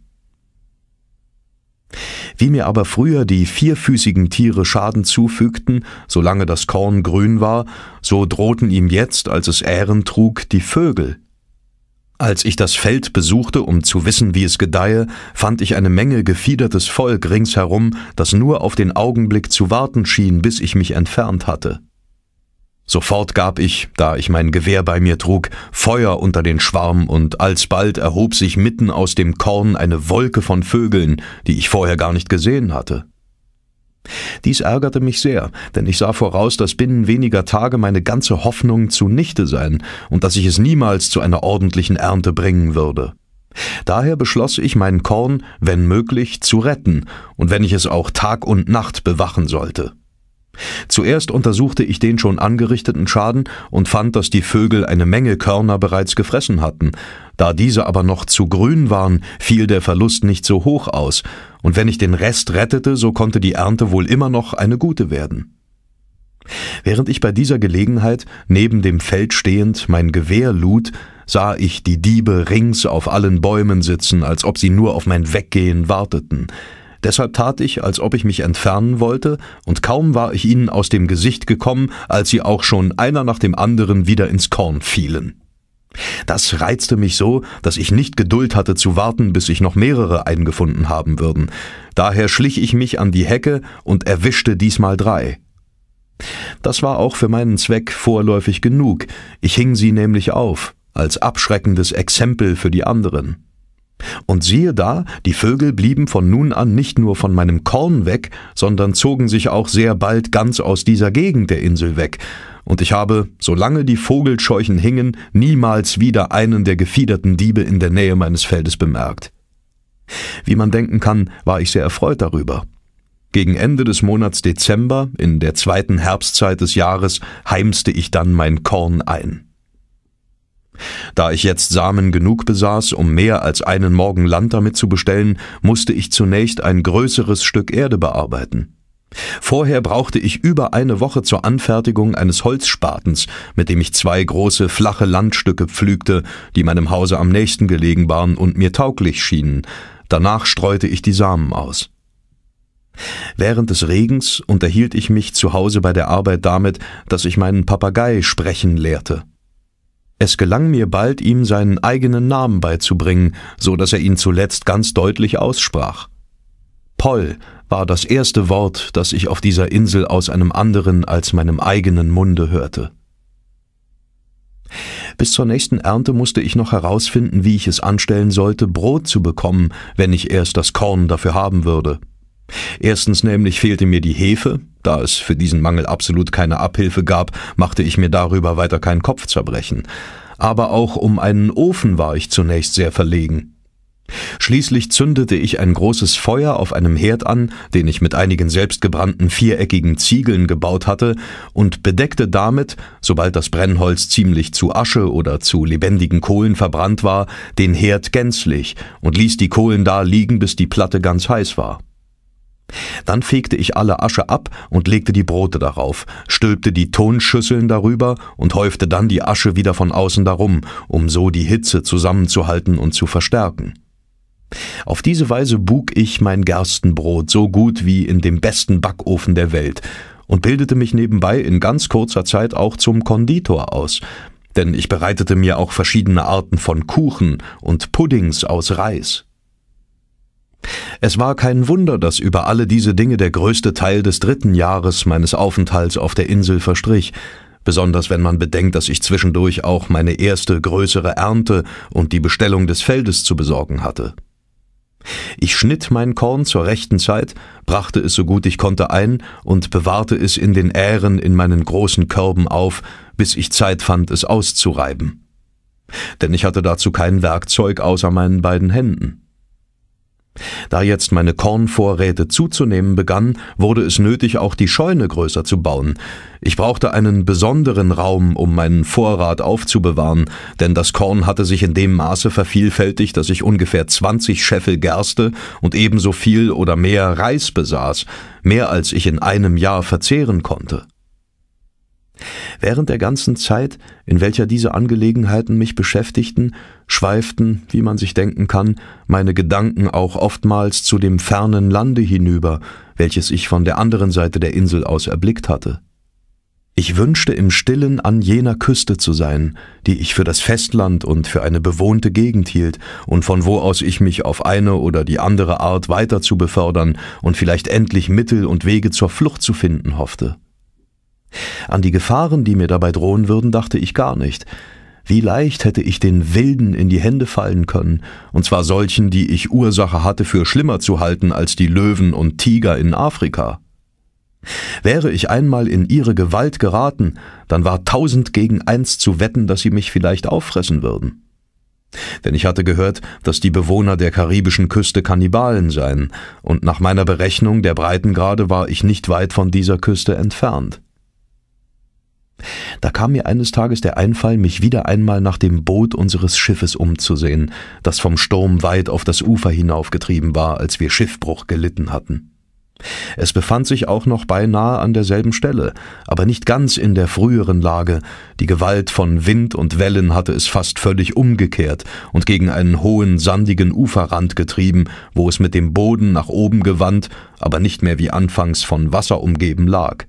Wie mir aber früher die vierfüßigen Tiere Schaden zufügten, solange das Korn grün war, so drohten ihm jetzt, als es Ähren trug, die Vögel. Als ich das Feld besuchte, um zu wissen, wie es gedeihe, fand ich eine Menge gefiedertes Volk ringsherum, das nur auf den Augenblick zu warten schien, bis ich mich entfernt hatte. Sofort gab ich, da ich mein Gewehr bei mir trug, Feuer unter den Schwarm, und alsbald erhob sich mitten aus dem Korn eine Wolke von Vögeln, die ich vorher gar nicht gesehen hatte. Dies ärgerte mich sehr, denn ich sah voraus, dass binnen weniger Tage meine ganze Hoffnung zunichte sein und dass ich es niemals zu einer ordentlichen Ernte bringen würde. Daher beschloss ich, mein Korn, wenn möglich, zu retten und wenn ich es auch Tag und Nacht bewachen sollte. Zuerst untersuchte ich den schon angerichteten Schaden und fand, dass die Vögel eine Menge Körner bereits gefressen hatten. Da diese aber noch zu grün waren, fiel der Verlust nicht so hoch aus, und wenn ich den Rest rettete, so konnte die Ernte wohl immer noch eine gute werden. Während ich bei dieser Gelegenheit, neben dem Feld stehend, mein Gewehr lud, sah ich die Diebe rings auf allen Bäumen sitzen, als ob sie nur auf mein Weggehen warteten. Deshalb tat ich, als ob ich mich entfernen wollte, und kaum war ich ihnen aus dem Gesicht gekommen, als sie auch schon einer nach dem anderen wieder ins Korn fielen. Das reizte mich so, dass ich nicht Geduld hatte zu warten, bis sich noch mehrere eingefunden haben würden. Daher schlich ich mich an die Hecke und erwischte diesmal drei. Das war auch für meinen Zweck vorläufig genug. Ich hing sie nämlich auf, als abschreckendes Exempel für die anderen. Und siehe da, die Vögel blieben von nun an nicht nur von meinem Korn weg, sondern zogen sich auch sehr bald ganz aus dieser Gegend der Insel weg, und ich habe, solange die Vogelscheuchen hingen, niemals wieder einen der gefiederten Diebe in der Nähe meines Feldes bemerkt. Wie man denken kann, war ich sehr erfreut darüber. Gegen Ende des Monats Dezember, in der zweiten Herbstzeit des Jahres, heimste ich dann mein Korn ein. Da ich jetzt Samen genug besaß, um mehr als einen Morgen Land damit zu bestellen, musste ich zunächst ein größeres Stück Erde bearbeiten. Vorher brauchte ich über eine Woche zur Anfertigung eines Holzspatens, mit dem ich zwei große flache Landstücke pflügte, die meinem Hause am nächsten gelegen waren und mir tauglich schienen. Danach streute ich die Samen aus. Während des Regens unterhielt ich mich zu Hause bei der Arbeit damit, dass ich meinen Papagei sprechen lehrte. Es gelang mir bald, ihm seinen eigenen Namen beizubringen, so dass er ihn zuletzt ganz deutlich aussprach. Poll war das erste Wort, das ich auf dieser Insel aus einem anderen als meinem eigenen Munde hörte. Bis zur nächsten Ernte musste ich noch herausfinden, wie ich es anstellen sollte, Brot zu bekommen, wenn ich erst das Korn dafür haben würde. Erstens nämlich fehlte mir die Hefe, da es für diesen Mangel absolut keine Abhilfe gab, machte ich mir darüber weiter kein Kopfzerbrechen. Aber auch um einen Ofen war ich zunächst sehr verlegen. Schließlich zündete ich ein großes Feuer auf einem Herd an, den ich mit einigen selbstgebrannten viereckigen Ziegeln gebaut hatte, und bedeckte damit, sobald das Brennholz ziemlich zu Asche oder zu lebendigen Kohlen verbrannt war, den Herd gänzlich und ließ die Kohlen da liegen, bis die Platte ganz heiß war. Dann fegte ich alle Asche ab und legte die Brote darauf, stülpte die Tonschüsseln darüber und häufte dann die Asche wieder von außen darum, um so die Hitze zusammenzuhalten und zu verstärken. Auf diese Weise bug ich mein Gerstenbrot so gut wie in dem besten Backofen der Welt und bildete mich nebenbei in ganz kurzer Zeit auch zum Konditor aus, denn ich bereitete mir auch verschiedene Arten von Kuchen und Puddings aus Reis. Es war kein Wunder, dass über alle diese Dinge der größte Teil des dritten Jahres meines Aufenthalts auf der Insel verstrich, besonders wenn man bedenkt, dass ich zwischendurch auch meine erste größere Ernte und die Bestellung des Feldes zu besorgen hatte. Ich schnitt mein Korn zur rechten Zeit, brachte es so gut ich konnte ein und bewahrte es in den Ähren in meinen großen Körben auf, bis ich Zeit fand, es auszureiben. Denn ich hatte dazu kein Werkzeug außer meinen beiden Händen. Da jetzt meine Kornvorräte zuzunehmen begannen, wurde es nötig, auch die Scheune größer zu bauen. Ich brauchte einen besonderen Raum, um meinen Vorrat aufzubewahren, denn das Korn hatte sich in dem Maße vervielfältigt, dass ich ungefähr 20 Scheffel Gerste und ebenso viel oder mehr Reis besaß, mehr als ich in einem Jahr verzehren konnte. Während der ganzen Zeit, in welcher diese Angelegenheiten mich beschäftigten, schweiften, wie man sich denken kann, meine Gedanken auch oftmals zu dem fernen Lande hinüber, welches ich von der anderen Seite der Insel aus erblickt hatte. Ich wünschte im stillen an jener Küste zu sein, die ich für das Festland und für eine bewohnte Gegend hielt, und von wo aus ich mich auf eine oder die andere Art weiter zu befördern und vielleicht endlich Mittel und Wege zur Flucht zu finden hoffte. An die Gefahren, die mir dabei drohen würden, dachte ich gar nicht. Wie leicht hätte ich den Wilden in die Hände fallen können, und zwar solchen, die ich Ursache hatte für schlimmer zu halten als die Löwen und Tiger in Afrika. Wäre ich einmal in ihre Gewalt geraten, dann war tausend gegen eins zu wetten, dass sie mich vielleicht auffressen würden. Denn ich hatte gehört, dass die Bewohner der karibischen Küste Kannibalen seien, und nach meiner Berechnung der Breitengrade war ich nicht weit von dieser Küste entfernt. Da kam mir eines Tages der Einfall, mich wieder einmal nach dem Boot unseres Schiffes umzusehen, das vom Sturm weit auf das Ufer hinaufgetrieben war, als wir Schiffbruch gelitten hatten. Es befand sich auch noch beinahe an derselben Stelle, aber nicht ganz in der früheren Lage. Die Gewalt von Wind und Wellen hatte es fast völlig umgekehrt und gegen einen hohen, sandigen Uferrand getrieben, wo es mit dem Boden nach oben gewandt, aber nicht mehr wie anfangs von Wasser umgeben lag.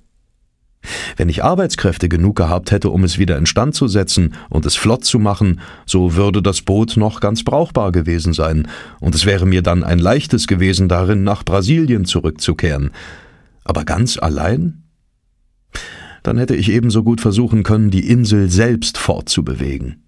Wenn ich Arbeitskräfte genug gehabt hätte, um es wieder instand zu setzen und es flott zu machen, so würde das Boot noch ganz brauchbar gewesen sein, und es wäre mir dann ein leichtes gewesen, darin nach Brasilien zurückzukehren. Aber ganz allein? Dann hätte ich ebenso gut versuchen können, die Insel selbst fortzubewegen.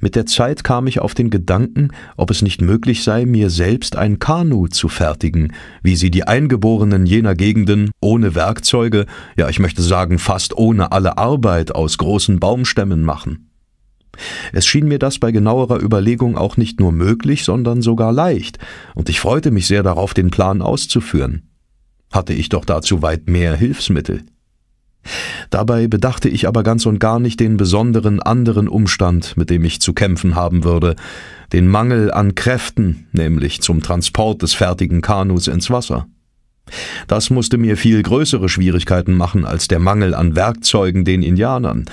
Mit der Zeit kam ich auf den Gedanken, ob es nicht möglich sei, mir selbst ein Kanu zu fertigen, wie sie die Eingeborenen jener Gegenden ohne Werkzeuge, ja ich möchte sagen fast ohne alle Arbeit aus großen Baumstämmen machen. Es schien mir das bei genauerer Überlegung auch nicht nur möglich, sondern sogar leicht, und ich freute mich sehr darauf, den Plan auszuführen. Hatte ich doch dazu weit mehr Hilfsmittel. Dabei bedachte ich aber ganz und gar nicht den besonderen anderen Umstand, mit dem ich zu kämpfen haben würde, den Mangel an Kräften, nämlich zum Transport des fertigen Kanus ins Wasser. Das musste mir viel größere Schwierigkeiten machen als der Mangel an Werkzeugen den Indianern,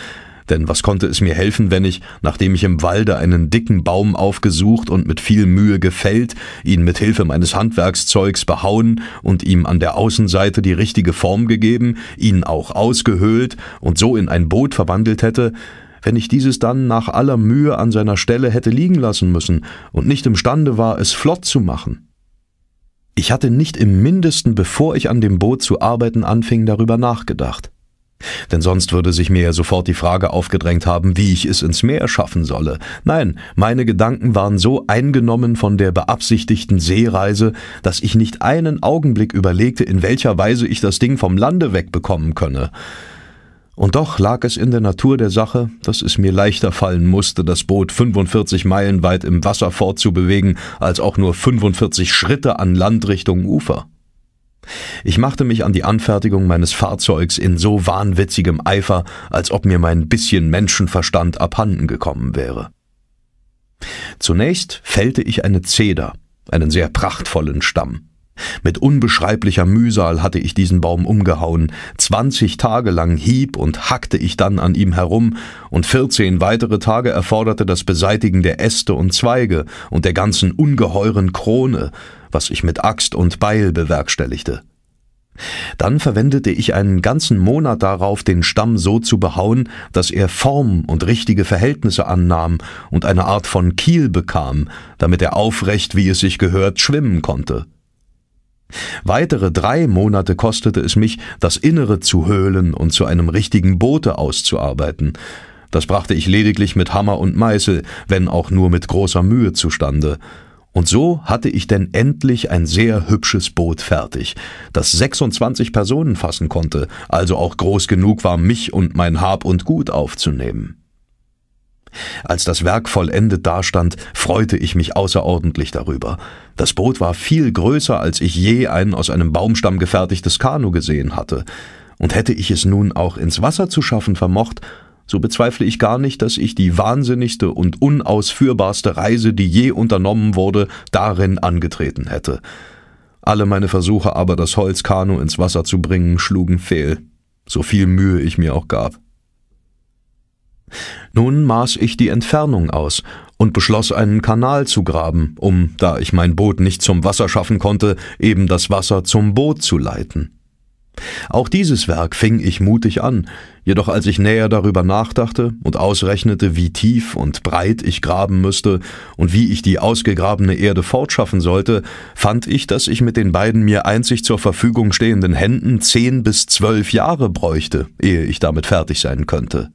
denn was konnte es mir helfen, wenn ich, nachdem ich im Walde einen dicken Baum aufgesucht und mit viel Mühe gefällt, ihn mit Hilfe meines Handwerkszeugs behauen und ihm an der Außenseite die richtige Form gegeben, ihn auch ausgehöhlt und so in ein Boot verwandelt hätte, wenn ich dieses dann nach aller Mühe an seiner Stelle hätte liegen lassen müssen und nicht imstande war, es flott zu machen. Ich hatte nicht im mindesten, bevor ich an dem Boot zu arbeiten anfing, darüber nachgedacht. Denn sonst würde sich mir ja sofort die Frage aufgedrängt haben, wie ich es ins Meer schaffen solle. Nein, meine Gedanken waren so eingenommen von der beabsichtigten Seereise, dass ich nicht einen Augenblick überlegte, in welcher Weise ich das Ding vom Lande wegbekommen könne. Und doch lag es in der Natur der Sache, dass es mir leichter fallen musste, das Boot 45 Meilen weit im Wasser fortzubewegen, als auch nur 45 Schritte an Landrichtung Ufer. Ich machte mich an die Anfertigung meines Fahrzeugs in so wahnwitzigem Eifer, als ob mir mein bisschen Menschenverstand abhanden gekommen wäre. Zunächst fällte ich eine Zeder, einen sehr prachtvollen Stamm. Mit unbeschreiblicher Mühsal hatte ich diesen Baum umgehauen. Zwanzig Tage lang hieb und hackte ich dann an ihm herum, und vierzehn weitere Tage erforderte das Beseitigen der Äste und Zweige und der ganzen ungeheuren Krone, was ich mit Axt und Beil bewerkstelligte. Dann verwendete ich einen ganzen Monat darauf, den Stamm so zu behauen, dass er Form und richtige Verhältnisse annahm und eine Art von Kiel bekam, damit er aufrecht, wie es sich gehört, schwimmen konnte. Weitere drei Monate kostete es mich, das Innere zu höhlen und zu einem richtigen Boote auszuarbeiten. Das brachte ich lediglich mit Hammer und Meißel, wenn auch nur mit großer Mühe zustande. Und so hatte ich denn endlich ein sehr hübsches Boot fertig, das 26 Personen fassen konnte, also auch groß genug war, mich und mein Hab und Gut aufzunehmen. Als das Werk vollendet dastand, freute ich mich außerordentlich darüber. Das Boot war viel größer, als ich je ein aus einem Baumstamm gefertigtes Kanu gesehen hatte. Und hätte ich es nun auch ins Wasser zu schaffen vermocht, so bezweifle ich gar nicht, dass ich die wahnsinnigste und unausführbarste Reise, die je unternommen wurde, darin angetreten hätte. Alle meine Versuche aber, das Holzkanu ins Wasser zu bringen, schlugen fehl, so viel Mühe ich mir auch gab. Nun maß ich die Entfernung aus und beschloss, einen Kanal zu graben, um, da ich mein Boot nicht zum Wasser schaffen konnte, eben das Wasser zum Boot zu leiten. Auch dieses Werk fing ich mutig an, jedoch als ich näher darüber nachdachte und ausrechnete, wie tief und breit ich graben müsste und wie ich die ausgegrabene Erde fortschaffen sollte, fand ich, dass ich mit den beiden mir einzig zur Verfügung stehenden Händen zehn bis zwölf Jahre bräuchte, ehe ich damit fertig sein könnte.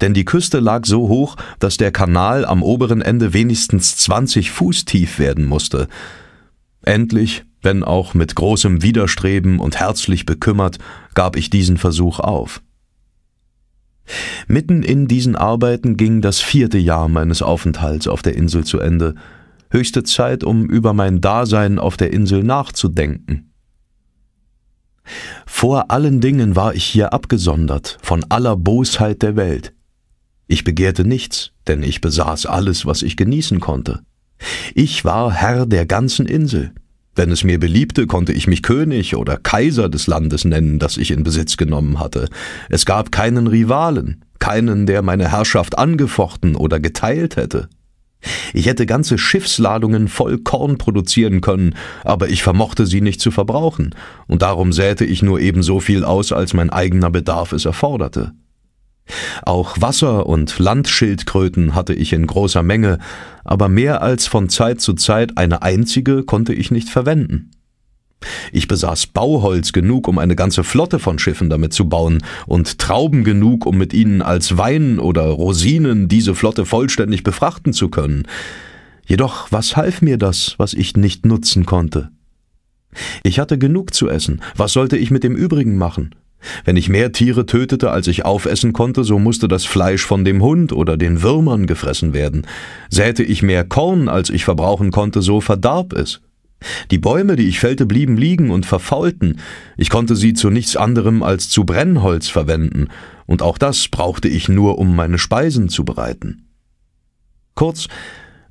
Denn die Küste lag so hoch, dass der Kanal am oberen Ende wenigstens zwanzig Fuß tief werden musste. Endlich wenn auch mit großem Widerstreben und herzlich bekümmert, gab ich diesen Versuch auf. Mitten in diesen Arbeiten ging das vierte Jahr meines Aufenthalts auf der Insel zu Ende, höchste Zeit, um über mein Dasein auf der Insel nachzudenken. Vor allen Dingen war ich hier abgesondert von aller Bosheit der Welt. Ich begehrte nichts, denn ich besaß alles, was ich genießen konnte. Ich war Herr der ganzen Insel, wenn es mir beliebte, konnte ich mich König oder Kaiser des Landes nennen, das ich in Besitz genommen hatte. Es gab keinen Rivalen, keinen, der meine Herrschaft angefochten oder geteilt hätte. Ich hätte ganze Schiffsladungen voll Korn produzieren können, aber ich vermochte sie nicht zu verbrauchen, und darum säte ich nur ebenso viel aus, als mein eigener Bedarf es erforderte. Auch Wasser- und Landschildkröten hatte ich in großer Menge, aber mehr als von Zeit zu Zeit eine einzige konnte ich nicht verwenden. Ich besaß Bauholz genug, um eine ganze Flotte von Schiffen damit zu bauen, und Trauben genug, um mit ihnen als Wein oder Rosinen diese Flotte vollständig befrachten zu können. Jedoch was half mir das, was ich nicht nutzen konnte? Ich hatte genug zu essen, was sollte ich mit dem übrigen machen? Wenn ich mehr Tiere tötete, als ich aufessen konnte, so musste das Fleisch von dem Hund oder den Würmern gefressen werden. Säte ich mehr Korn, als ich verbrauchen konnte, so verdarb es. Die Bäume, die ich fällte, blieben liegen und verfaulten. Ich konnte sie zu nichts anderem als zu Brennholz verwenden, und auch das brauchte ich nur, um meine Speisen zu bereiten. Kurz,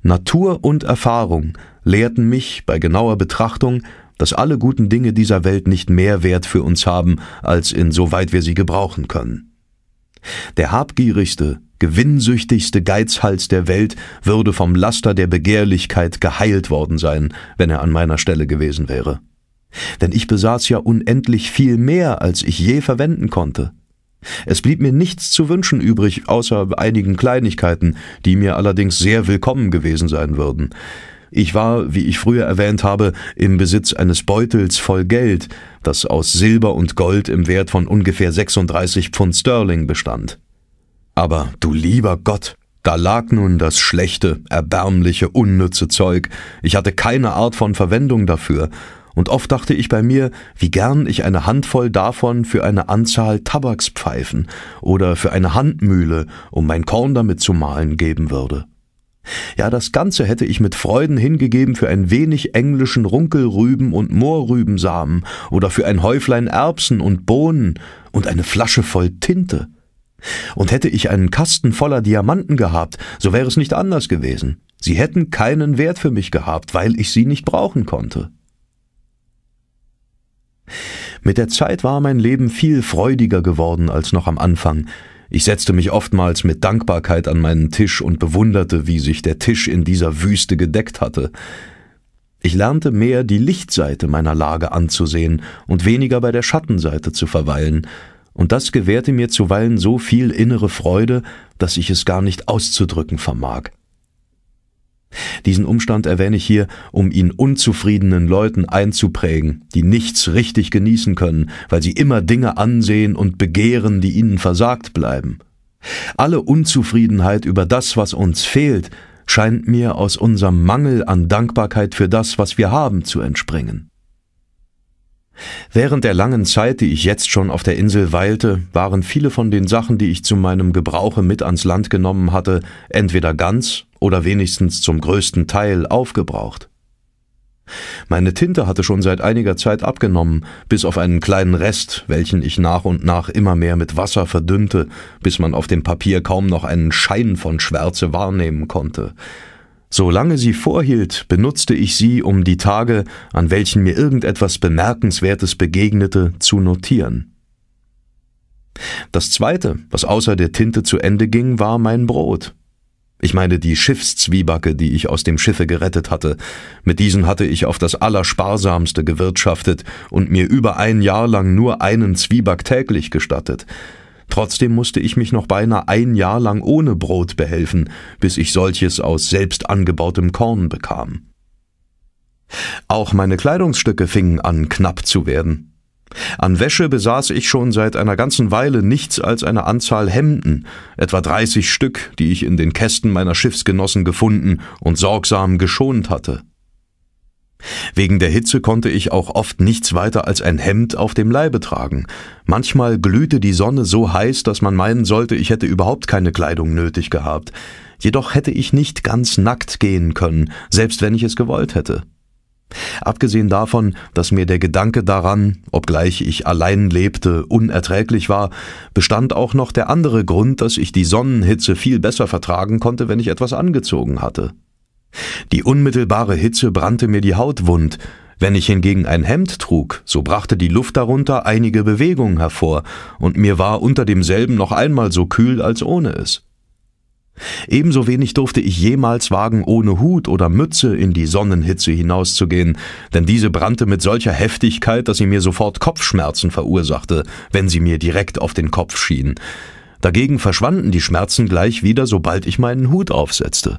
Natur und Erfahrung lehrten mich bei genauer Betrachtung, dass alle guten Dinge dieser Welt nicht mehr Wert für uns haben, als insoweit wir sie gebrauchen können. Der habgierigste, gewinnsüchtigste Geizhals der Welt würde vom Laster der Begehrlichkeit geheilt worden sein, wenn er an meiner Stelle gewesen wäre. Denn ich besaß ja unendlich viel mehr, als ich je verwenden konnte. Es blieb mir nichts zu wünschen übrig, außer einigen Kleinigkeiten, die mir allerdings sehr willkommen gewesen sein würden. Ich war, wie ich früher erwähnt habe, im Besitz eines Beutels voll Geld, das aus Silber und Gold im Wert von ungefähr 36 Pfund Sterling bestand. Aber du lieber Gott, da lag nun das schlechte, erbärmliche, unnütze Zeug. Ich hatte keine Art von Verwendung dafür. Und oft dachte ich bei mir, wie gern ich eine Handvoll davon für eine Anzahl Tabakspfeifen oder für eine Handmühle, um mein Korn damit zu mahlen, geben würde. Ja, das Ganze hätte ich mit Freuden hingegeben für ein wenig englischen Runkelrüben und Mohrrübensamen oder für ein Häuflein Erbsen und Bohnen und eine Flasche voll Tinte. Und hätte ich einen Kasten voller Diamanten gehabt, so wäre es nicht anders gewesen. Sie hätten keinen Wert für mich gehabt, weil ich sie nicht brauchen konnte. Mit der Zeit war mein Leben viel freudiger geworden als noch am Anfang, ich setzte mich oftmals mit Dankbarkeit an meinen Tisch und bewunderte, wie sich der Tisch in dieser Wüste gedeckt hatte. Ich lernte mehr die Lichtseite meiner Lage anzusehen und weniger bei der Schattenseite zu verweilen, und das gewährte mir zuweilen so viel innere Freude, dass ich es gar nicht auszudrücken vermag. Diesen Umstand erwähne ich hier, um ihn unzufriedenen Leuten einzuprägen, die nichts richtig genießen können, weil sie immer Dinge ansehen und begehren, die ihnen versagt bleiben. Alle Unzufriedenheit über das, was uns fehlt, scheint mir aus unserem Mangel an Dankbarkeit für das, was wir haben, zu entspringen. Während der langen Zeit, die ich jetzt schon auf der Insel weilte, waren viele von den Sachen, die ich zu meinem Gebrauche mit ans Land genommen hatte, entweder ganz oder wenigstens zum größten Teil aufgebraucht. Meine Tinte hatte schon seit einiger Zeit abgenommen, bis auf einen kleinen Rest, welchen ich nach und nach immer mehr mit Wasser verdünnte, bis man auf dem Papier kaum noch einen Schein von Schwärze wahrnehmen konnte. Solange sie vorhielt, benutzte ich sie, um die Tage, an welchen mir irgendetwas Bemerkenswertes begegnete, zu notieren. Das Zweite, was außer der Tinte zu Ende ging, war mein Brot. Ich meine die Schiffszwiebacke, die ich aus dem Schiffe gerettet hatte. Mit diesen hatte ich auf das Allersparsamste gewirtschaftet und mir über ein Jahr lang nur einen Zwieback täglich gestattet. Trotzdem musste ich mich noch beinahe ein Jahr lang ohne Brot behelfen, bis ich solches aus selbst angebautem Korn bekam. Auch meine Kleidungsstücke fingen an, knapp zu werden. An Wäsche besaß ich schon seit einer ganzen Weile nichts als eine Anzahl Hemden, etwa 30 Stück, die ich in den Kästen meiner Schiffsgenossen gefunden und sorgsam geschont hatte. Wegen der Hitze konnte ich auch oft nichts weiter als ein Hemd auf dem Leibe tragen. Manchmal glühte die Sonne so heiß, dass man meinen sollte, ich hätte überhaupt keine Kleidung nötig gehabt. Jedoch hätte ich nicht ganz nackt gehen können, selbst wenn ich es gewollt hätte. Abgesehen davon, dass mir der Gedanke daran, obgleich ich allein lebte, unerträglich war, bestand auch noch der andere Grund, dass ich die Sonnenhitze viel besser vertragen konnte, wenn ich etwas angezogen hatte. Die unmittelbare Hitze brannte mir die Haut wund, wenn ich hingegen ein Hemd trug, so brachte die Luft darunter einige Bewegungen hervor, und mir war unter demselben noch einmal so kühl als ohne es. Ebenso wenig durfte ich jemals wagen, ohne Hut oder Mütze in die Sonnenhitze hinauszugehen, denn diese brannte mit solcher Heftigkeit, dass sie mir sofort Kopfschmerzen verursachte, wenn sie mir direkt auf den Kopf schien. Dagegen verschwanden die Schmerzen gleich wieder, sobald ich meinen Hut aufsetzte.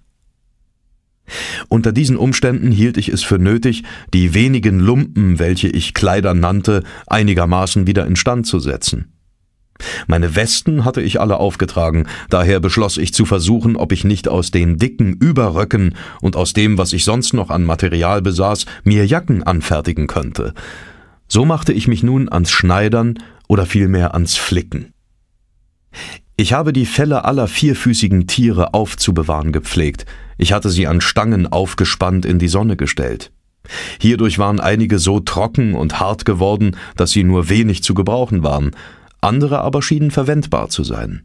Unter diesen Umständen hielt ich es für nötig, die wenigen Lumpen, welche ich Kleider nannte, einigermaßen wieder instand zu setzen. Meine Westen hatte ich alle aufgetragen, daher beschloss ich zu versuchen, ob ich nicht aus den dicken Überröcken und aus dem, was ich sonst noch an Material besaß, mir Jacken anfertigen könnte. So machte ich mich nun ans Schneidern oder vielmehr ans Flicken. Ich habe die Felle aller vierfüßigen Tiere aufzubewahren gepflegt, ich hatte sie an Stangen aufgespannt in die Sonne gestellt. Hierdurch waren einige so trocken und hart geworden, dass sie nur wenig zu gebrauchen waren, andere aber schienen verwendbar zu sein.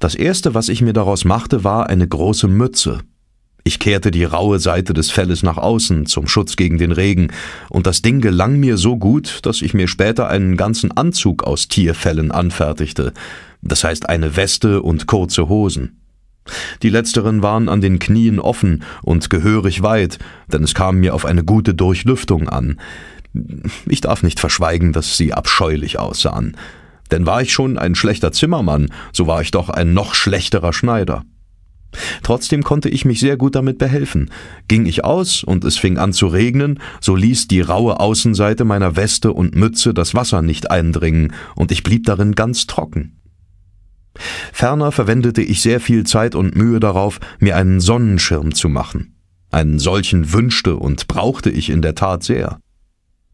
Das erste, was ich mir daraus machte, war eine große Mütze. Ich kehrte die raue Seite des Felles nach außen zum Schutz gegen den Regen, und das Ding gelang mir so gut, dass ich mir später einen ganzen Anzug aus Tierfellen anfertigte, das heißt eine Weste und kurze Hosen. Die letzteren waren an den Knien offen und gehörig weit, denn es kam mir auf eine gute Durchlüftung an. Ich darf nicht verschweigen, dass sie abscheulich aussahen. Denn war ich schon ein schlechter Zimmermann, so war ich doch ein noch schlechterer Schneider. Trotzdem konnte ich mich sehr gut damit behelfen. Ging ich aus und es fing an zu regnen, so ließ die raue Außenseite meiner Weste und Mütze das Wasser nicht eindringen, und ich blieb darin ganz trocken. Ferner verwendete ich sehr viel Zeit und Mühe darauf, mir einen Sonnenschirm zu machen. Einen solchen wünschte und brauchte ich in der Tat sehr.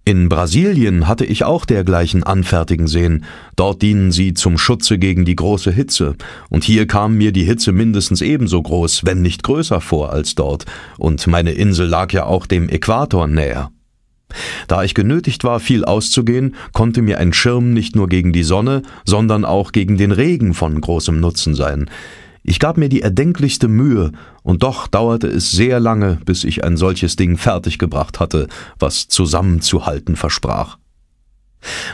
In Brasilien hatte ich auch dergleichen anfertigen sehen. Dort dienen sie zum Schutze gegen die große Hitze. Und hier kam mir die Hitze mindestens ebenso groß, wenn nicht größer vor als dort. Und meine Insel lag ja auch dem Äquator näher. Da ich genötigt war, viel auszugehen, konnte mir ein Schirm nicht nur gegen die Sonne, sondern auch gegen den Regen von großem Nutzen sein. Ich gab mir die erdenklichste Mühe und doch dauerte es sehr lange, bis ich ein solches Ding fertiggebracht hatte, was zusammenzuhalten versprach.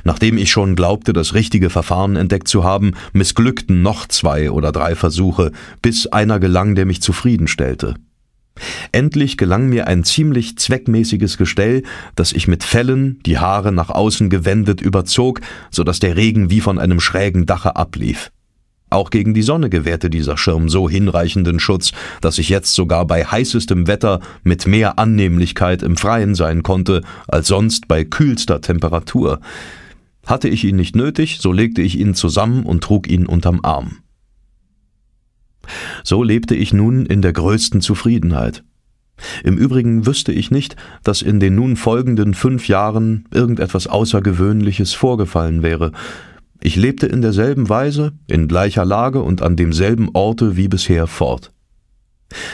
Nachdem ich schon glaubte, das richtige Verfahren entdeckt zu haben, missglückten noch zwei oder drei Versuche, bis einer gelang, der mich zufriedenstellte. Endlich gelang mir ein ziemlich zweckmäßiges Gestell, das ich mit Fellen, die Haare nach außen gewendet, überzog, so dass der Regen wie von einem schrägen Dache ablief. Auch gegen die Sonne gewährte dieser Schirm so hinreichenden Schutz, dass ich jetzt sogar bei heißestem Wetter mit mehr Annehmlichkeit im Freien sein konnte als sonst bei kühlster Temperatur. Hatte ich ihn nicht nötig, so legte ich ihn zusammen und trug ihn unterm Arm. So lebte ich nun in der größten Zufriedenheit. Im Übrigen wüsste ich nicht, dass in den nun folgenden fünf Jahren irgendetwas Außergewöhnliches vorgefallen wäre. Ich lebte in derselben Weise, in gleicher Lage und an demselben Orte wie bisher fort.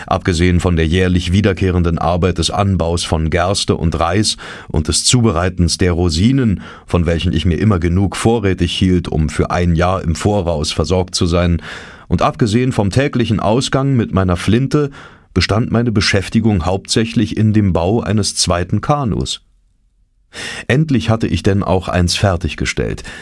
Abgesehen von der jährlich wiederkehrenden Arbeit des Anbaus von Gerste und Reis und des Zubereitens der Rosinen, von welchen ich mir immer genug vorrätig hielt, um für ein Jahr im Voraus versorgt zu sein, und abgesehen vom täglichen Ausgang mit meiner Flinte, bestand meine Beschäftigung hauptsächlich in dem Bau eines zweiten Kanus. Endlich hatte ich denn auch eins fertiggestellt –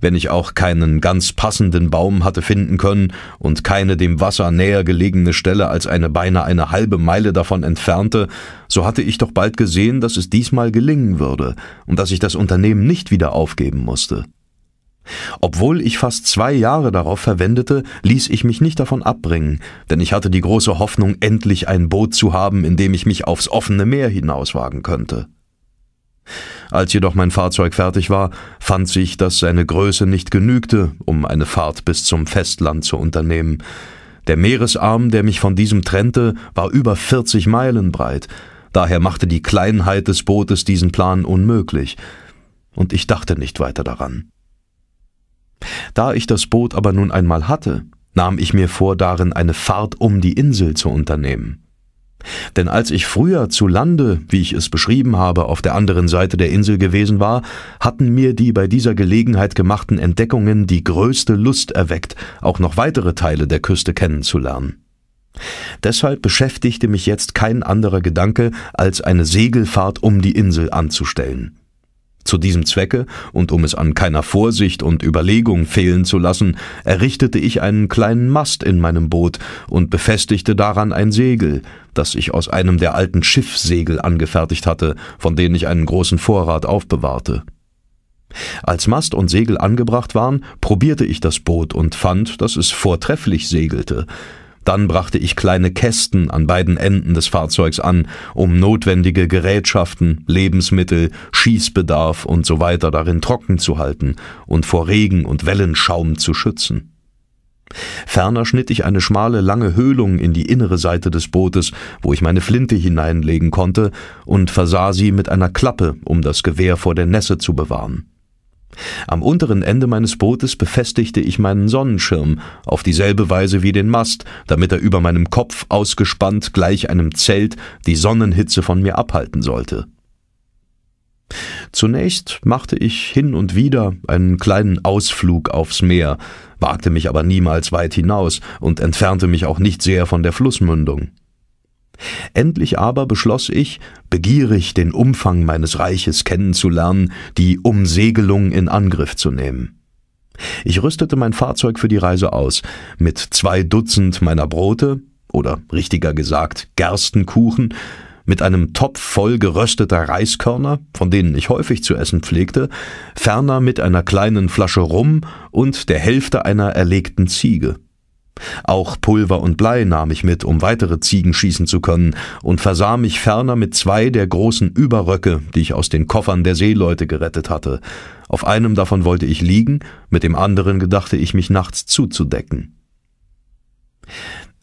wenn ich auch keinen ganz passenden Baum hatte finden können und keine dem Wasser näher gelegene Stelle als eine beinahe eine halbe Meile davon entfernte, so hatte ich doch bald gesehen, dass es diesmal gelingen würde und dass ich das Unternehmen nicht wieder aufgeben musste. Obwohl ich fast zwei Jahre darauf verwendete, ließ ich mich nicht davon abbringen, denn ich hatte die große Hoffnung, endlich ein Boot zu haben, in dem ich mich aufs offene Meer hinauswagen könnte. Als jedoch mein Fahrzeug fertig war, fand sich, dass seine Größe nicht genügte, um eine Fahrt bis zum Festland zu unternehmen. Der Meeresarm, der mich von diesem trennte, war über 40 Meilen breit. Daher machte die Kleinheit des Bootes diesen Plan unmöglich. Und ich dachte nicht weiter daran. Da ich das Boot aber nun einmal hatte, nahm ich mir vor, darin eine Fahrt um die Insel zu unternehmen. Denn als ich früher zu Lande, wie ich es beschrieben habe, auf der anderen Seite der Insel gewesen war, hatten mir die bei dieser Gelegenheit gemachten Entdeckungen die größte Lust erweckt, auch noch weitere Teile der Küste kennenzulernen. Deshalb beschäftigte mich jetzt kein anderer Gedanke, als eine Segelfahrt um die Insel anzustellen. Zu diesem Zwecke und um es an keiner Vorsicht und Überlegung fehlen zu lassen, errichtete ich einen kleinen Mast in meinem Boot und befestigte daran ein Segel, das ich aus einem der alten Schiffssegel angefertigt hatte, von denen ich einen großen Vorrat aufbewahrte. Als Mast und Segel angebracht waren, probierte ich das Boot und fand, dass es vortrefflich segelte. Dann brachte ich kleine Kästen an beiden Enden des Fahrzeugs an, um notwendige Gerätschaften, Lebensmittel, Schießbedarf und so weiter darin trocken zu halten und vor Regen und Wellenschaum zu schützen. Ferner schnitt ich eine schmale, lange Höhlung in die innere Seite des Bootes, wo ich meine Flinte hineinlegen konnte, und versah sie mit einer Klappe, um das Gewehr vor der Nässe zu bewahren. Am unteren Ende meines Bootes befestigte ich meinen Sonnenschirm, auf dieselbe Weise wie den Mast, damit er über meinem Kopf ausgespannt gleich einem Zelt die Sonnenhitze von mir abhalten sollte. Zunächst machte ich hin und wieder einen kleinen Ausflug aufs Meer, wagte mich aber niemals weit hinaus und entfernte mich auch nicht sehr von der Flussmündung. Endlich aber beschloss ich, begierig den Umfang meines Reiches kennenzulernen, die Umsegelung in Angriff zu nehmen. Ich rüstete mein Fahrzeug für die Reise aus, mit zwei Dutzend meiner Brote, oder richtiger gesagt Gerstenkuchen, mit einem Topf voll gerösteter Reiskörner, von denen ich häufig zu essen pflegte, ferner mit einer kleinen Flasche Rum und der Hälfte einer erlegten Ziege. Auch Pulver und Blei nahm ich mit, um weitere Ziegen schießen zu können, und versah mich ferner mit zwei der großen Überröcke, die ich aus den Koffern der Seeleute gerettet hatte. Auf einem davon wollte ich liegen, mit dem anderen gedachte ich mich nachts zuzudecken.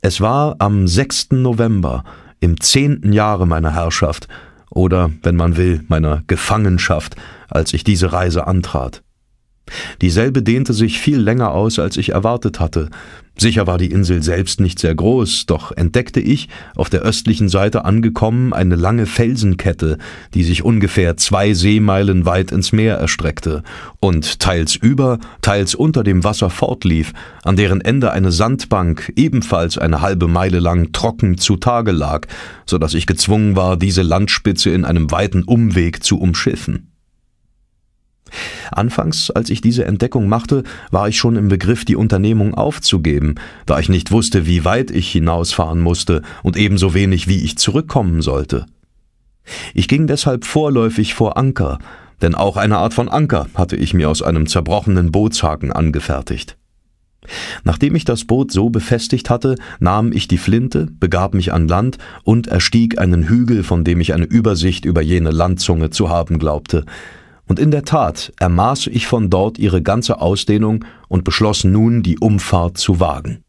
Es war am 6. November, im zehnten Jahre meiner Herrschaft, oder, wenn man will, meiner Gefangenschaft, als ich diese Reise antrat. Dieselbe dehnte sich viel länger aus, als ich erwartet hatte. Sicher war die Insel selbst nicht sehr groß, doch entdeckte ich, auf der östlichen Seite angekommen, eine lange Felsenkette, die sich ungefähr zwei Seemeilen weit ins Meer erstreckte und teils über, teils unter dem Wasser fortlief, an deren Ende eine Sandbank ebenfalls eine halbe Meile lang trocken zutage lag, so dass ich gezwungen war, diese Landspitze in einem weiten Umweg zu umschiffen. Anfangs, als ich diese Entdeckung machte, war ich schon im Begriff, die Unternehmung aufzugeben, da ich nicht wusste, wie weit ich hinausfahren musste und ebenso wenig, wie ich zurückkommen sollte. Ich ging deshalb vorläufig vor Anker, denn auch eine Art von Anker hatte ich mir aus einem zerbrochenen Bootshaken angefertigt. Nachdem ich das Boot so befestigt hatte, nahm ich die Flinte, begab mich an Land und erstieg einen Hügel, von dem ich eine Übersicht über jene Landzunge zu haben glaubte. Und in der Tat ermaß ich von dort ihre ganze Ausdehnung und beschloss nun, die Umfahrt zu wagen.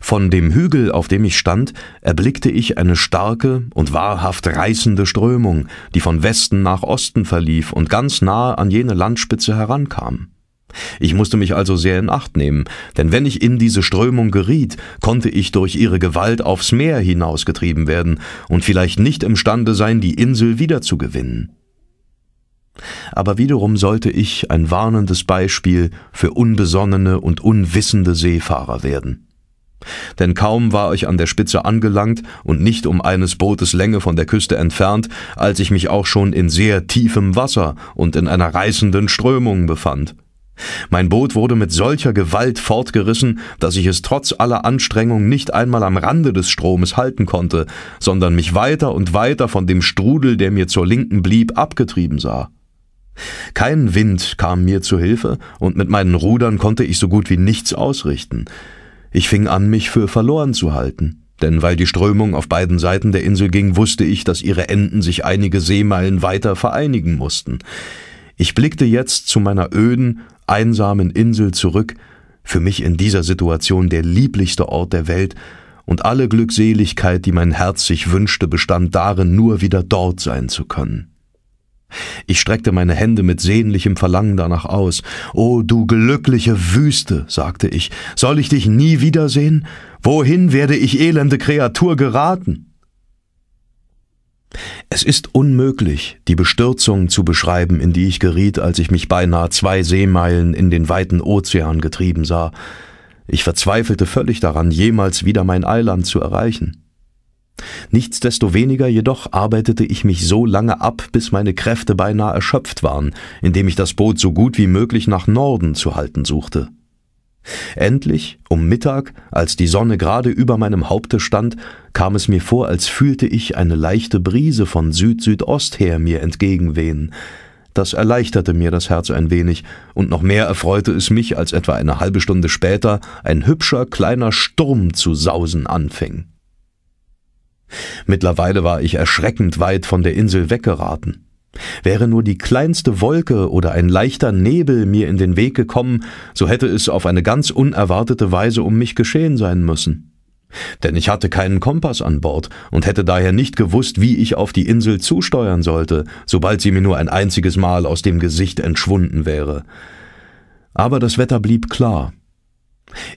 Von dem Hügel, auf dem ich stand, erblickte ich eine starke und wahrhaft reißende Strömung, die von Westen nach Osten verlief und ganz nahe an jene Landspitze herankam. Ich musste mich also sehr in Acht nehmen, denn wenn ich in diese Strömung geriet, konnte ich durch ihre Gewalt aufs Meer hinausgetrieben werden und vielleicht nicht imstande sein, die Insel wiederzugewinnen. Aber wiederum sollte ich ein warnendes Beispiel für unbesonnene und unwissende Seefahrer werden. Denn kaum war ich an der Spitze angelangt und nicht um eines Bootes Länge von der Küste entfernt, als ich mich auch schon in sehr tiefem Wasser und in einer reißenden Strömung befand. Mein Boot wurde mit solcher Gewalt fortgerissen, dass ich es trotz aller Anstrengung nicht einmal am Rande des Stromes halten konnte, sondern mich weiter und weiter von dem Strudel, der mir zur Linken blieb, abgetrieben sah. Kein Wind kam mir zu Hilfe, und mit meinen Rudern konnte ich so gut wie nichts ausrichten. Ich fing an, mich für verloren zu halten, denn weil die Strömung auf beiden Seiten der Insel ging, wusste ich, dass ihre Enden sich einige Seemeilen weiter vereinigen mussten. Ich blickte jetzt zu meiner öden, einsamen Insel zurück, für mich in dieser Situation der lieblichste Ort der Welt, und alle Glückseligkeit, die mein Herz sich wünschte, bestand darin, nur wieder dort sein zu können. Ich streckte meine Hände mit sehnlichem Verlangen danach aus. O du glückliche Wüste, sagte ich, soll ich dich nie wiedersehen? Wohin werde ich elende Kreatur geraten? Es ist unmöglich, die Bestürzung zu beschreiben, in die ich geriet, als ich mich beinahe zwei Seemeilen in den weiten Ozean getrieben sah. Ich verzweifelte völlig daran, jemals wieder mein Eiland zu erreichen. Nichtsdestoweniger jedoch arbeitete ich mich so lange ab, bis meine Kräfte beinahe erschöpft waren, indem ich das Boot so gut wie möglich nach Norden zu halten suchte. Endlich, um Mittag, als die Sonne gerade über meinem Haupte stand, kam es mir vor, als fühlte ich eine leichte Brise von Süd-Südost her mir entgegenwehen. Das erleichterte mir das Herz ein wenig, und noch mehr erfreute es mich, als etwa eine halbe Stunde später ein hübscher kleiner Sturm zu sausen anfing. Mittlerweile war ich erschreckend weit von der Insel weggeraten. Wäre nur die kleinste Wolke oder ein leichter Nebel mir in den Weg gekommen, so hätte es auf eine ganz unerwartete Weise um mich geschehen sein müssen. Denn ich hatte keinen Kompass an Bord und hätte daher nicht gewusst, wie ich auf die Insel zusteuern sollte, sobald sie mir nur ein einziges Mal aus dem Gesicht entschwunden wäre. Aber das Wetter blieb klar,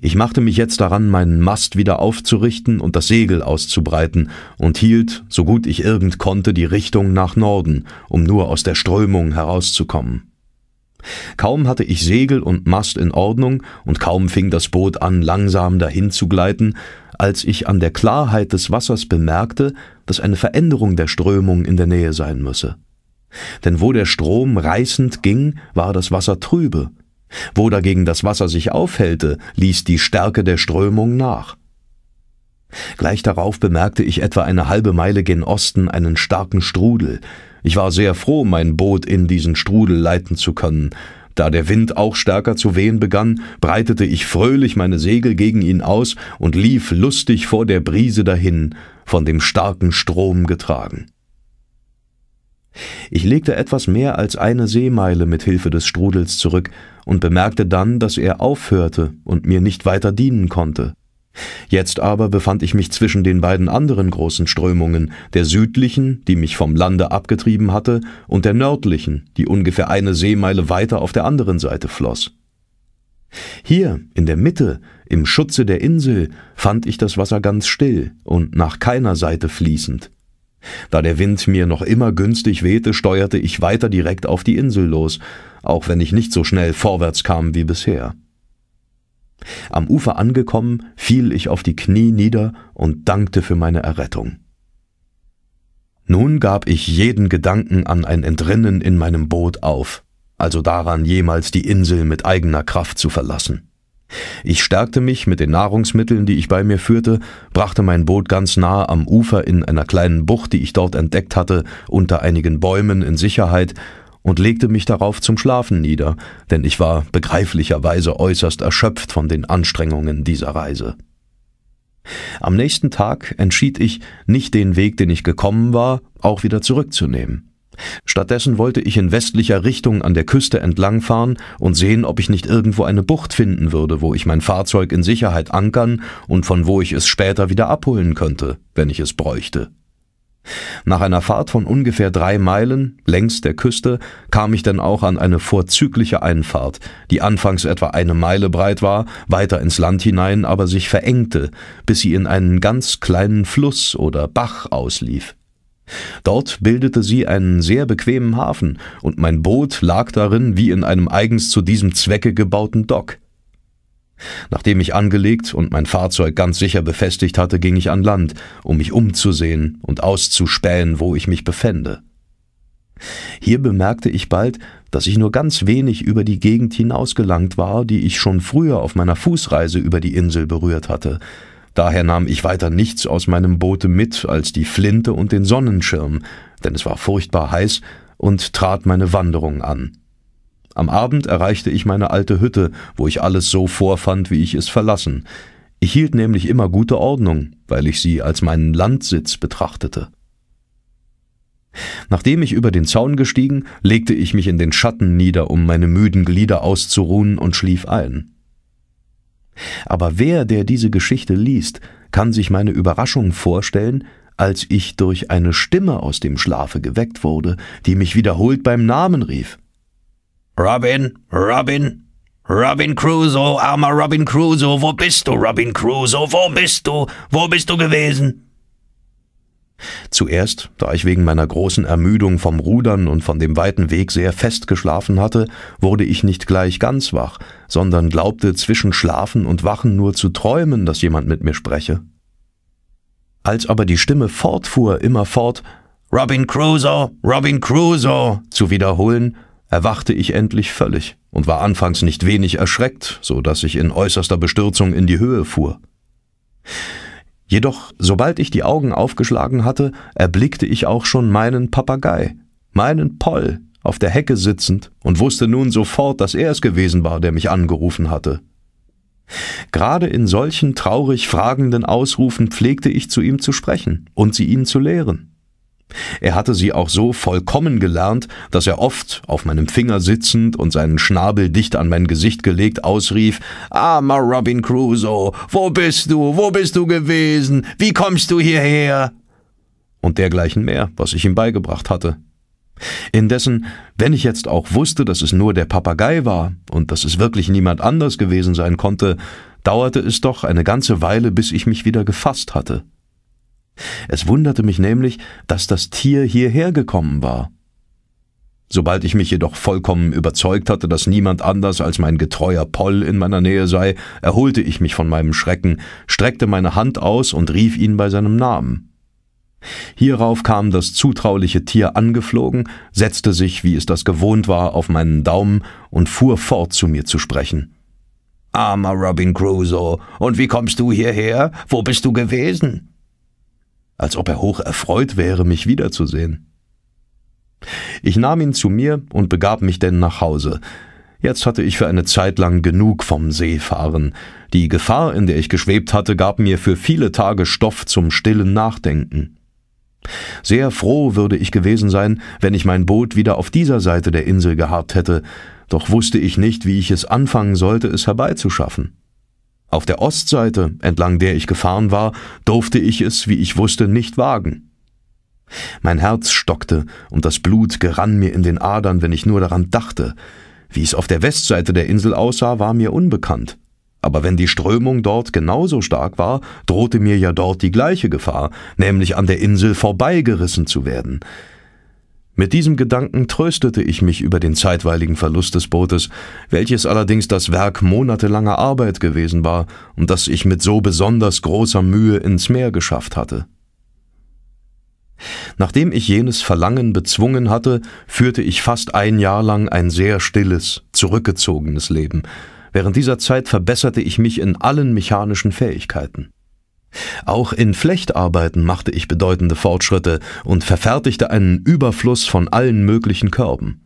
ich machte mich jetzt daran, meinen Mast wieder aufzurichten und das Segel auszubreiten und hielt, so gut ich irgend konnte, die Richtung nach Norden, um nur aus der Strömung herauszukommen. Kaum hatte ich Segel und Mast in Ordnung und kaum fing das Boot an, langsam dahin zu gleiten, als ich an der Klarheit des Wassers bemerkte, dass eine Veränderung der Strömung in der Nähe sein müsse. Denn wo der Strom reißend ging, war das Wasser trübe wo dagegen das Wasser sich aufhellte, ließ die Stärke der Strömung nach. Gleich darauf bemerkte ich etwa eine halbe Meile gen Osten einen starken Strudel. Ich war sehr froh, mein Boot in diesen Strudel leiten zu können. Da der Wind auch stärker zu wehen begann, breitete ich fröhlich meine Segel gegen ihn aus und lief lustig vor der Brise dahin, von dem starken Strom getragen. Ich legte etwas mehr als eine Seemeile mit Hilfe des Strudels zurück und bemerkte dann, dass er aufhörte und mir nicht weiter dienen konnte. Jetzt aber befand ich mich zwischen den beiden anderen großen Strömungen, der südlichen, die mich vom Lande abgetrieben hatte, und der nördlichen, die ungefähr eine Seemeile weiter auf der anderen Seite floss. Hier, in der Mitte, im Schutze der Insel, fand ich das Wasser ganz still und nach keiner Seite fließend. Da der Wind mir noch immer günstig wehte, steuerte ich weiter direkt auf die Insel los, auch wenn ich nicht so schnell vorwärts kam wie bisher. Am Ufer angekommen, fiel ich auf die Knie nieder und dankte für meine Errettung. Nun gab ich jeden Gedanken an ein Entrinnen in meinem Boot auf, also daran jemals die Insel mit eigener Kraft zu verlassen. Ich stärkte mich mit den Nahrungsmitteln, die ich bei mir führte, brachte mein Boot ganz nahe am Ufer in einer kleinen Bucht, die ich dort entdeckt hatte, unter einigen Bäumen in Sicherheit und legte mich darauf zum Schlafen nieder, denn ich war begreiflicherweise äußerst erschöpft von den Anstrengungen dieser Reise. Am nächsten Tag entschied ich, nicht den Weg, den ich gekommen war, auch wieder zurückzunehmen. Stattdessen wollte ich in westlicher Richtung an der Küste entlangfahren und sehen, ob ich nicht irgendwo eine Bucht finden würde, wo ich mein Fahrzeug in Sicherheit ankern und von wo ich es später wieder abholen könnte, wenn ich es bräuchte. Nach einer Fahrt von ungefähr drei Meilen längs der Küste kam ich dann auch an eine vorzügliche Einfahrt, die anfangs etwa eine Meile breit war, weiter ins Land hinein aber sich verengte, bis sie in einen ganz kleinen Fluss oder Bach auslief. Dort bildete sie einen sehr bequemen Hafen, und mein Boot lag darin wie in einem eigens zu diesem Zwecke gebauten Dock. Nachdem ich angelegt und mein Fahrzeug ganz sicher befestigt hatte, ging ich an Land, um mich umzusehen und auszuspähen, wo ich mich befände. Hier bemerkte ich bald, dass ich nur ganz wenig über die Gegend hinausgelangt war, die ich schon früher auf meiner Fußreise über die Insel berührt hatte, Daher nahm ich weiter nichts aus meinem Boote mit als die Flinte und den Sonnenschirm, denn es war furchtbar heiß, und trat meine Wanderung an. Am Abend erreichte ich meine alte Hütte, wo ich alles so vorfand, wie ich es verlassen. Ich hielt nämlich immer gute Ordnung, weil ich sie als meinen Landsitz betrachtete. Nachdem ich über den Zaun gestiegen, legte ich mich in den Schatten nieder, um meine müden Glieder auszuruhen und schlief ein. Aber wer, der diese Geschichte liest, kann sich meine Überraschung vorstellen, als ich durch eine Stimme aus dem Schlafe geweckt wurde, die mich wiederholt beim Namen rief. Robin, Robin, Robin Crusoe, armer Robin Crusoe, wo bist du, Robin Crusoe, wo bist du, wo bist du gewesen? Zuerst, da ich wegen meiner großen Ermüdung vom Rudern und von dem weiten Weg sehr fest geschlafen hatte, wurde ich nicht gleich ganz wach, sondern glaubte zwischen Schlafen und Wachen nur zu träumen, dass jemand mit mir spreche. Als aber die Stimme fortfuhr, immerfort Robin Crusoe, Robin Crusoe zu wiederholen, erwachte ich endlich völlig und war anfangs nicht wenig erschreckt, so dass ich in äußerster Bestürzung in die Höhe fuhr. Jedoch, sobald ich die Augen aufgeschlagen hatte, erblickte ich auch schon meinen Papagei, meinen Poll, auf der Hecke sitzend und wusste nun sofort, dass er es gewesen war, der mich angerufen hatte. Gerade in solchen traurig fragenden Ausrufen pflegte ich zu ihm zu sprechen und sie ihn zu lehren. Er hatte sie auch so vollkommen gelernt, dass er oft, auf meinem Finger sitzend und seinen Schnabel dicht an mein Gesicht gelegt, ausrief Armer ah, Robin Crusoe, wo bist du, wo bist du gewesen, wie kommst du hierher? Und dergleichen mehr, was ich ihm beigebracht hatte. Indessen, wenn ich jetzt auch wusste, dass es nur der Papagei war und dass es wirklich niemand anders gewesen sein konnte, dauerte es doch eine ganze Weile, bis ich mich wieder gefasst hatte. Es wunderte mich nämlich, dass das Tier hierher gekommen war. Sobald ich mich jedoch vollkommen überzeugt hatte, dass niemand anders als mein getreuer Poll in meiner Nähe sei, erholte ich mich von meinem Schrecken, streckte meine Hand aus und rief ihn bei seinem Namen. Hierauf kam das zutrauliche Tier angeflogen, setzte sich, wie es das gewohnt war, auf meinen Daumen und fuhr fort, zu mir zu sprechen. Armer Robin Crusoe, und wie kommst du hierher? Wo bist du gewesen? als ob er hoch erfreut wäre, mich wiederzusehen. Ich nahm ihn zu mir und begab mich denn nach Hause. Jetzt hatte ich für eine Zeit lang genug vom Seefahren. Die Gefahr, in der ich geschwebt hatte, gab mir für viele Tage Stoff zum stillen Nachdenken. Sehr froh würde ich gewesen sein, wenn ich mein Boot wieder auf dieser Seite der Insel gehabt hätte, doch wusste ich nicht, wie ich es anfangen sollte, es herbeizuschaffen. Auf der Ostseite, entlang der ich gefahren war, durfte ich es, wie ich wusste, nicht wagen. Mein Herz stockte und das Blut gerann mir in den Adern, wenn ich nur daran dachte. Wie es auf der Westseite der Insel aussah, war mir unbekannt. Aber wenn die Strömung dort genauso stark war, drohte mir ja dort die gleiche Gefahr, nämlich an der Insel vorbeigerissen zu werden. Mit diesem Gedanken tröstete ich mich über den zeitweiligen Verlust des Bootes, welches allerdings das Werk monatelanger Arbeit gewesen war und das ich mit so besonders großer Mühe ins Meer geschafft hatte. Nachdem ich jenes Verlangen bezwungen hatte, führte ich fast ein Jahr lang ein sehr stilles, zurückgezogenes Leben. Während dieser Zeit verbesserte ich mich in allen mechanischen Fähigkeiten. Auch in Flechtarbeiten machte ich bedeutende Fortschritte und verfertigte einen Überfluss von allen möglichen Körben.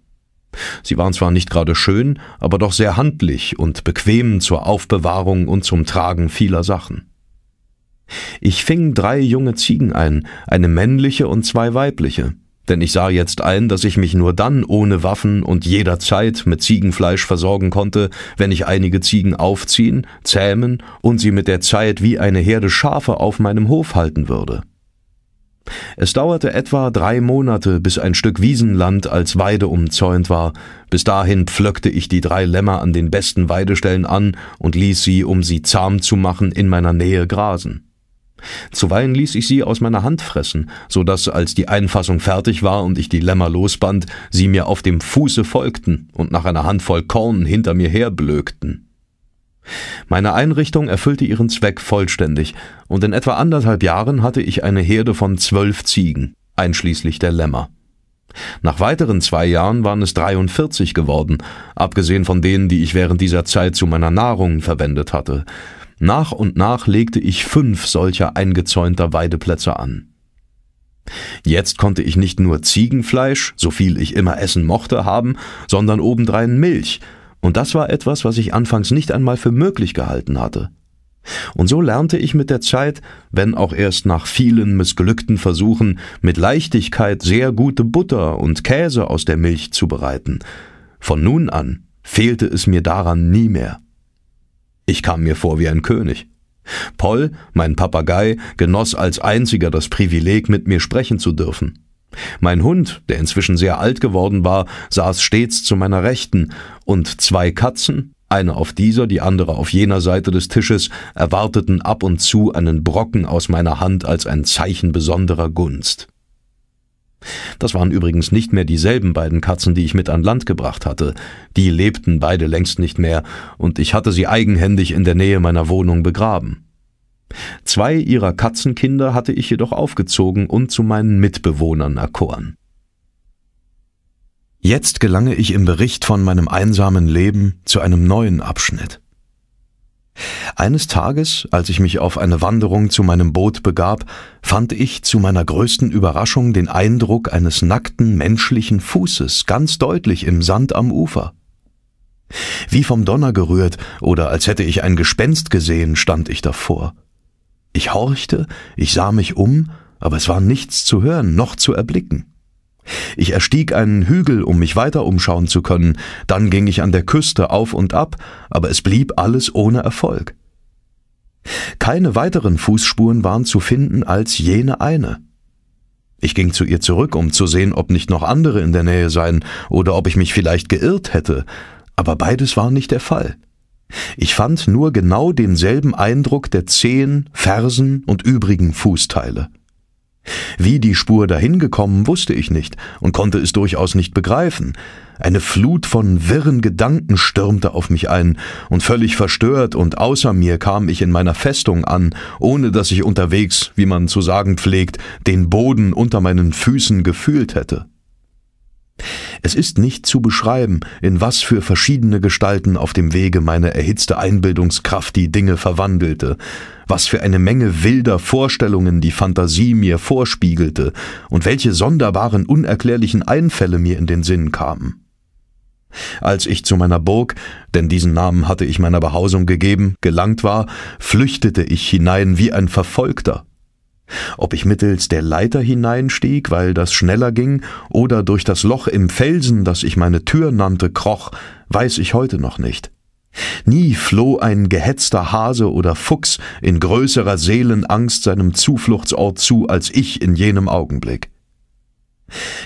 Sie waren zwar nicht gerade schön, aber doch sehr handlich und bequem zur Aufbewahrung und zum Tragen vieler Sachen. Ich fing drei junge Ziegen ein, eine männliche und zwei weibliche denn ich sah jetzt ein, dass ich mich nur dann ohne Waffen und jederzeit mit Ziegenfleisch versorgen konnte, wenn ich einige Ziegen aufziehen, zähmen und sie mit der Zeit wie eine Herde Schafe auf meinem Hof halten würde. Es dauerte etwa drei Monate, bis ein Stück Wiesenland als Weide umzäunt war. Bis dahin pflöckte ich die drei Lämmer an den besten Weidestellen an und ließ sie, um sie zahm zu machen, in meiner Nähe grasen. Zuweilen ließ ich sie aus meiner Hand fressen, so dass, als die Einfassung fertig war und ich die Lämmer losband, sie mir auf dem Fuße folgten und nach einer Handvoll Korn hinter mir herblökten. Meine Einrichtung erfüllte ihren Zweck vollständig, und in etwa anderthalb Jahren hatte ich eine Herde von zwölf Ziegen, einschließlich der Lämmer. Nach weiteren zwei Jahren waren es 43 geworden, abgesehen von denen, die ich während dieser Zeit zu meiner Nahrung verwendet hatte. Nach und nach legte ich fünf solcher eingezäunter Weideplätze an. Jetzt konnte ich nicht nur Ziegenfleisch, so viel ich immer essen mochte, haben, sondern obendrein Milch, und das war etwas, was ich anfangs nicht einmal für möglich gehalten hatte. Und so lernte ich mit der Zeit, wenn auch erst nach vielen missglückten Versuchen, mit Leichtigkeit sehr gute Butter und Käse aus der Milch zu bereiten. Von nun an fehlte es mir daran nie mehr. Ich kam mir vor wie ein König. Poll, mein Papagei, genoss als einziger das Privileg, mit mir sprechen zu dürfen. Mein Hund, der inzwischen sehr alt geworden war, saß stets zu meiner Rechten, und zwei Katzen, eine auf dieser, die andere auf jener Seite des Tisches, erwarteten ab und zu einen Brocken aus meiner Hand als ein Zeichen besonderer Gunst. Das waren übrigens nicht mehr dieselben beiden Katzen, die ich mit an Land gebracht hatte. Die lebten beide längst nicht mehr, und ich hatte sie eigenhändig in der Nähe meiner Wohnung begraben. Zwei ihrer Katzenkinder hatte ich jedoch aufgezogen und zu meinen Mitbewohnern erkoren. Jetzt gelange ich im Bericht von meinem einsamen Leben zu einem neuen Abschnitt. Eines Tages, als ich mich auf eine Wanderung zu meinem Boot begab, fand ich zu meiner größten Überraschung den Eindruck eines nackten menschlichen Fußes ganz deutlich im Sand am Ufer. Wie vom Donner gerührt oder als hätte ich ein Gespenst gesehen, stand ich davor. Ich horchte, ich sah mich um, aber es war nichts zu hören noch zu erblicken. Ich erstieg einen Hügel, um mich weiter umschauen zu können, dann ging ich an der Küste auf und ab, aber es blieb alles ohne Erfolg. Keine weiteren Fußspuren waren zu finden als jene eine. Ich ging zu ihr zurück, um zu sehen, ob nicht noch andere in der Nähe seien oder ob ich mich vielleicht geirrt hätte, aber beides war nicht der Fall. Ich fand nur genau denselben Eindruck der Zehen, Fersen und übrigen Fußteile. Wie die Spur dahin gekommen, wusste ich nicht und konnte es durchaus nicht begreifen. Eine Flut von wirren Gedanken stürmte auf mich ein, und völlig verstört und außer mir kam ich in meiner Festung an, ohne dass ich unterwegs, wie man zu sagen pflegt, den Boden unter meinen Füßen gefühlt hätte. Es ist nicht zu beschreiben, in was für verschiedene Gestalten auf dem Wege meine erhitzte Einbildungskraft die Dinge verwandelte, was für eine Menge wilder Vorstellungen die Fantasie mir vorspiegelte und welche sonderbaren unerklärlichen Einfälle mir in den Sinn kamen. Als ich zu meiner Burg, denn diesen Namen hatte ich meiner Behausung gegeben, gelangt war, flüchtete ich hinein wie ein Verfolgter ob ich mittels der Leiter hineinstieg, weil das schneller ging, oder durch das Loch im Felsen, das ich meine Tür nannte, kroch, weiß ich heute noch nicht. Nie floh ein gehetzter Hase oder Fuchs in größerer Seelenangst seinem Zufluchtsort zu als ich in jenem Augenblick.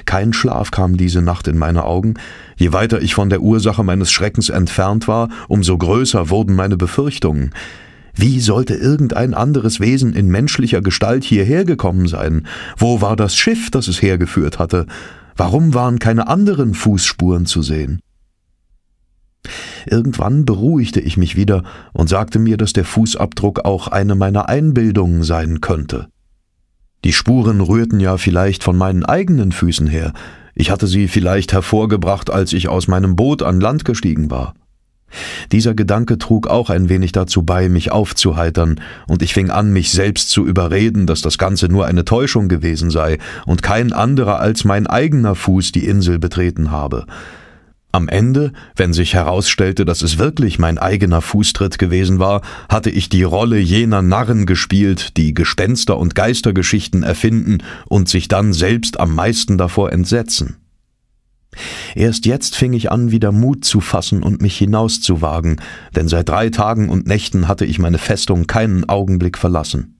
Kein Schlaf kam diese Nacht in meine Augen, je weiter ich von der Ursache meines Schreckens entfernt war, umso größer wurden meine Befürchtungen, wie sollte irgendein anderes Wesen in menschlicher Gestalt hierher gekommen sein? Wo war das Schiff, das es hergeführt hatte? Warum waren keine anderen Fußspuren zu sehen? Irgendwann beruhigte ich mich wieder und sagte mir, dass der Fußabdruck auch eine meiner Einbildungen sein könnte. Die Spuren rührten ja vielleicht von meinen eigenen Füßen her, ich hatte sie vielleicht hervorgebracht, als ich aus meinem Boot an Land gestiegen war. Dieser Gedanke trug auch ein wenig dazu bei, mich aufzuheitern, und ich fing an, mich selbst zu überreden, dass das Ganze nur eine Täuschung gewesen sei und kein anderer als mein eigener Fuß die Insel betreten habe. Am Ende, wenn sich herausstellte, dass es wirklich mein eigener Fußtritt gewesen war, hatte ich die Rolle jener Narren gespielt, die Gespenster und Geistergeschichten erfinden und sich dann selbst am meisten davor entsetzen. Erst jetzt fing ich an, wieder Mut zu fassen und mich hinauszuwagen, denn seit drei Tagen und Nächten hatte ich meine Festung keinen Augenblick verlassen.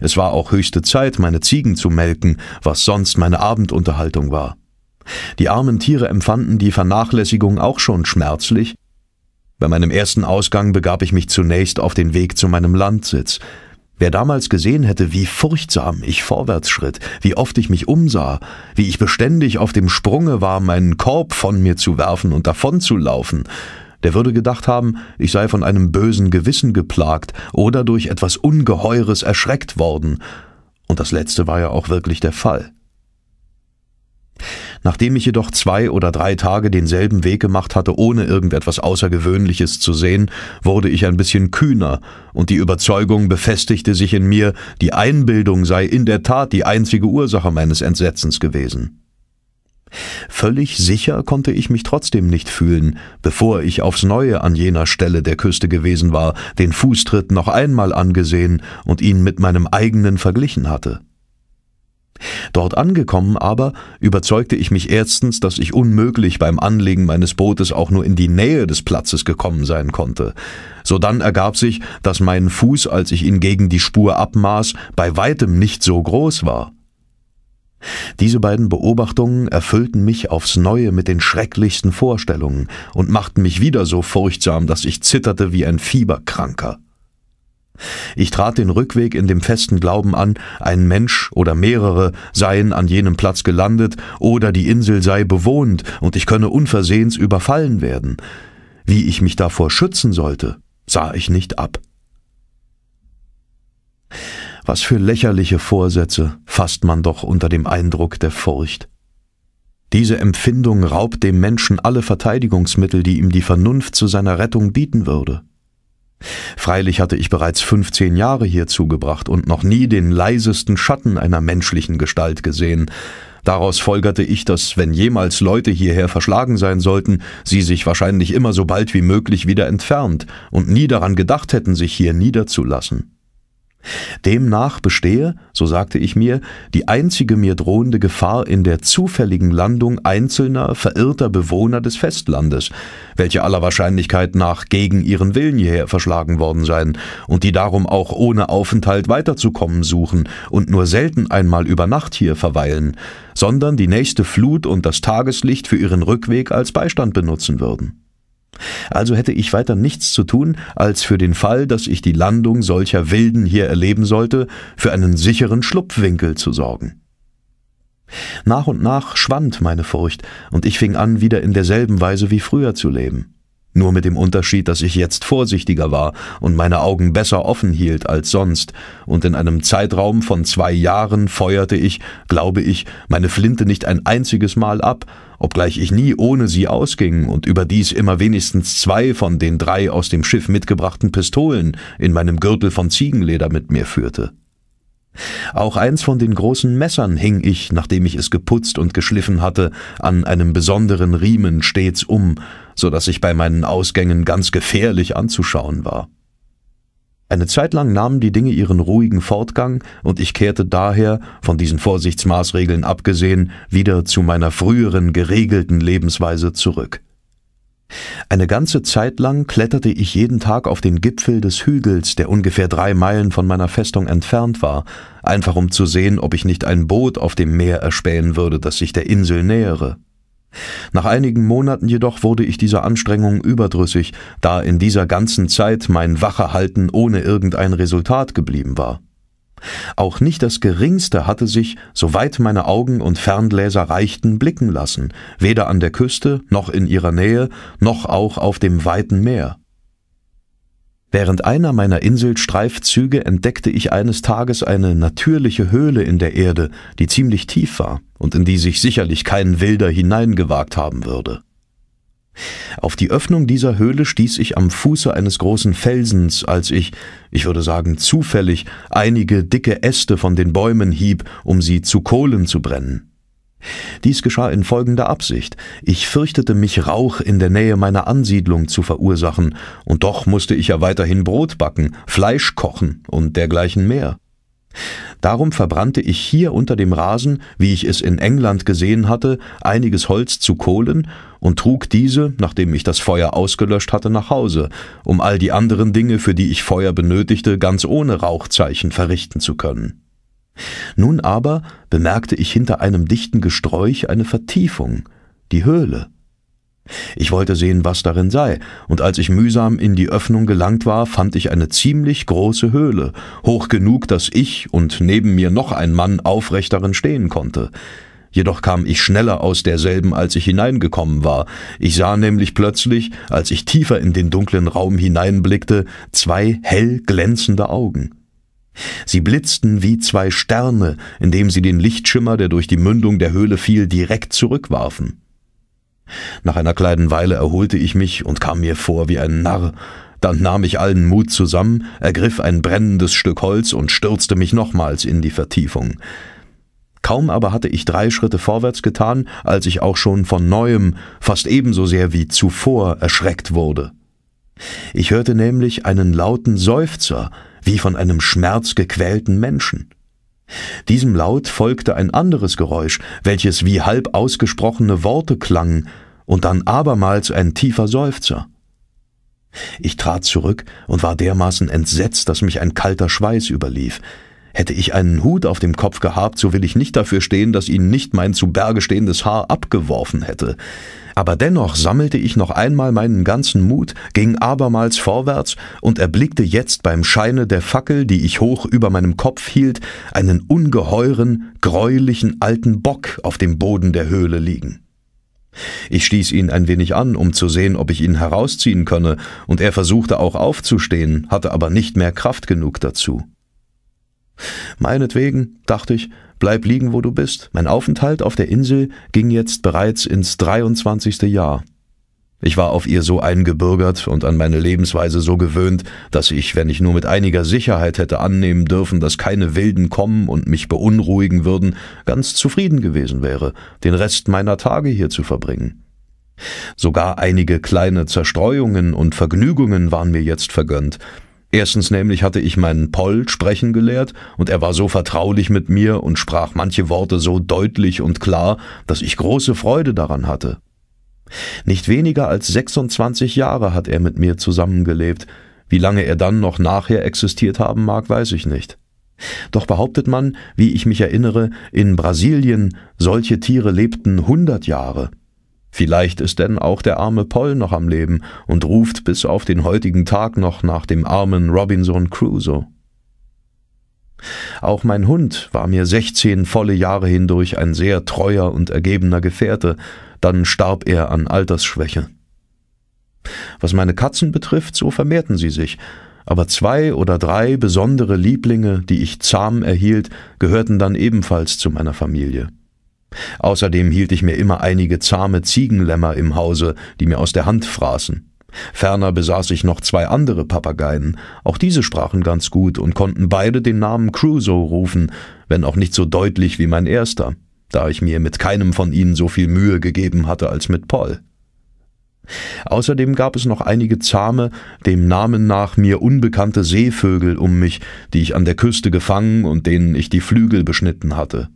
Es war auch höchste Zeit, meine Ziegen zu melken, was sonst meine Abendunterhaltung war. Die armen Tiere empfanden die Vernachlässigung auch schon schmerzlich. Bei meinem ersten Ausgang begab ich mich zunächst auf den Weg zu meinem Landsitz, Wer damals gesehen hätte, wie furchtsam ich vorwärts schritt, wie oft ich mich umsah, wie ich beständig auf dem Sprunge war, meinen Korb von mir zu werfen und davonzulaufen, der würde gedacht haben, ich sei von einem bösen Gewissen geplagt oder durch etwas Ungeheures erschreckt worden, und das letzte war ja auch wirklich der Fall. Nachdem ich jedoch zwei oder drei Tage denselben Weg gemacht hatte, ohne irgendetwas Außergewöhnliches zu sehen, wurde ich ein bisschen kühner, und die Überzeugung befestigte sich in mir, die Einbildung sei in der Tat die einzige Ursache meines Entsetzens gewesen. Völlig sicher konnte ich mich trotzdem nicht fühlen, bevor ich aufs neue an jener Stelle der Küste gewesen war, den Fußtritt noch einmal angesehen und ihn mit meinem eigenen verglichen hatte. Dort angekommen aber überzeugte ich mich erstens, dass ich unmöglich beim Anlegen meines Bootes auch nur in die Nähe des Platzes gekommen sein konnte. Sodann ergab sich, dass mein Fuß, als ich ihn gegen die Spur abmaß, bei weitem nicht so groß war. Diese beiden Beobachtungen erfüllten mich aufs neue mit den schrecklichsten Vorstellungen und machten mich wieder so furchtsam, dass ich zitterte wie ein Fieberkranker. Ich trat den Rückweg in dem festen Glauben an, ein Mensch oder mehrere seien an jenem Platz gelandet oder die Insel sei bewohnt und ich könne unversehens überfallen werden. Wie ich mich davor schützen sollte, sah ich nicht ab. Was für lächerliche Vorsätze fasst man doch unter dem Eindruck der Furcht. Diese Empfindung raubt dem Menschen alle Verteidigungsmittel, die ihm die Vernunft zu seiner Rettung bieten würde. Freilich hatte ich bereits 15 Jahre hier zugebracht und noch nie den leisesten Schatten einer menschlichen Gestalt gesehen. Daraus folgerte ich, dass, wenn jemals Leute hierher verschlagen sein sollten, sie sich wahrscheinlich immer so bald wie möglich wieder entfernt und nie daran gedacht hätten, sich hier niederzulassen. Demnach bestehe, so sagte ich mir, die einzige mir drohende Gefahr in der zufälligen Landung einzelner, verirrter Bewohner des Festlandes, welche aller Wahrscheinlichkeit nach gegen ihren Willen hierher verschlagen worden seien und die darum auch ohne Aufenthalt weiterzukommen suchen und nur selten einmal über Nacht hier verweilen, sondern die nächste Flut und das Tageslicht für ihren Rückweg als Beistand benutzen würden. Also hätte ich weiter nichts zu tun, als für den Fall, dass ich die Landung solcher Wilden hier erleben sollte, für einen sicheren Schlupfwinkel zu sorgen. Nach und nach schwand meine Furcht, und ich fing an, wieder in derselben Weise wie früher zu leben nur mit dem Unterschied, dass ich jetzt vorsichtiger war und meine Augen besser offen hielt als sonst, und in einem Zeitraum von zwei Jahren feuerte ich, glaube ich, meine Flinte nicht ein einziges Mal ab, obgleich ich nie ohne sie ausging und überdies immer wenigstens zwei von den drei aus dem Schiff mitgebrachten Pistolen in meinem Gürtel von Ziegenleder mit mir führte. Auch eins von den großen Messern hing ich, nachdem ich es geputzt und geschliffen hatte, an einem besonderen Riemen stets um, so dass ich bei meinen Ausgängen ganz gefährlich anzuschauen war. Eine Zeit lang nahmen die Dinge ihren ruhigen Fortgang, und ich kehrte daher, von diesen Vorsichtsmaßregeln abgesehen, wieder zu meiner früheren geregelten Lebensweise zurück. Eine ganze Zeit lang kletterte ich jeden Tag auf den Gipfel des Hügels, der ungefähr drei Meilen von meiner Festung entfernt war, einfach um zu sehen, ob ich nicht ein Boot auf dem Meer erspähen würde, das sich der Insel nähere. Nach einigen Monaten jedoch wurde ich dieser Anstrengung überdrüssig, da in dieser ganzen Zeit mein Wachehalten ohne irgendein Resultat geblieben war. Auch nicht das geringste hatte sich, soweit meine Augen und Ferngläser reichten, blicken lassen, weder an der Küste, noch in ihrer Nähe, noch auch auf dem weiten Meer. Während einer meiner Inselstreifzüge entdeckte ich eines Tages eine natürliche Höhle in der Erde, die ziemlich tief war und in die sich sicherlich kein Wilder hineingewagt haben würde. Auf die Öffnung dieser Höhle stieß ich am Fuße eines großen Felsens, als ich, ich würde sagen zufällig, einige dicke Äste von den Bäumen hieb, um sie zu Kohlen zu brennen. Dies geschah in folgender Absicht. Ich fürchtete mich Rauch in der Nähe meiner Ansiedlung zu verursachen, und doch musste ich ja weiterhin Brot backen, Fleisch kochen und dergleichen mehr. Darum verbrannte ich hier unter dem Rasen, wie ich es in England gesehen hatte, einiges Holz zu Kohlen und trug diese, nachdem ich das Feuer ausgelöscht hatte, nach Hause, um all die anderen Dinge, für die ich Feuer benötigte, ganz ohne Rauchzeichen verrichten zu können. Nun aber bemerkte ich hinter einem dichten Gesträuch eine Vertiefung, die Höhle. Ich wollte sehen, was darin sei, und als ich mühsam in die Öffnung gelangt war, fand ich eine ziemlich große Höhle, hoch genug, dass ich und neben mir noch ein Mann aufrecht darin stehen konnte. Jedoch kam ich schneller aus derselben, als ich hineingekommen war. Ich sah nämlich plötzlich, als ich tiefer in den dunklen Raum hineinblickte, zwei hell glänzende Augen. Sie blitzten wie zwei Sterne, indem sie den Lichtschimmer, der durch die Mündung der Höhle fiel, direkt zurückwarfen. Nach einer kleinen Weile erholte ich mich und kam mir vor wie ein Narr. Dann nahm ich allen Mut zusammen, ergriff ein brennendes Stück Holz und stürzte mich nochmals in die Vertiefung. Kaum aber hatte ich drei Schritte vorwärts getan, als ich auch schon von neuem, fast ebenso sehr wie zuvor, erschreckt wurde. Ich hörte nämlich einen lauten Seufzer, wie von einem schmerzgequälten Menschen. Diesem Laut folgte ein anderes Geräusch, welches wie halb ausgesprochene Worte klang, und dann abermals ein tiefer Seufzer. Ich trat zurück und war dermaßen entsetzt, dass mich ein kalter Schweiß überlief. Hätte ich einen Hut auf dem Kopf gehabt, so will ich nicht dafür stehen, dass ihn nicht mein zu Berge stehendes Haar abgeworfen hätte. Aber dennoch sammelte ich noch einmal meinen ganzen Mut, ging abermals vorwärts und erblickte jetzt beim Scheine der Fackel, die ich hoch über meinem Kopf hielt, einen ungeheuren, gräulichen alten Bock auf dem Boden der Höhle liegen. Ich stieß ihn ein wenig an, um zu sehen, ob ich ihn herausziehen könne, und er versuchte auch aufzustehen, hatte aber nicht mehr Kraft genug dazu. Meinetwegen, dachte ich, bleib liegen, wo du bist. Mein Aufenthalt auf der Insel ging jetzt bereits ins 23. Jahr. Ich war auf ihr so eingebürgert und an meine Lebensweise so gewöhnt, dass ich, wenn ich nur mit einiger Sicherheit hätte annehmen dürfen, dass keine Wilden kommen und mich beunruhigen würden, ganz zufrieden gewesen wäre, den Rest meiner Tage hier zu verbringen. Sogar einige kleine Zerstreuungen und Vergnügungen waren mir jetzt vergönnt, Erstens nämlich hatte ich meinen Poll sprechen gelehrt, und er war so vertraulich mit mir und sprach manche Worte so deutlich und klar, dass ich große Freude daran hatte. Nicht weniger als 26 Jahre hat er mit mir zusammengelebt, wie lange er dann noch nachher existiert haben mag, weiß ich nicht. Doch behauptet man, wie ich mich erinnere, in Brasilien solche Tiere lebten hundert Jahre. Vielleicht ist denn auch der arme Paul noch am Leben und ruft bis auf den heutigen Tag noch nach dem armen Robinson Crusoe. Auch mein Hund war mir 16 volle Jahre hindurch ein sehr treuer und ergebener Gefährte, dann starb er an Altersschwäche. Was meine Katzen betrifft, so vermehrten sie sich, aber zwei oder drei besondere Lieblinge, die ich zahm erhielt, gehörten dann ebenfalls zu meiner Familie. Außerdem hielt ich mir immer einige zahme Ziegenlämmer im Hause, die mir aus der Hand fraßen. Ferner besaß ich noch zwei andere Papageien, auch diese sprachen ganz gut und konnten beide den Namen Crusoe rufen, wenn auch nicht so deutlich wie mein erster, da ich mir mit keinem von ihnen so viel Mühe gegeben hatte als mit Paul. Außerdem gab es noch einige zahme, dem Namen nach mir unbekannte Seevögel um mich, die ich an der Küste gefangen und denen ich die Flügel beschnitten hatte.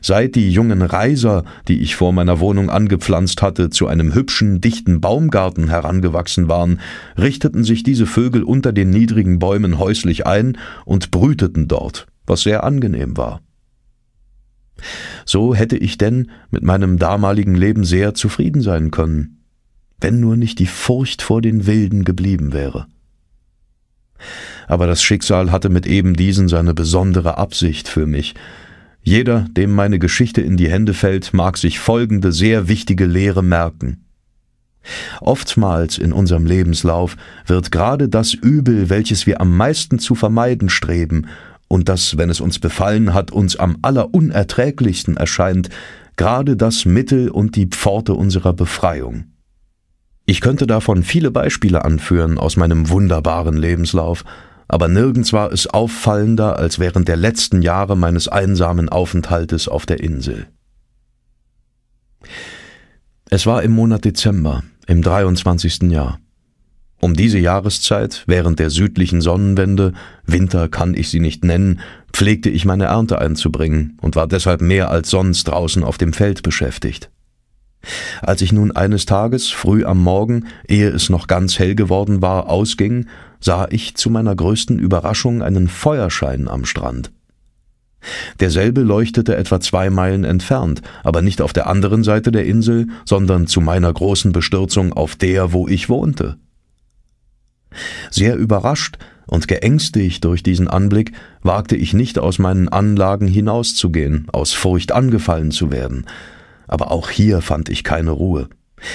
Seit die jungen Reiser, die ich vor meiner Wohnung angepflanzt hatte, zu einem hübschen, dichten Baumgarten herangewachsen waren, richteten sich diese Vögel unter den niedrigen Bäumen häuslich ein und brüteten dort, was sehr angenehm war. So hätte ich denn mit meinem damaligen Leben sehr zufrieden sein können, wenn nur nicht die Furcht vor den Wilden geblieben wäre. Aber das Schicksal hatte mit eben diesen seine besondere Absicht für mich, jeder, dem meine Geschichte in die Hände fällt, mag sich folgende sehr wichtige Lehre merken. Oftmals in unserem Lebenslauf wird gerade das Übel, welches wir am meisten zu vermeiden streben und das, wenn es uns befallen hat, uns am allerunerträglichsten erscheint, gerade das Mittel und die Pforte unserer Befreiung. Ich könnte davon viele Beispiele anführen aus meinem wunderbaren Lebenslauf, aber nirgends war es auffallender als während der letzten Jahre meines einsamen Aufenthaltes auf der Insel. Es war im Monat Dezember, im 23. Jahr. Um diese Jahreszeit, während der südlichen Sonnenwende, Winter kann ich sie nicht nennen, pflegte ich meine Ernte einzubringen und war deshalb mehr als sonst draußen auf dem Feld beschäftigt. Als ich nun eines Tages, früh am Morgen, ehe es noch ganz hell geworden war, ausging, sah ich zu meiner größten Überraschung einen Feuerschein am Strand. Derselbe leuchtete etwa zwei Meilen entfernt, aber nicht auf der anderen Seite der Insel, sondern zu meiner großen Bestürzung auf der, wo ich wohnte. Sehr überrascht und geängstigt durch diesen Anblick, wagte ich nicht aus meinen Anlagen hinauszugehen, aus Furcht angefallen zu werden, aber auch hier fand ich keine Ruhe.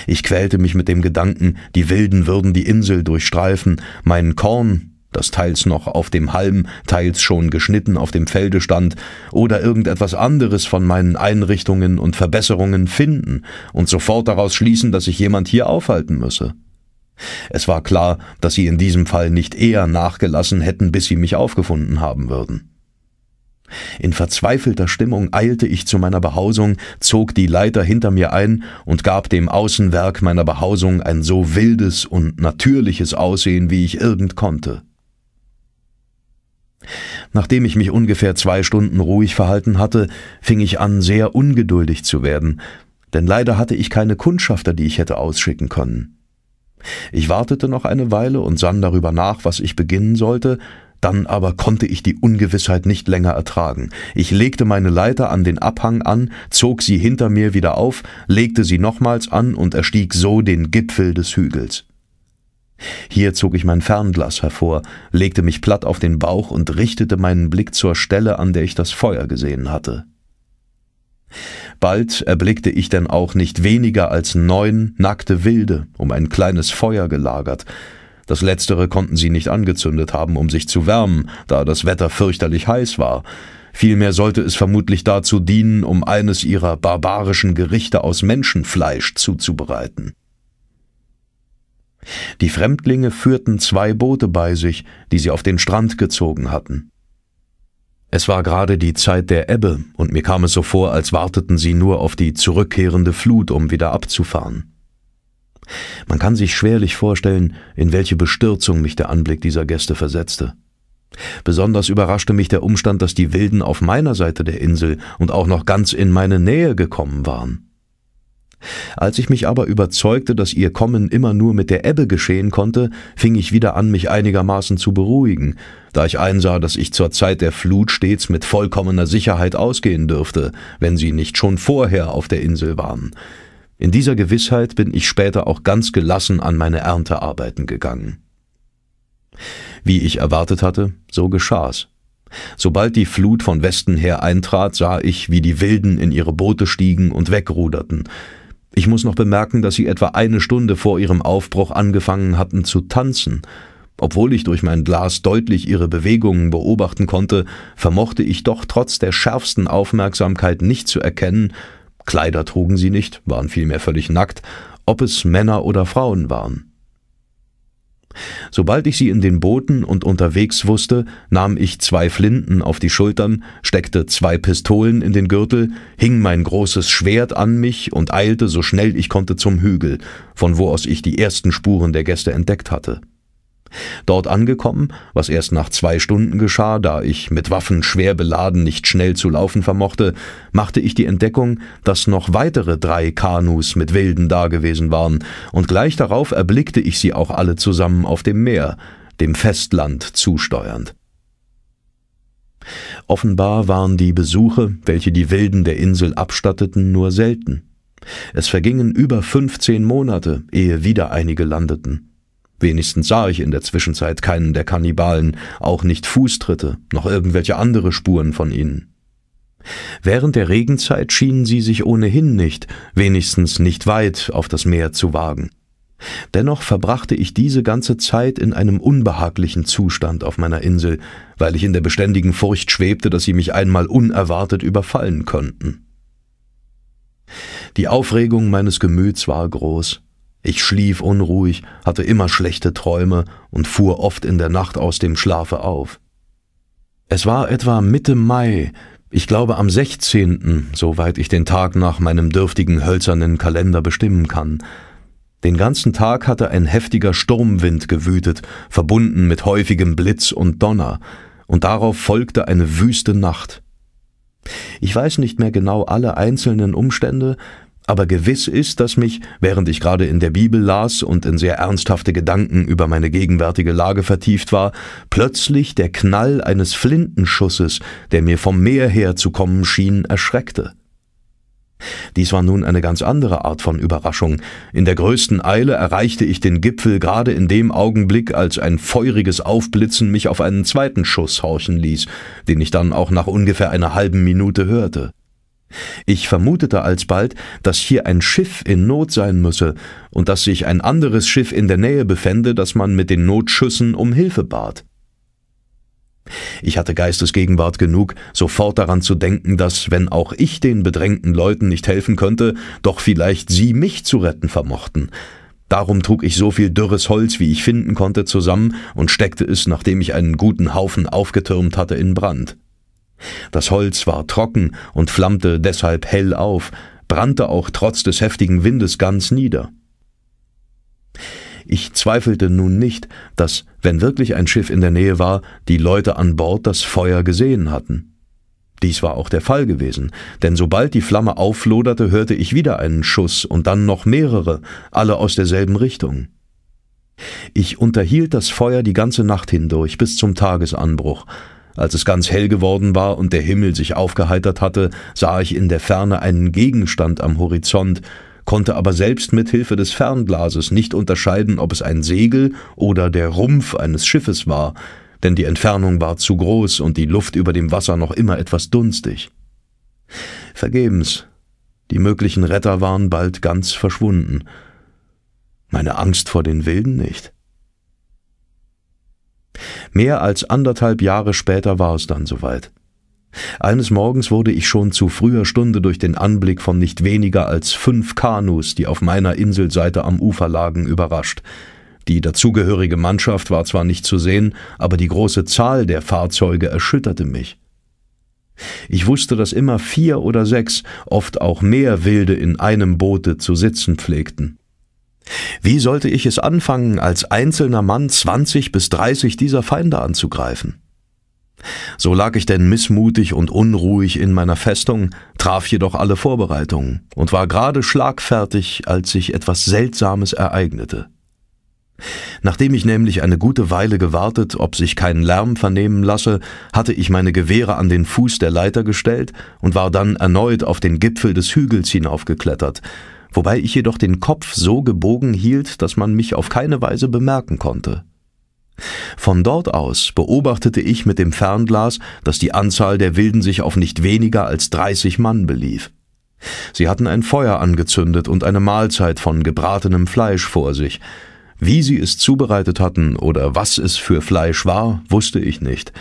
Ich quälte mich mit dem Gedanken, die Wilden würden die Insel durchstreifen, meinen Korn, das teils noch auf dem Halm, teils schon geschnitten auf dem Felde stand, oder irgendetwas anderes von meinen Einrichtungen und Verbesserungen finden und sofort daraus schließen, dass sich jemand hier aufhalten müsse. Es war klar, dass sie in diesem Fall nicht eher nachgelassen hätten, bis sie mich aufgefunden haben würden. In verzweifelter Stimmung eilte ich zu meiner Behausung, zog die Leiter hinter mir ein und gab dem Außenwerk meiner Behausung ein so wildes und natürliches Aussehen, wie ich irgend konnte. Nachdem ich mich ungefähr zwei Stunden ruhig verhalten hatte, fing ich an, sehr ungeduldig zu werden, denn leider hatte ich keine Kundschafter, die ich hätte ausschicken können. Ich wartete noch eine Weile und sann darüber nach, was ich beginnen sollte, dann aber konnte ich die Ungewissheit nicht länger ertragen. Ich legte meine Leiter an den Abhang an, zog sie hinter mir wieder auf, legte sie nochmals an und erstieg so den Gipfel des Hügels. Hier zog ich mein Fernglas hervor, legte mich platt auf den Bauch und richtete meinen Blick zur Stelle, an der ich das Feuer gesehen hatte. Bald erblickte ich denn auch nicht weniger als neun nackte Wilde um ein kleines Feuer gelagert, das letztere konnten sie nicht angezündet haben, um sich zu wärmen, da das Wetter fürchterlich heiß war. Vielmehr sollte es vermutlich dazu dienen, um eines ihrer barbarischen Gerichte aus Menschenfleisch zuzubereiten. Die Fremdlinge führten zwei Boote bei sich, die sie auf den Strand gezogen hatten. Es war gerade die Zeit der Ebbe, und mir kam es so vor, als warteten sie nur auf die zurückkehrende Flut, um wieder abzufahren. Man kann sich schwerlich vorstellen, in welche Bestürzung mich der Anblick dieser Gäste versetzte. Besonders überraschte mich der Umstand, dass die Wilden auf meiner Seite der Insel und auch noch ganz in meine Nähe gekommen waren. Als ich mich aber überzeugte, dass ihr Kommen immer nur mit der Ebbe geschehen konnte, fing ich wieder an, mich einigermaßen zu beruhigen, da ich einsah, dass ich zur Zeit der Flut stets mit vollkommener Sicherheit ausgehen dürfte, wenn sie nicht schon vorher auf der Insel waren, in dieser Gewissheit bin ich später auch ganz gelassen an meine Erntearbeiten gegangen. Wie ich erwartet hatte, so geschah's. Sobald die Flut von Westen her eintrat, sah ich, wie die Wilden in ihre Boote stiegen und wegruderten. Ich muss noch bemerken, dass sie etwa eine Stunde vor ihrem Aufbruch angefangen hatten zu tanzen. Obwohl ich durch mein Glas deutlich ihre Bewegungen beobachten konnte, vermochte ich doch trotz der schärfsten Aufmerksamkeit nicht zu erkennen, Kleider trugen sie nicht, waren vielmehr völlig nackt, ob es Männer oder Frauen waren. Sobald ich sie in den Booten und unterwegs wusste, nahm ich zwei Flinten auf die Schultern, steckte zwei Pistolen in den Gürtel, hing mein großes Schwert an mich und eilte so schnell ich konnte zum Hügel, von wo aus ich die ersten Spuren der Gäste entdeckt hatte. Dort angekommen, was erst nach zwei Stunden geschah, da ich mit Waffen schwer beladen nicht schnell zu laufen vermochte, machte ich die Entdeckung, dass noch weitere drei Kanus mit Wilden dagewesen waren, und gleich darauf erblickte ich sie auch alle zusammen auf dem Meer, dem Festland zusteuernd. Offenbar waren die Besuche, welche die Wilden der Insel abstatteten, nur selten. Es vergingen über fünfzehn Monate, ehe wieder einige landeten. Wenigstens sah ich in der Zwischenzeit keinen der Kannibalen, auch nicht Fußtritte, noch irgendwelche andere Spuren von ihnen. Während der Regenzeit schienen sie sich ohnehin nicht, wenigstens nicht weit, auf das Meer zu wagen. Dennoch verbrachte ich diese ganze Zeit in einem unbehaglichen Zustand auf meiner Insel, weil ich in der beständigen Furcht schwebte, dass sie mich einmal unerwartet überfallen könnten. Die Aufregung meines Gemüts war groß, ich schlief unruhig, hatte immer schlechte Träume und fuhr oft in der Nacht aus dem Schlafe auf. Es war etwa Mitte Mai, ich glaube am 16., soweit ich den Tag nach meinem dürftigen hölzernen Kalender bestimmen kann. Den ganzen Tag hatte ein heftiger Sturmwind gewütet, verbunden mit häufigem Blitz und Donner, und darauf folgte eine wüste Nacht. Ich weiß nicht mehr genau alle einzelnen Umstände, aber gewiss ist, dass mich, während ich gerade in der Bibel las und in sehr ernsthafte Gedanken über meine gegenwärtige Lage vertieft war, plötzlich der Knall eines Flintenschusses, der mir vom Meer her zu kommen schien, erschreckte. Dies war nun eine ganz andere Art von Überraschung. In der größten Eile erreichte ich den Gipfel gerade in dem Augenblick, als ein feuriges Aufblitzen mich auf einen zweiten Schuss horchen ließ, den ich dann auch nach ungefähr einer halben Minute hörte. Ich vermutete alsbald, dass hier ein Schiff in Not sein müsse und dass sich ein anderes Schiff in der Nähe befände, das man mit den Notschüssen um Hilfe bat. Ich hatte Geistesgegenwart genug, sofort daran zu denken, dass, wenn auch ich den bedrängten Leuten nicht helfen könnte, doch vielleicht sie mich zu retten vermochten. Darum trug ich so viel dürres Holz, wie ich finden konnte, zusammen und steckte es, nachdem ich einen guten Haufen aufgetürmt hatte, in Brand. Das Holz war trocken und flammte deshalb hell auf, brannte auch trotz des heftigen Windes ganz nieder. Ich zweifelte nun nicht, dass, wenn wirklich ein Schiff in der Nähe war, die Leute an Bord das Feuer gesehen hatten. Dies war auch der Fall gewesen, denn sobald die Flamme aufloderte, hörte ich wieder einen Schuss und dann noch mehrere, alle aus derselben Richtung. Ich unterhielt das Feuer die ganze Nacht hindurch bis zum Tagesanbruch, als es ganz hell geworden war und der Himmel sich aufgeheitert hatte, sah ich in der Ferne einen Gegenstand am Horizont, konnte aber selbst mit Hilfe des Fernglases nicht unterscheiden, ob es ein Segel oder der Rumpf eines Schiffes war, denn die Entfernung war zu groß und die Luft über dem Wasser noch immer etwas dunstig. Vergebens. Die möglichen Retter waren bald ganz verschwunden. Meine Angst vor den Wilden nicht. Mehr als anderthalb Jahre später war es dann soweit. Eines Morgens wurde ich schon zu früher Stunde durch den Anblick von nicht weniger als fünf Kanus, die auf meiner Inselseite am Ufer lagen, überrascht. Die dazugehörige Mannschaft war zwar nicht zu sehen, aber die große Zahl der Fahrzeuge erschütterte mich. Ich wusste, dass immer vier oder sechs, oft auch mehr Wilde in einem Boote zu sitzen pflegten. Wie sollte ich es anfangen, als einzelner Mann zwanzig bis dreißig dieser Feinde anzugreifen? So lag ich denn missmutig und unruhig in meiner Festung, traf jedoch alle Vorbereitungen und war gerade schlagfertig, als sich etwas Seltsames ereignete. Nachdem ich nämlich eine gute Weile gewartet, ob sich kein Lärm vernehmen lasse, hatte ich meine Gewehre an den Fuß der Leiter gestellt und war dann erneut auf den Gipfel des Hügels hinaufgeklettert, wobei ich jedoch den Kopf so gebogen hielt, dass man mich auf keine Weise bemerken konnte. Von dort aus beobachtete ich mit dem Fernglas, dass die Anzahl der Wilden sich auf nicht weniger als 30 Mann belief. Sie hatten ein Feuer angezündet und eine Mahlzeit von gebratenem Fleisch vor sich. Wie sie es zubereitet hatten oder was es für Fleisch war, wusste ich nicht.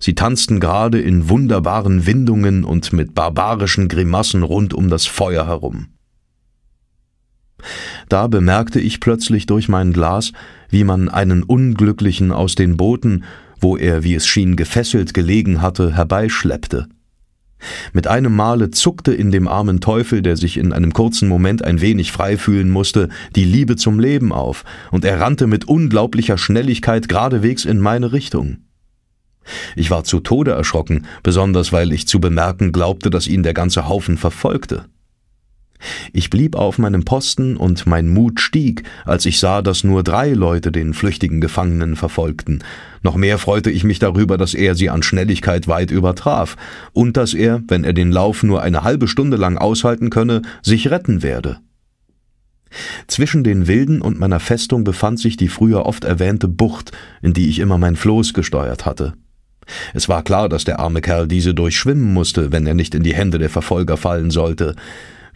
Sie tanzten gerade in wunderbaren Windungen und mit barbarischen Grimassen rund um das Feuer herum. Da bemerkte ich plötzlich durch mein Glas, wie man einen Unglücklichen aus den Booten, wo er, wie es schien, gefesselt gelegen hatte, herbeischleppte. Mit einem Male zuckte in dem armen Teufel, der sich in einem kurzen Moment ein wenig frei fühlen musste, die Liebe zum Leben auf, und er rannte mit unglaublicher Schnelligkeit geradewegs in meine Richtung. Ich war zu Tode erschrocken, besonders weil ich zu bemerken glaubte, dass ihn der ganze Haufen verfolgte. Ich blieb auf meinem Posten und mein Mut stieg, als ich sah, dass nur drei Leute den flüchtigen Gefangenen verfolgten. Noch mehr freute ich mich darüber, dass er sie an Schnelligkeit weit übertraf und dass er, wenn er den Lauf nur eine halbe Stunde lang aushalten könne, sich retten werde. Zwischen den Wilden und meiner Festung befand sich die früher oft erwähnte Bucht, in die ich immer mein Floß gesteuert hatte. Es war klar, dass der arme Kerl diese durchschwimmen musste, wenn er nicht in die Hände der Verfolger fallen sollte.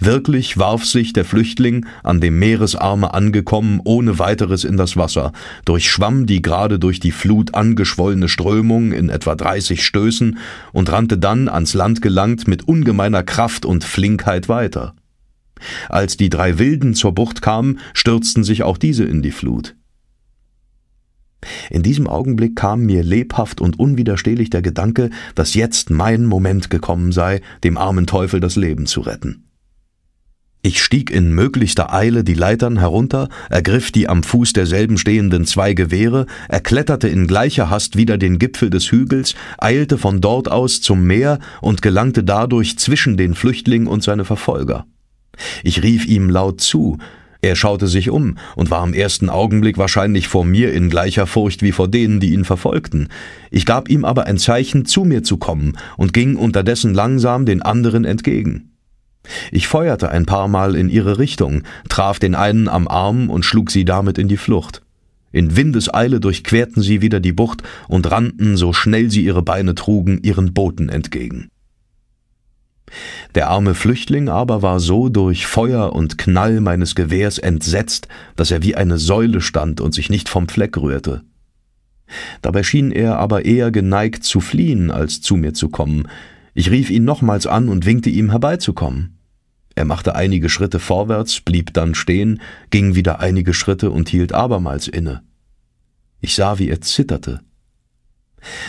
Wirklich warf sich der Flüchtling, an dem Meeresarme angekommen, ohne weiteres in das Wasser, durchschwamm die gerade durch die Flut angeschwollene Strömung in etwa 30 Stößen und rannte dann, ans Land gelangt, mit ungemeiner Kraft und Flinkheit weiter. Als die drei Wilden zur Bucht kamen, stürzten sich auch diese in die Flut. In diesem Augenblick kam mir lebhaft und unwiderstehlich der Gedanke, dass jetzt mein Moment gekommen sei, dem armen Teufel das Leben zu retten. Ich stieg in möglichster Eile die Leitern herunter, ergriff die am Fuß derselben stehenden zwei Gewehre, erkletterte in gleicher Hast wieder den Gipfel des Hügels, eilte von dort aus zum Meer und gelangte dadurch zwischen den Flüchtling und seine Verfolger. Ich rief ihm laut zu, er schaute sich um und war im ersten Augenblick wahrscheinlich vor mir in gleicher Furcht wie vor denen, die ihn verfolgten. Ich gab ihm aber ein Zeichen, zu mir zu kommen, und ging unterdessen langsam den anderen entgegen. Ich feuerte ein paar Mal in ihre Richtung, traf den einen am Arm und schlug sie damit in die Flucht. In Windeseile durchquerten sie wieder die Bucht und rannten, so schnell sie ihre Beine trugen, ihren Booten entgegen. Der arme Flüchtling aber war so durch Feuer und Knall meines Gewehrs entsetzt, dass er wie eine Säule stand und sich nicht vom Fleck rührte. Dabei schien er aber eher geneigt zu fliehen, als zu mir zu kommen. Ich rief ihn nochmals an und winkte ihm herbeizukommen. Er machte einige Schritte vorwärts, blieb dann stehen, ging wieder einige Schritte und hielt abermals inne. Ich sah, wie er zitterte.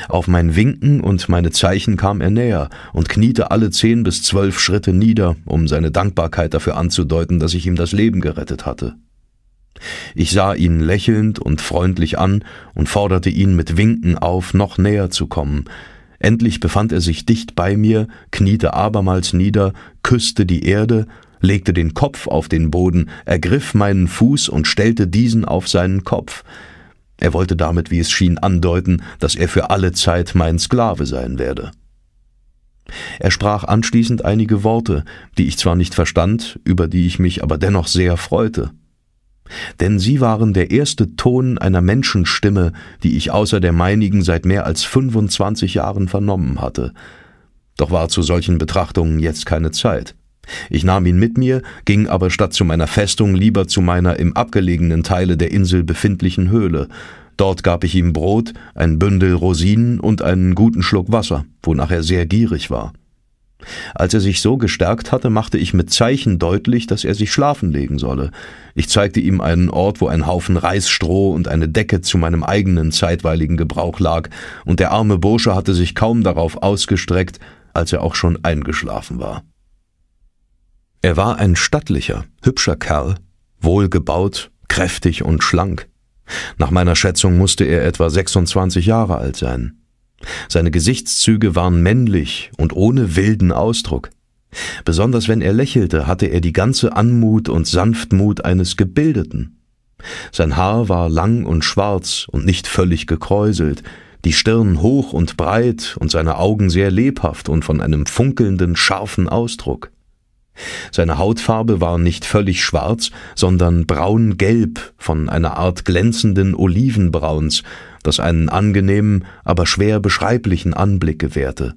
Auf mein Winken und meine Zeichen kam er näher und kniete alle zehn bis zwölf Schritte nieder, um seine Dankbarkeit dafür anzudeuten, dass ich ihm das Leben gerettet hatte. Ich sah ihn lächelnd und freundlich an und forderte ihn mit Winken auf, noch näher zu kommen. Endlich befand er sich dicht bei mir, kniete abermals nieder, küsste die Erde, legte den Kopf auf den Boden, ergriff meinen Fuß und stellte diesen auf seinen Kopf. Er wollte damit, wie es schien, andeuten, dass er für alle Zeit mein Sklave sein werde. Er sprach anschließend einige Worte, die ich zwar nicht verstand, über die ich mich aber dennoch sehr freute. Denn sie waren der erste Ton einer Menschenstimme, die ich außer der meinigen seit mehr als 25 Jahren vernommen hatte doch war zu solchen Betrachtungen jetzt keine Zeit. Ich nahm ihn mit mir, ging aber statt zu meiner Festung lieber zu meiner im abgelegenen Teile der Insel befindlichen Höhle. Dort gab ich ihm Brot, ein Bündel Rosinen und einen guten Schluck Wasser, wonach er sehr gierig war. Als er sich so gestärkt hatte, machte ich mit Zeichen deutlich, dass er sich schlafen legen solle. Ich zeigte ihm einen Ort, wo ein Haufen Reisstroh und eine Decke zu meinem eigenen zeitweiligen Gebrauch lag, und der arme Bursche hatte sich kaum darauf ausgestreckt, als er auch schon eingeschlafen war. Er war ein stattlicher, hübscher Kerl, wohlgebaut, kräftig und schlank. Nach meiner Schätzung musste er etwa 26 Jahre alt sein. Seine Gesichtszüge waren männlich und ohne wilden Ausdruck. Besonders wenn er lächelte, hatte er die ganze Anmut und Sanftmut eines Gebildeten. Sein Haar war lang und schwarz und nicht völlig gekräuselt, die Stirn hoch und breit und seine Augen sehr lebhaft und von einem funkelnden, scharfen Ausdruck. Seine Hautfarbe war nicht völlig schwarz, sondern braun-gelb von einer Art glänzenden Olivenbrauns, das einen angenehmen, aber schwer beschreiblichen Anblick gewährte.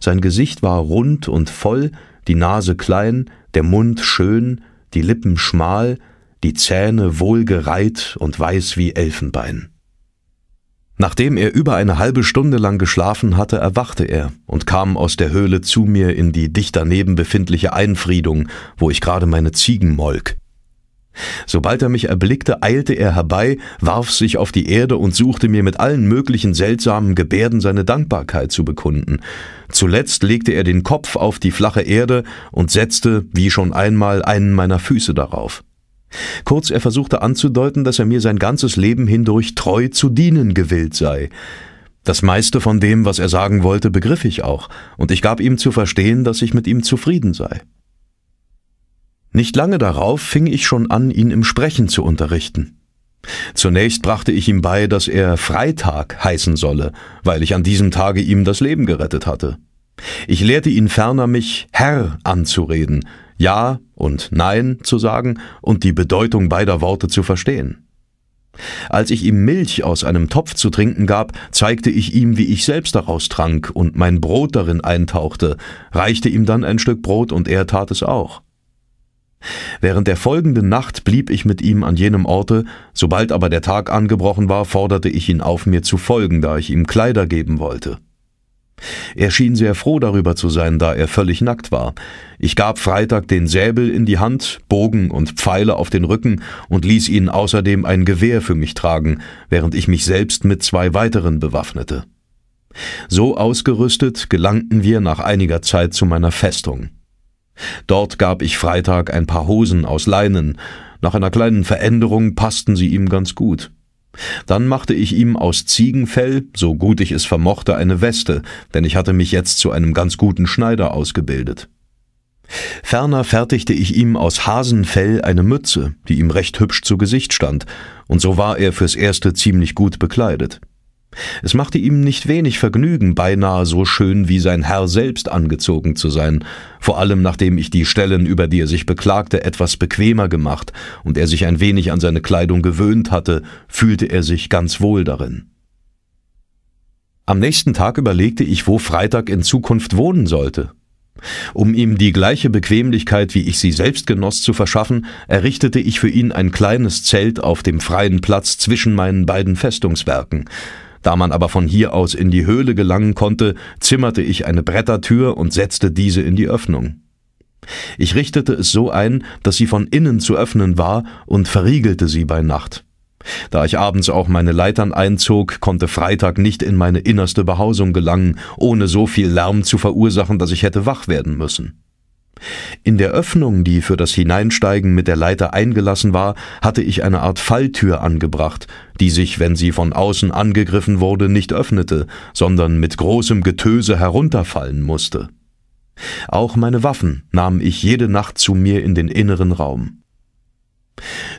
Sein Gesicht war rund und voll, die Nase klein, der Mund schön, die Lippen schmal, die Zähne wohlgereiht und weiß wie Elfenbein. Nachdem er über eine halbe Stunde lang geschlafen hatte, erwachte er und kam aus der Höhle zu mir in die dicht daneben befindliche Einfriedung, wo ich gerade meine Ziegen molk. Sobald er mich erblickte, eilte er herbei, warf sich auf die Erde und suchte mir mit allen möglichen seltsamen Gebärden seine Dankbarkeit zu bekunden. Zuletzt legte er den Kopf auf die flache Erde und setzte, wie schon einmal, einen meiner Füße darauf. Kurz, er versuchte anzudeuten, dass er mir sein ganzes Leben hindurch treu zu dienen gewillt sei. Das meiste von dem, was er sagen wollte, begriff ich auch, und ich gab ihm zu verstehen, dass ich mit ihm zufrieden sei. Nicht lange darauf fing ich schon an, ihn im Sprechen zu unterrichten. Zunächst brachte ich ihm bei, dass er Freitag heißen solle, weil ich an diesem Tage ihm das Leben gerettet hatte. Ich lehrte ihn ferner, mich Herr anzureden, ja und Nein zu sagen und die Bedeutung beider Worte zu verstehen. Als ich ihm Milch aus einem Topf zu trinken gab, zeigte ich ihm, wie ich selbst daraus trank und mein Brot darin eintauchte, reichte ihm dann ein Stück Brot und er tat es auch. Während der folgenden Nacht blieb ich mit ihm an jenem Orte, sobald aber der Tag angebrochen war, forderte ich ihn auf, mir zu folgen, da ich ihm Kleider geben wollte. Er schien sehr froh darüber zu sein, da er völlig nackt war. Ich gab Freitag den Säbel in die Hand, Bogen und Pfeile auf den Rücken und ließ ihn außerdem ein Gewehr für mich tragen, während ich mich selbst mit zwei weiteren bewaffnete. So ausgerüstet gelangten wir nach einiger Zeit zu meiner Festung. Dort gab ich Freitag ein paar Hosen aus Leinen. Nach einer kleinen Veränderung passten sie ihm ganz gut. Dann machte ich ihm aus Ziegenfell, so gut ich es vermochte, eine Weste, denn ich hatte mich jetzt zu einem ganz guten Schneider ausgebildet. Ferner fertigte ich ihm aus Hasenfell eine Mütze, die ihm recht hübsch zu Gesicht stand, und so war er fürs erste ziemlich gut bekleidet. Es machte ihm nicht wenig Vergnügen, beinahe so schön wie sein Herr selbst angezogen zu sein, vor allem nachdem ich die Stellen, über die er sich beklagte, etwas bequemer gemacht und er sich ein wenig an seine Kleidung gewöhnt hatte, fühlte er sich ganz wohl darin. Am nächsten Tag überlegte ich, wo Freitag in Zukunft wohnen sollte. Um ihm die gleiche Bequemlichkeit, wie ich sie selbst genoss, zu verschaffen, errichtete ich für ihn ein kleines Zelt auf dem freien Platz zwischen meinen beiden Festungswerken. Da man aber von hier aus in die Höhle gelangen konnte, zimmerte ich eine Brettertür und setzte diese in die Öffnung. Ich richtete es so ein, dass sie von innen zu öffnen war und verriegelte sie bei Nacht. Da ich abends auch meine Leitern einzog, konnte Freitag nicht in meine innerste Behausung gelangen, ohne so viel Lärm zu verursachen, dass ich hätte wach werden müssen. In der Öffnung, die für das Hineinsteigen mit der Leiter eingelassen war, hatte ich eine Art Falltür angebracht, die sich, wenn sie von außen angegriffen wurde, nicht öffnete, sondern mit großem Getöse herunterfallen musste. Auch meine Waffen nahm ich jede Nacht zu mir in den inneren Raum.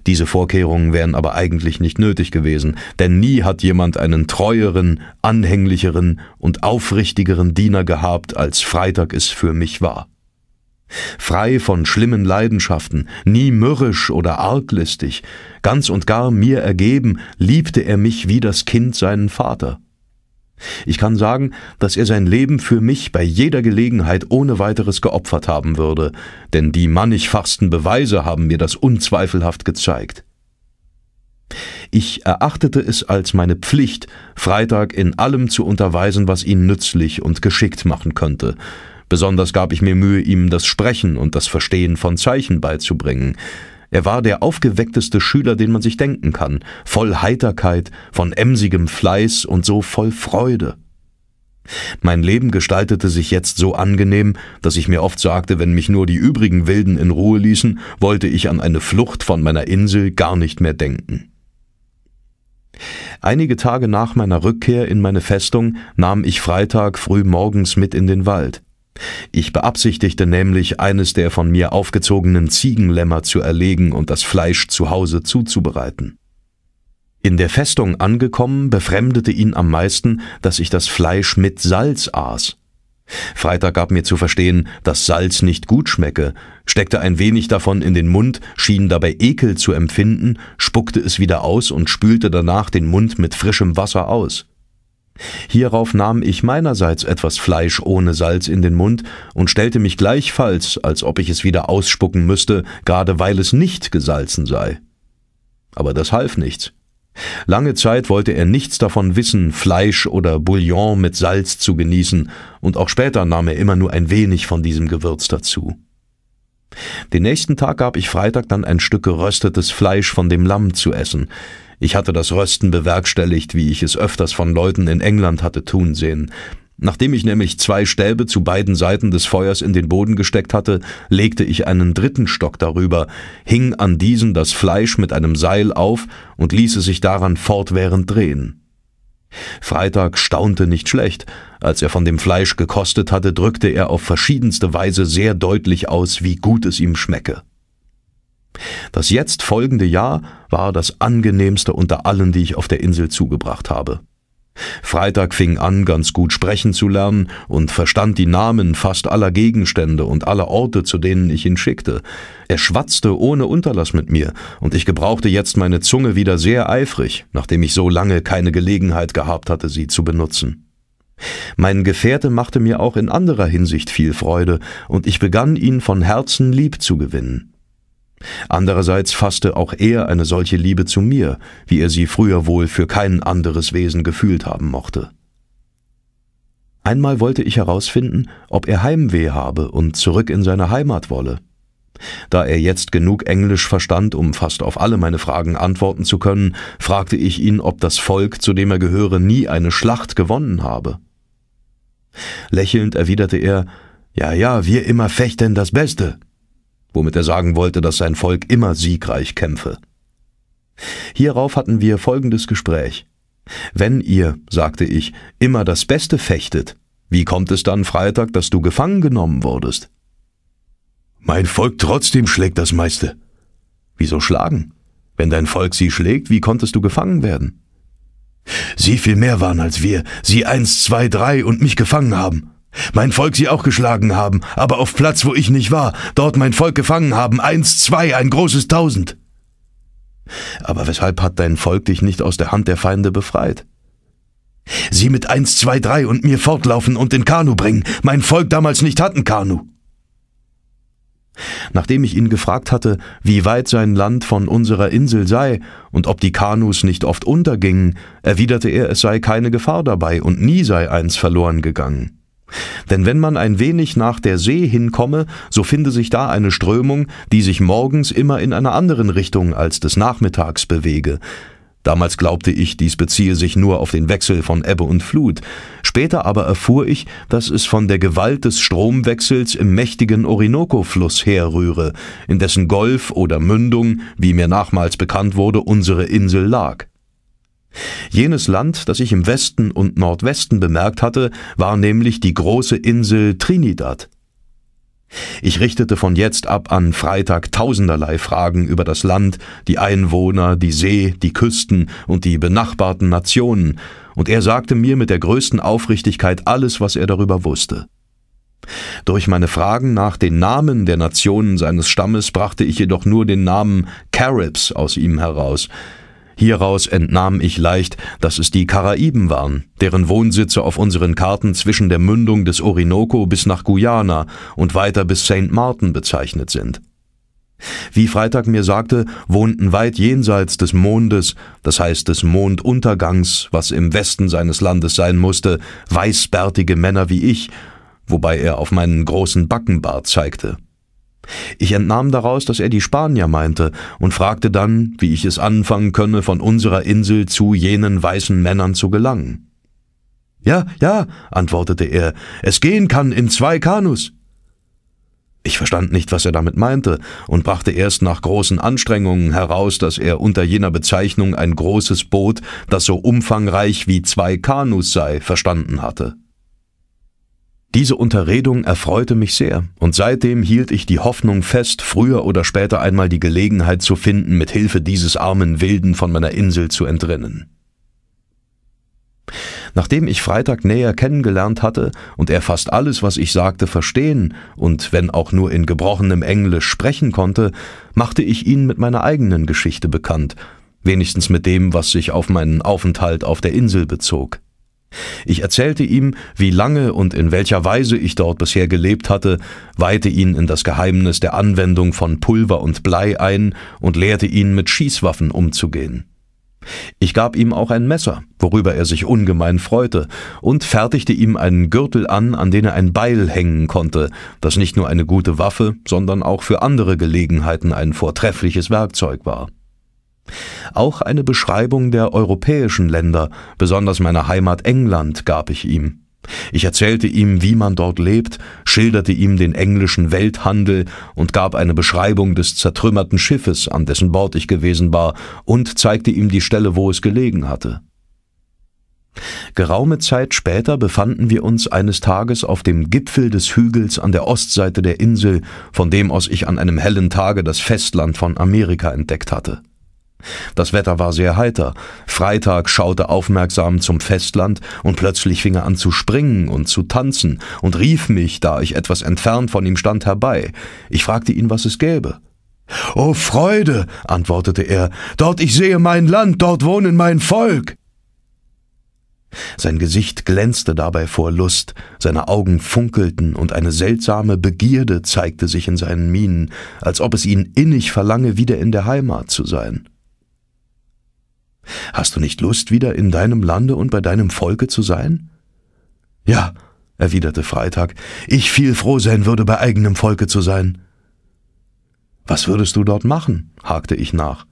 Diese Vorkehrungen wären aber eigentlich nicht nötig gewesen, denn nie hat jemand einen treueren, anhänglicheren und aufrichtigeren Diener gehabt, als Freitag es für mich war. Frei von schlimmen Leidenschaften, nie mürrisch oder arglistig, ganz und gar mir ergeben, liebte er mich wie das Kind seinen Vater. Ich kann sagen, dass er sein Leben für mich bei jeder Gelegenheit ohne weiteres geopfert haben würde, denn die mannigfachsten Beweise haben mir das unzweifelhaft gezeigt. Ich erachtete es als meine Pflicht, Freitag in allem zu unterweisen, was ihn nützlich und geschickt machen könnte, Besonders gab ich mir Mühe, ihm das Sprechen und das Verstehen von Zeichen beizubringen. Er war der aufgeweckteste Schüler, den man sich denken kann, voll Heiterkeit, von emsigem Fleiß und so voll Freude. Mein Leben gestaltete sich jetzt so angenehm, dass ich mir oft sagte, wenn mich nur die übrigen Wilden in Ruhe ließen, wollte ich an eine Flucht von meiner Insel gar nicht mehr denken. Einige Tage nach meiner Rückkehr in meine Festung nahm ich Freitag früh morgens mit in den Wald. Ich beabsichtigte nämlich, eines der von mir aufgezogenen Ziegenlämmer zu erlegen und das Fleisch zu Hause zuzubereiten. In der Festung angekommen, befremdete ihn am meisten, dass ich das Fleisch mit Salz aß. Freitag gab mir zu verstehen, dass Salz nicht gut schmecke, steckte ein wenig davon in den Mund, schien dabei Ekel zu empfinden, spuckte es wieder aus und spülte danach den Mund mit frischem Wasser aus. Hierauf nahm ich meinerseits etwas Fleisch ohne Salz in den Mund und stellte mich gleichfalls, als ob ich es wieder ausspucken müsste, gerade weil es nicht gesalzen sei. Aber das half nichts. Lange Zeit wollte er nichts davon wissen, Fleisch oder Bouillon mit Salz zu genießen, und auch später nahm er immer nur ein wenig von diesem Gewürz dazu. Den nächsten Tag gab ich Freitag dann ein Stück geröstetes Fleisch von dem Lamm zu essen, ich hatte das Rösten bewerkstelligt, wie ich es öfters von Leuten in England hatte tun sehen. Nachdem ich nämlich zwei Stäbe zu beiden Seiten des Feuers in den Boden gesteckt hatte, legte ich einen dritten Stock darüber, hing an diesen das Fleisch mit einem Seil auf und ließ es sich daran fortwährend drehen. Freitag staunte nicht schlecht. Als er von dem Fleisch gekostet hatte, drückte er auf verschiedenste Weise sehr deutlich aus, wie gut es ihm schmecke. Das jetzt folgende Jahr war das angenehmste unter allen, die ich auf der Insel zugebracht habe. Freitag fing an, ganz gut sprechen zu lernen und verstand die Namen fast aller Gegenstände und aller Orte, zu denen ich ihn schickte. Er schwatzte ohne Unterlass mit mir, und ich gebrauchte jetzt meine Zunge wieder sehr eifrig, nachdem ich so lange keine Gelegenheit gehabt hatte, sie zu benutzen. Mein Gefährte machte mir auch in anderer Hinsicht viel Freude, und ich begann ihn von Herzen lieb zu gewinnen. Andererseits fasste auch er eine solche Liebe zu mir, wie er sie früher wohl für kein anderes Wesen gefühlt haben mochte. Einmal wollte ich herausfinden, ob er Heimweh habe und zurück in seine Heimat wolle. Da er jetzt genug Englisch verstand, um fast auf alle meine Fragen antworten zu können, fragte ich ihn, ob das Volk, zu dem er gehöre, nie eine Schlacht gewonnen habe. Lächelnd erwiderte er, ja, ja, wir immer fechten das Beste womit er sagen wollte, dass sein Volk immer siegreich kämpfe. Hierauf hatten wir folgendes Gespräch. Wenn ihr, sagte ich, immer das Beste fechtet, wie kommt es dann Freitag, dass du gefangen genommen wurdest? Mein Volk trotzdem schlägt das meiste. Wieso schlagen? Wenn dein Volk sie schlägt, wie konntest du gefangen werden? Sie viel mehr waren als wir, sie eins, zwei, drei und mich gefangen haben. Mein Volk sie auch geschlagen haben, aber auf Platz, wo ich nicht war, dort mein Volk gefangen haben, eins, zwei, ein großes Tausend. Aber weshalb hat dein Volk dich nicht aus der Hand der Feinde befreit? Sie mit eins, zwei, drei und mir fortlaufen und den Kanu bringen, mein Volk damals nicht hatten Kanu. Nachdem ich ihn gefragt hatte, wie weit sein Land von unserer Insel sei und ob die Kanus nicht oft untergingen, erwiderte er, es sei keine Gefahr dabei und nie sei eins verloren gegangen. Denn wenn man ein wenig nach der See hinkomme, so finde sich da eine Strömung, die sich morgens immer in einer anderen Richtung als des Nachmittags bewege. Damals glaubte ich, dies beziehe sich nur auf den Wechsel von Ebbe und Flut. Später aber erfuhr ich, dass es von der Gewalt des Stromwechsels im mächtigen Orinoco-Fluss herrühre, in dessen Golf oder Mündung, wie mir nachmals bekannt wurde, unsere Insel lag. Jenes Land, das ich im Westen und Nordwesten bemerkt hatte, war nämlich die große Insel Trinidad. Ich richtete von jetzt ab an Freitag tausenderlei Fragen über das Land, die Einwohner, die See, die Küsten und die benachbarten Nationen, und er sagte mir mit der größten Aufrichtigkeit alles, was er darüber wusste. Durch meine Fragen nach den Namen der Nationen seines Stammes brachte ich jedoch nur den Namen Caribs aus ihm heraus, Hieraus entnahm ich leicht, dass es die Karaiben waren, deren Wohnsitze auf unseren Karten zwischen der Mündung des Orinoco bis nach Guyana und weiter bis St. Martin bezeichnet sind. Wie Freitag mir sagte, wohnten weit jenseits des Mondes, das heißt des Monduntergangs, was im Westen seines Landes sein musste, weißbärtige Männer wie ich, wobei er auf meinen großen Backenbart zeigte. Ich entnahm daraus, dass er die Spanier meinte und fragte dann, wie ich es anfangen könne, von unserer Insel zu jenen weißen Männern zu gelangen. Ja, ja, antwortete er, es gehen kann in zwei Kanus. Ich verstand nicht, was er damit meinte, und brachte erst nach großen Anstrengungen heraus, dass er unter jener Bezeichnung ein großes Boot, das so umfangreich wie zwei Kanus sei, verstanden hatte. Diese Unterredung erfreute mich sehr, und seitdem hielt ich die Hoffnung fest, früher oder später einmal die Gelegenheit zu finden, mit Hilfe dieses armen Wilden von meiner Insel zu entrinnen. Nachdem ich Freitag näher kennengelernt hatte und er fast alles, was ich sagte, verstehen und wenn auch nur in gebrochenem Englisch sprechen konnte, machte ich ihn mit meiner eigenen Geschichte bekannt, wenigstens mit dem, was sich auf meinen Aufenthalt auf der Insel bezog. Ich erzählte ihm, wie lange und in welcher Weise ich dort bisher gelebt hatte, weihte ihn in das Geheimnis der Anwendung von Pulver und Blei ein und lehrte ihn, mit Schießwaffen umzugehen. Ich gab ihm auch ein Messer, worüber er sich ungemein freute, und fertigte ihm einen Gürtel an, an den er ein Beil hängen konnte, das nicht nur eine gute Waffe, sondern auch für andere Gelegenheiten ein vortreffliches Werkzeug war. Auch eine Beschreibung der europäischen Länder, besonders meiner Heimat England, gab ich ihm. Ich erzählte ihm, wie man dort lebt, schilderte ihm den englischen Welthandel und gab eine Beschreibung des zertrümmerten Schiffes, an dessen Bord ich gewesen war, und zeigte ihm die Stelle, wo es gelegen hatte. Geraume Zeit später befanden wir uns eines Tages auf dem Gipfel des Hügels an der Ostseite der Insel, von dem aus ich an einem hellen Tage das Festland von Amerika entdeckt hatte. Das Wetter war sehr heiter. Freitag schaute aufmerksam zum Festland und plötzlich fing er an zu springen und zu tanzen und rief mich, da ich etwas entfernt von ihm stand, herbei. Ich fragte ihn, was es gäbe. O oh, Freude, antwortete er, dort ich sehe mein Land, dort wohnen mein Volk. Sein Gesicht glänzte dabei vor Lust, seine Augen funkelten und eine seltsame Begierde zeigte sich in seinen Mienen, als ob es ihn innig verlange, wieder in der Heimat zu sein. Hast du nicht Lust, wieder in deinem Lande und bei deinem Volke zu sein? Ja, erwiderte Freitag, ich viel froh sein würde, bei eigenem Volke zu sein. Was würdest du dort machen? hakte ich nach.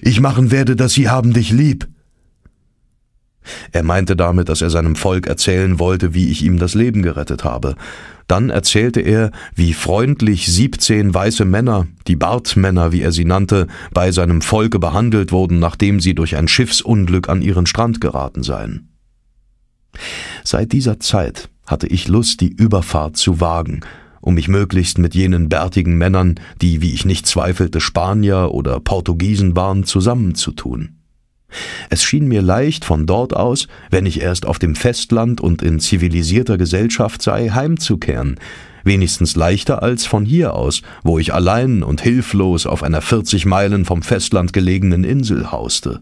Ich machen werde, dass sie haben dich lieb. Er meinte damit, dass er seinem Volk erzählen wollte, wie ich ihm das Leben gerettet habe, dann erzählte er, wie freundlich 17 weiße Männer, die Bartmänner, wie er sie nannte, bei seinem Volke behandelt wurden, nachdem sie durch ein Schiffsunglück an ihren Strand geraten seien. Seit dieser Zeit hatte ich Lust, die Überfahrt zu wagen, um mich möglichst mit jenen bärtigen Männern, die, wie ich nicht zweifelte, Spanier oder Portugiesen waren, zusammenzutun. Es schien mir leicht, von dort aus, wenn ich erst auf dem Festland und in zivilisierter Gesellschaft sei, heimzukehren, wenigstens leichter als von hier aus, wo ich allein und hilflos auf einer 40 Meilen vom Festland gelegenen Insel hauste.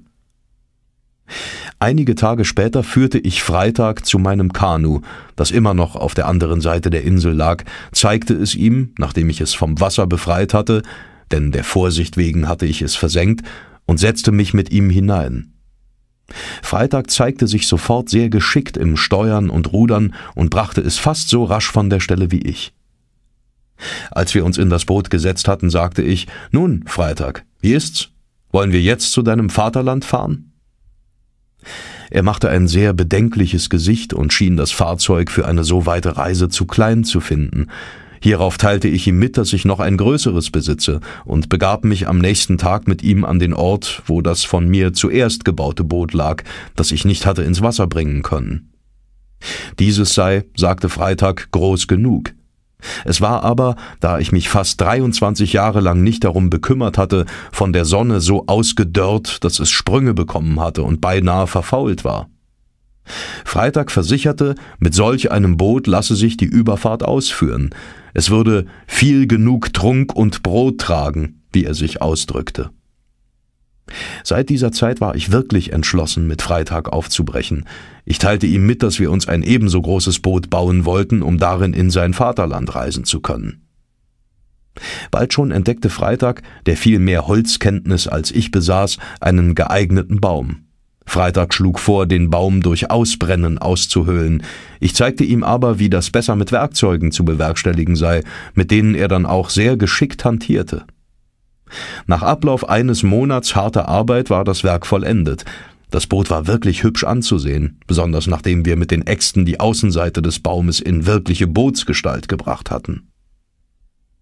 Einige Tage später führte ich Freitag zu meinem Kanu, das immer noch auf der anderen Seite der Insel lag, zeigte es ihm, nachdem ich es vom Wasser befreit hatte, denn der Vorsicht wegen hatte ich es versenkt, und setzte mich mit ihm hinein. Freitag zeigte sich sofort sehr geschickt im Steuern und Rudern und brachte es fast so rasch von der Stelle wie ich. Als wir uns in das Boot gesetzt hatten, sagte ich, Nun, Freitag, wie ist's? Wollen wir jetzt zu deinem Vaterland fahren? Er machte ein sehr bedenkliches Gesicht und schien das Fahrzeug für eine so weite Reise zu klein zu finden, Hierauf teilte ich ihm mit, dass ich noch ein größeres besitze und begab mich am nächsten Tag mit ihm an den Ort, wo das von mir zuerst gebaute Boot lag, das ich nicht hatte ins Wasser bringen können. Dieses sei, sagte Freitag, groß genug. Es war aber, da ich mich fast 23 Jahre lang nicht darum bekümmert hatte, von der Sonne so ausgedörrt, dass es Sprünge bekommen hatte und beinahe verfault war. Freitag versicherte, mit solch einem Boot lasse sich die Überfahrt ausführen. Es würde viel genug Trunk und Brot tragen, wie er sich ausdrückte. Seit dieser Zeit war ich wirklich entschlossen, mit Freitag aufzubrechen. Ich teilte ihm mit, dass wir uns ein ebenso großes Boot bauen wollten, um darin in sein Vaterland reisen zu können. Bald schon entdeckte Freitag, der viel mehr Holzkenntnis als ich besaß, einen geeigneten Baum. Freitag schlug vor, den Baum durch Ausbrennen auszuhöhlen. Ich zeigte ihm aber, wie das besser mit Werkzeugen zu bewerkstelligen sei, mit denen er dann auch sehr geschickt hantierte. Nach Ablauf eines Monats harter Arbeit war das Werk vollendet. Das Boot war wirklich hübsch anzusehen, besonders nachdem wir mit den Äxten die Außenseite des Baumes in wirkliche Bootsgestalt gebracht hatten.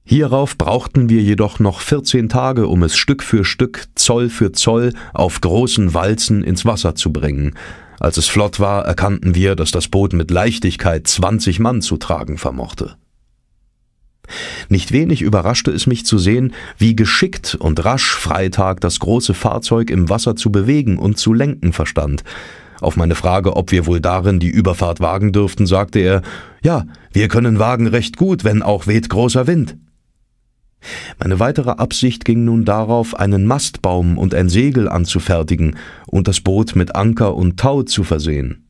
Hierauf brauchten wir jedoch noch 14 Tage, um es Stück für Stück, Zoll für Zoll auf großen Walzen ins Wasser zu bringen. Als es flott war, erkannten wir, dass das Boot mit Leichtigkeit 20 Mann zu tragen vermochte. Nicht wenig überraschte es mich zu sehen, wie geschickt und rasch Freitag das große Fahrzeug im Wasser zu bewegen und zu lenken verstand. Auf meine Frage, ob wir wohl darin die Überfahrt wagen dürften, sagte er, ja, wir können wagen recht gut, wenn auch weht großer Wind. Meine weitere Absicht ging nun darauf, einen Mastbaum und ein Segel anzufertigen und das Boot mit Anker und Tau zu versehen.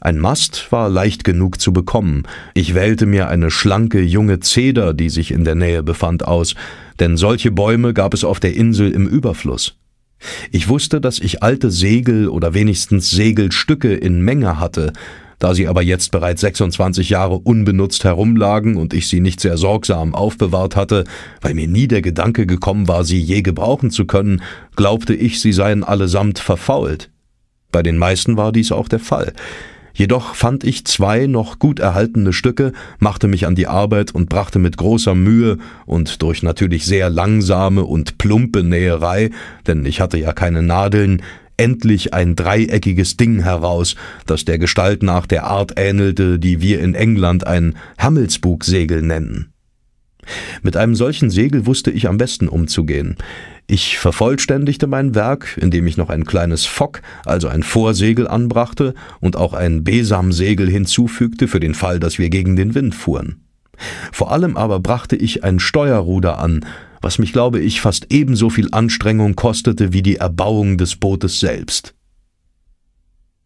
Ein Mast war leicht genug zu bekommen. Ich wählte mir eine schlanke junge Zeder, die sich in der Nähe befand, aus, denn solche Bäume gab es auf der Insel im Überfluss. Ich wusste, dass ich alte Segel oder wenigstens Segelstücke in Menge hatte, da sie aber jetzt bereits 26 Jahre unbenutzt herumlagen und ich sie nicht sehr sorgsam aufbewahrt hatte, weil mir nie der Gedanke gekommen war, sie je gebrauchen zu können, glaubte ich, sie seien allesamt verfault. Bei den meisten war dies auch der Fall. Jedoch fand ich zwei noch gut erhaltene Stücke, machte mich an die Arbeit und brachte mit großer Mühe und durch natürlich sehr langsame und plumpe Näherei, denn ich hatte ja keine Nadeln, endlich ein dreieckiges Ding heraus, das der Gestalt nach der Art ähnelte, die wir in England ein Hammelsbugsegel nennen. Mit einem solchen Segel wusste ich am besten umzugehen. Ich vervollständigte mein Werk, indem ich noch ein kleines Fock, also ein Vorsegel anbrachte und auch ein Besamsegel hinzufügte für den Fall, dass wir gegen den Wind fuhren. Vor allem aber brachte ich ein Steuerruder an, was mich, glaube ich, fast ebenso viel Anstrengung kostete wie die Erbauung des Bootes selbst.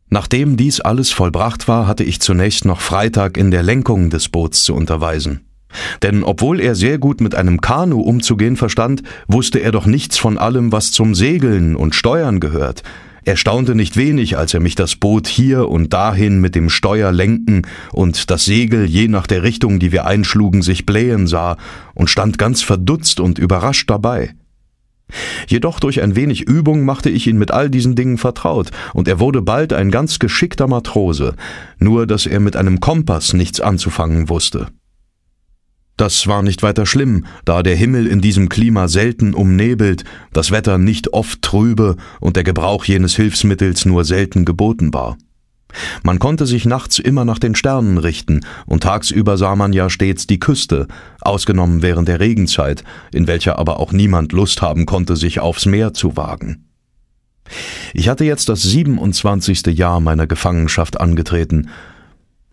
Nachdem dies alles vollbracht war, hatte ich zunächst noch Freitag in der Lenkung des Boots zu unterweisen. Denn obwohl er sehr gut mit einem Kanu umzugehen verstand, wusste er doch nichts von allem, was zum Segeln und Steuern gehört, er staunte nicht wenig, als er mich das Boot hier und dahin mit dem Steuer lenken und das Segel je nach der Richtung, die wir einschlugen, sich blähen sah und stand ganz verdutzt und überrascht dabei. Jedoch durch ein wenig Übung machte ich ihn mit all diesen Dingen vertraut, und er wurde bald ein ganz geschickter Matrose, nur dass er mit einem Kompass nichts anzufangen wusste. Das war nicht weiter schlimm, da der Himmel in diesem Klima selten umnebelt, das Wetter nicht oft trübe und der Gebrauch jenes Hilfsmittels nur selten geboten war. Man konnte sich nachts immer nach den Sternen richten, und tagsüber sah man ja stets die Küste, ausgenommen während der Regenzeit, in welcher aber auch niemand Lust haben konnte, sich aufs Meer zu wagen. Ich hatte jetzt das 27. Jahr meiner Gefangenschaft angetreten,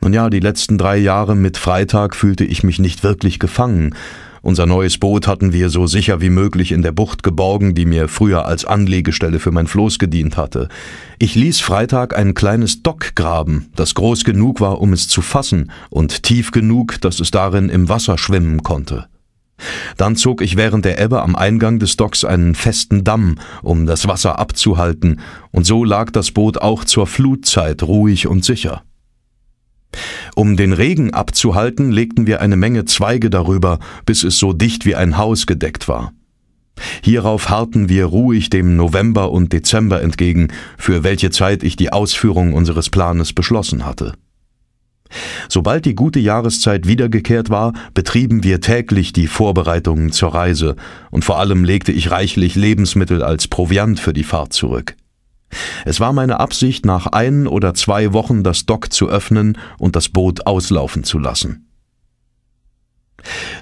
nun ja, die letzten drei Jahre mit Freitag fühlte ich mich nicht wirklich gefangen. Unser neues Boot hatten wir so sicher wie möglich in der Bucht geborgen, die mir früher als Anlegestelle für mein Floß gedient hatte. Ich ließ Freitag ein kleines Dock graben, das groß genug war, um es zu fassen, und tief genug, dass es darin im Wasser schwimmen konnte. Dann zog ich während der Ebbe am Eingang des Docks einen festen Damm, um das Wasser abzuhalten, und so lag das Boot auch zur Flutzeit ruhig und sicher. Um den Regen abzuhalten, legten wir eine Menge Zweige darüber, bis es so dicht wie ein Haus gedeckt war. Hierauf harrten wir ruhig dem November und Dezember entgegen, für welche Zeit ich die Ausführung unseres Planes beschlossen hatte. Sobald die gute Jahreszeit wiedergekehrt war, betrieben wir täglich die Vorbereitungen zur Reise, und vor allem legte ich reichlich Lebensmittel als Proviant für die Fahrt zurück. Es war meine Absicht, nach ein oder zwei Wochen das Dock zu öffnen und das Boot auslaufen zu lassen.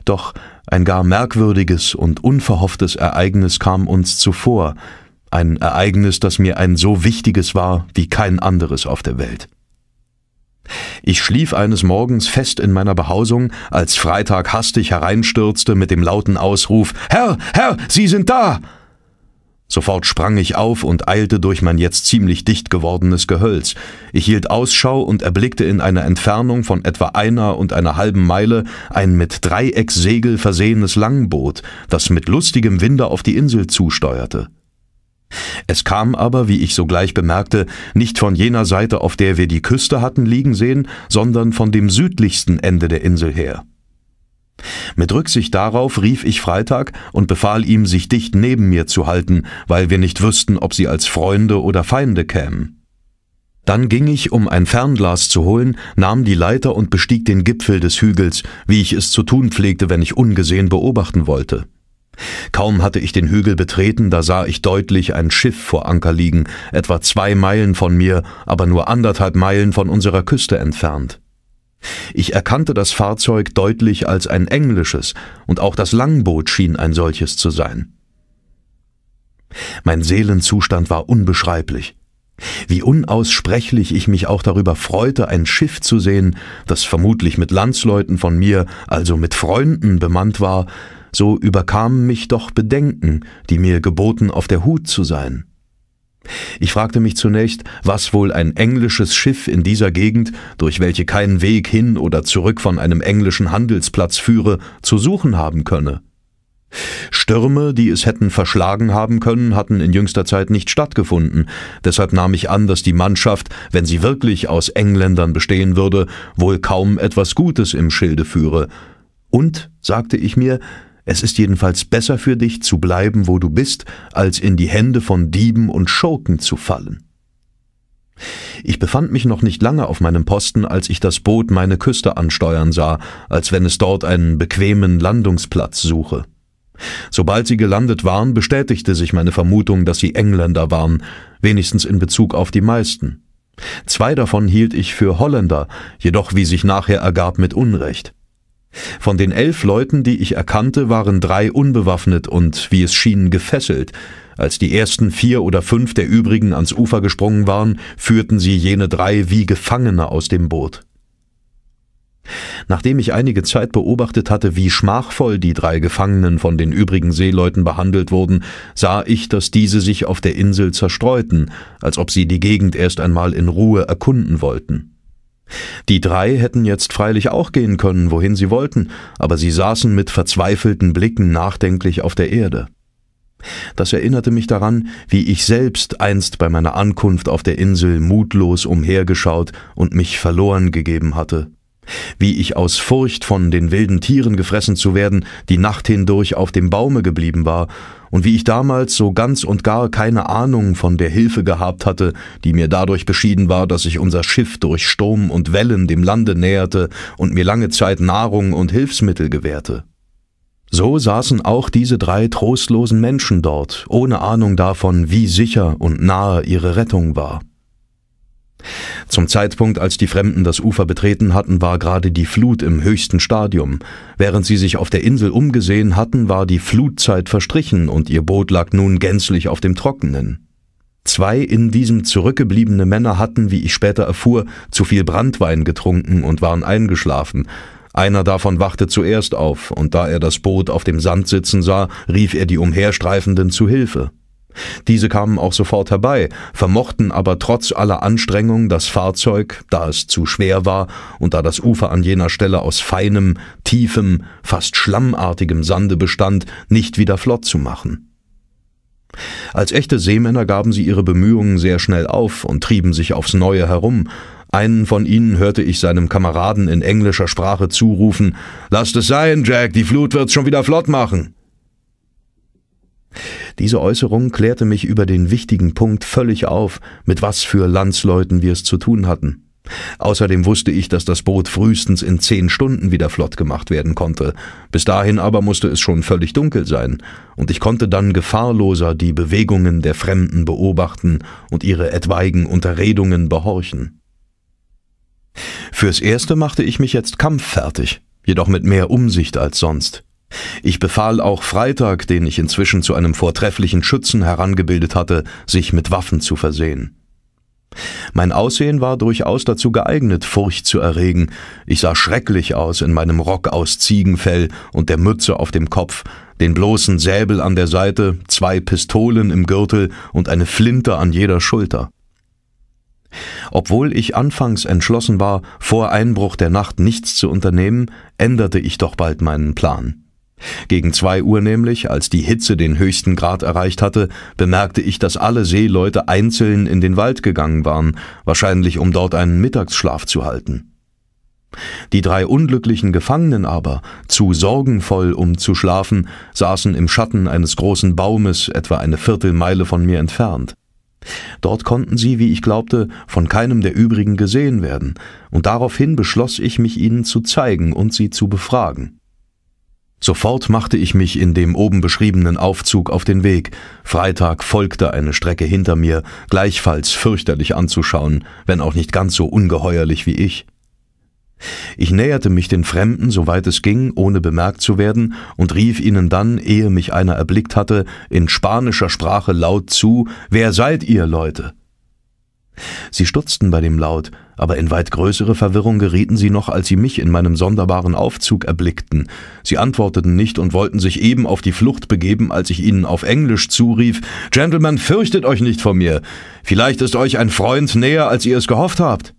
Doch ein gar merkwürdiges und unverhofftes Ereignis kam uns zuvor, ein Ereignis, das mir ein so wichtiges war wie kein anderes auf der Welt. Ich schlief eines Morgens fest in meiner Behausung, als Freitag hastig hereinstürzte mit dem lauten Ausruf Herr, Herr, Sie sind da. Sofort sprang ich auf und eilte durch mein jetzt ziemlich dicht gewordenes Gehölz. Ich hielt Ausschau und erblickte in einer Entfernung von etwa einer und einer halben Meile ein mit Dreiecksegel versehenes Langboot, das mit lustigem Winde auf die Insel zusteuerte. Es kam aber, wie ich sogleich bemerkte, nicht von jener Seite, auf der wir die Küste hatten liegen sehen, sondern von dem südlichsten Ende der Insel her. Mit Rücksicht darauf rief ich Freitag und befahl ihm, sich dicht neben mir zu halten, weil wir nicht wüssten, ob sie als Freunde oder Feinde kämen. Dann ging ich, um ein Fernglas zu holen, nahm die Leiter und bestieg den Gipfel des Hügels, wie ich es zu tun pflegte, wenn ich ungesehen beobachten wollte. Kaum hatte ich den Hügel betreten, da sah ich deutlich ein Schiff vor Anker liegen, etwa zwei Meilen von mir, aber nur anderthalb Meilen von unserer Küste entfernt. Ich erkannte das Fahrzeug deutlich als ein englisches, und auch das Langboot schien ein solches zu sein. Mein Seelenzustand war unbeschreiblich. Wie unaussprechlich ich mich auch darüber freute, ein Schiff zu sehen, das vermutlich mit Landsleuten von mir, also mit Freunden bemannt war, so überkamen mich doch Bedenken, die mir geboten, auf der Hut zu sein. Ich fragte mich zunächst, was wohl ein englisches Schiff in dieser Gegend, durch welche kein Weg hin oder zurück von einem englischen Handelsplatz führe, zu suchen haben könne. Stürme, die es hätten verschlagen haben können, hatten in jüngster Zeit nicht stattgefunden, deshalb nahm ich an, dass die Mannschaft, wenn sie wirklich aus Engländern bestehen würde, wohl kaum etwas Gutes im Schilde führe. Und, sagte ich mir, es ist jedenfalls besser für dich zu bleiben, wo du bist, als in die Hände von Dieben und Schurken zu fallen. Ich befand mich noch nicht lange auf meinem Posten, als ich das Boot meine Küste ansteuern sah, als wenn es dort einen bequemen Landungsplatz suche. Sobald sie gelandet waren, bestätigte sich meine Vermutung, dass sie Engländer waren, wenigstens in Bezug auf die meisten. Zwei davon hielt ich für Holländer, jedoch wie sich nachher ergab mit Unrecht. Von den elf Leuten, die ich erkannte, waren drei unbewaffnet und, wie es schien, gefesselt. Als die ersten vier oder fünf der übrigen ans Ufer gesprungen waren, führten sie jene drei wie Gefangene aus dem Boot. Nachdem ich einige Zeit beobachtet hatte, wie schmachvoll die drei Gefangenen von den übrigen Seeleuten behandelt wurden, sah ich, dass diese sich auf der Insel zerstreuten, als ob sie die Gegend erst einmal in Ruhe erkunden wollten. Die drei hätten jetzt freilich auch gehen können, wohin sie wollten, aber sie saßen mit verzweifelten Blicken nachdenklich auf der Erde. Das erinnerte mich daran, wie ich selbst einst bei meiner Ankunft auf der Insel mutlos umhergeschaut und mich verloren gegeben hatte wie ich aus Furcht von den wilden Tieren gefressen zu werden, die Nacht hindurch auf dem Baume geblieben war, und wie ich damals so ganz und gar keine Ahnung von der Hilfe gehabt hatte, die mir dadurch beschieden war, dass ich unser Schiff durch Sturm und Wellen dem Lande näherte und mir lange Zeit Nahrung und Hilfsmittel gewährte. So saßen auch diese drei trostlosen Menschen dort, ohne Ahnung davon, wie sicher und nahe ihre Rettung war. Zum Zeitpunkt, als die Fremden das Ufer betreten hatten, war gerade die Flut im höchsten Stadium. Während sie sich auf der Insel umgesehen hatten, war die Flutzeit verstrichen und ihr Boot lag nun gänzlich auf dem Trockenen. Zwei in diesem zurückgebliebene Männer hatten, wie ich später erfuhr, zu viel Brandwein getrunken und waren eingeschlafen. Einer davon wachte zuerst auf, und da er das Boot auf dem Sand sitzen sah, rief er die Umherstreifenden zu Hilfe. Diese kamen auch sofort herbei, vermochten aber trotz aller Anstrengung das Fahrzeug, da es zu schwer war und da das Ufer an jener Stelle aus feinem, tiefem, fast schlammartigem Sande bestand, nicht wieder flott zu machen. Als echte Seemänner gaben sie ihre Bemühungen sehr schnell auf und trieben sich aufs Neue herum. Einen von ihnen hörte ich seinem Kameraden in englischer Sprache zurufen: Lasst es sein, Jack, die Flut wird's schon wieder flott machen. Diese Äußerung klärte mich über den wichtigen Punkt völlig auf, mit was für Landsleuten wir es zu tun hatten. Außerdem wusste ich, dass das Boot frühestens in zehn Stunden wieder flott gemacht werden konnte. Bis dahin aber musste es schon völlig dunkel sein, und ich konnte dann gefahrloser die Bewegungen der Fremden beobachten und ihre etwaigen Unterredungen behorchen. Fürs Erste machte ich mich jetzt kampffertig, jedoch mit mehr Umsicht als sonst. Ich befahl auch Freitag, den ich inzwischen zu einem vortrefflichen Schützen herangebildet hatte, sich mit Waffen zu versehen. Mein Aussehen war durchaus dazu geeignet, Furcht zu erregen. Ich sah schrecklich aus in meinem Rock aus Ziegenfell und der Mütze auf dem Kopf, den bloßen Säbel an der Seite, zwei Pistolen im Gürtel und eine Flinte an jeder Schulter. Obwohl ich anfangs entschlossen war, vor Einbruch der Nacht nichts zu unternehmen, änderte ich doch bald meinen Plan. Gegen zwei Uhr nämlich, als die Hitze den höchsten Grad erreicht hatte, bemerkte ich, dass alle Seeleute einzeln in den Wald gegangen waren, wahrscheinlich um dort einen Mittagsschlaf zu halten. Die drei unglücklichen Gefangenen aber, zu sorgenvoll um zu schlafen, saßen im Schatten eines großen Baumes etwa eine Viertelmeile von mir entfernt. Dort konnten sie, wie ich glaubte, von keinem der übrigen gesehen werden, und daraufhin beschloss ich, mich ihnen zu zeigen und sie zu befragen. Sofort machte ich mich in dem oben beschriebenen Aufzug auf den Weg. Freitag folgte eine Strecke hinter mir, gleichfalls fürchterlich anzuschauen, wenn auch nicht ganz so ungeheuerlich wie ich. Ich näherte mich den Fremden, soweit es ging, ohne bemerkt zu werden, und rief ihnen dann, ehe mich einer erblickt hatte, in spanischer Sprache laut zu Wer seid ihr, Leute? Sie stutzten bei dem Laut, aber in weit größere Verwirrung gerieten sie noch, als sie mich in meinem sonderbaren Aufzug erblickten. Sie antworteten nicht und wollten sich eben auf die Flucht begeben, als ich ihnen auf Englisch zurief Gentlemen, fürchtet euch nicht vor mir. Vielleicht ist euch ein Freund näher, als ihr es gehofft habt.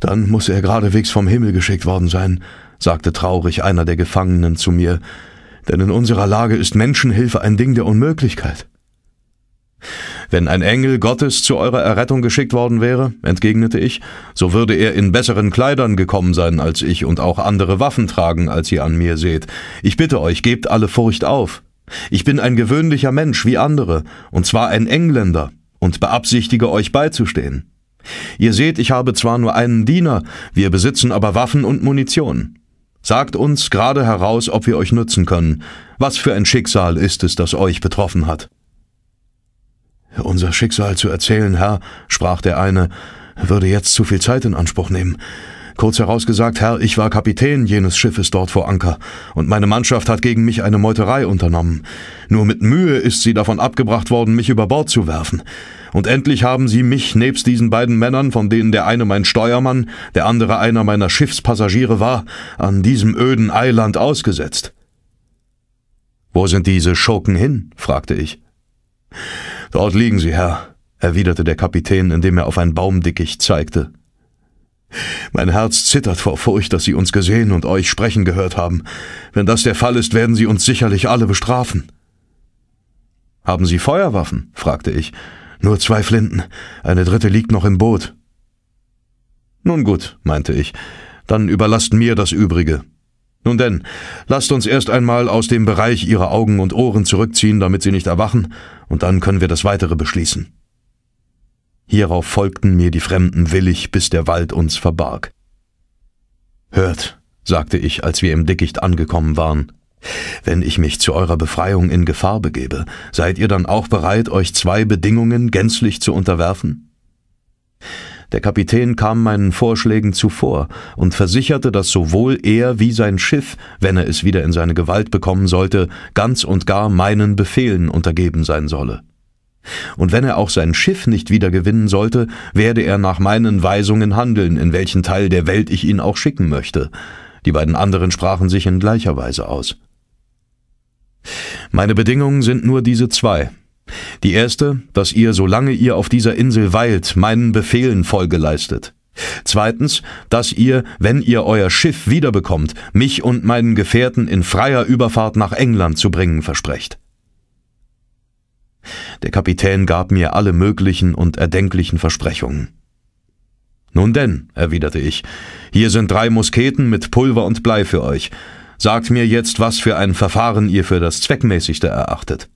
Dann muss er geradewegs vom Himmel geschickt worden sein, sagte traurig einer der Gefangenen zu mir, denn in unserer Lage ist Menschenhilfe ein Ding der Unmöglichkeit. Wenn ein Engel Gottes zu eurer Errettung geschickt worden wäre, entgegnete ich, so würde er in besseren Kleidern gekommen sein als ich und auch andere Waffen tragen, als ihr an mir seht. Ich bitte euch, gebt alle Furcht auf. Ich bin ein gewöhnlicher Mensch wie andere, und zwar ein Engländer, und beabsichtige euch beizustehen. Ihr seht, ich habe zwar nur einen Diener, wir besitzen aber Waffen und Munition. Sagt uns gerade heraus, ob wir euch nutzen können. Was für ein Schicksal ist es, das euch betroffen hat? Unser Schicksal zu erzählen, Herr, sprach der eine, würde jetzt zu viel Zeit in Anspruch nehmen. Kurz herausgesagt, Herr, ich war Kapitän jenes Schiffes dort vor Anker, und meine Mannschaft hat gegen mich eine Meuterei unternommen. Nur mit Mühe ist sie davon abgebracht worden, mich über Bord zu werfen. Und endlich haben sie mich nebst diesen beiden Männern, von denen der eine mein Steuermann, der andere einer meiner Schiffspassagiere war, an diesem öden Eiland ausgesetzt. Wo sind diese Schurken hin? fragte ich. Dort liegen sie, Herr, erwiderte der Kapitän, indem er auf ein Baumdickicht zeigte. Mein Herz zittert vor Furcht, dass Sie uns gesehen und euch sprechen gehört haben. Wenn das der Fall ist, werden Sie uns sicherlich alle bestrafen. Haben Sie Feuerwaffen? fragte ich. Nur zwei Flinten. Eine dritte liegt noch im Boot. Nun gut, meinte ich. Dann überlasst mir das Übrige. Nun denn, lasst uns erst einmal aus dem Bereich Ihrer Augen und Ohren zurückziehen, damit Sie nicht erwachen, und dann können wir das Weitere beschließen. Hierauf folgten mir die Fremden willig, bis der Wald uns verbarg. Hört, sagte ich, als wir im Dickicht angekommen waren, wenn ich mich zu eurer Befreiung in Gefahr begebe, seid ihr dann auch bereit, euch zwei Bedingungen gänzlich zu unterwerfen? Der Kapitän kam meinen Vorschlägen zuvor und versicherte, dass sowohl er wie sein Schiff, wenn er es wieder in seine Gewalt bekommen sollte, ganz und gar meinen Befehlen untergeben sein solle. Und wenn er auch sein Schiff nicht wieder gewinnen sollte, werde er nach meinen Weisungen handeln, in welchen Teil der Welt ich ihn auch schicken möchte. Die beiden anderen sprachen sich in gleicher Weise aus. Meine Bedingungen sind nur diese zwei, die erste, dass ihr, solange ihr auf dieser Insel weilt, meinen Befehlen Folge leistet. Zweitens, dass ihr, wenn ihr euer Schiff wiederbekommt, mich und meinen Gefährten in freier Überfahrt nach England zu bringen versprecht. Der Kapitän gab mir alle möglichen und erdenklichen Versprechungen. Nun denn, erwiderte ich, hier sind drei Musketen mit Pulver und Blei für euch. Sagt mir jetzt, was für ein Verfahren ihr für das zweckmäßigste erachtet.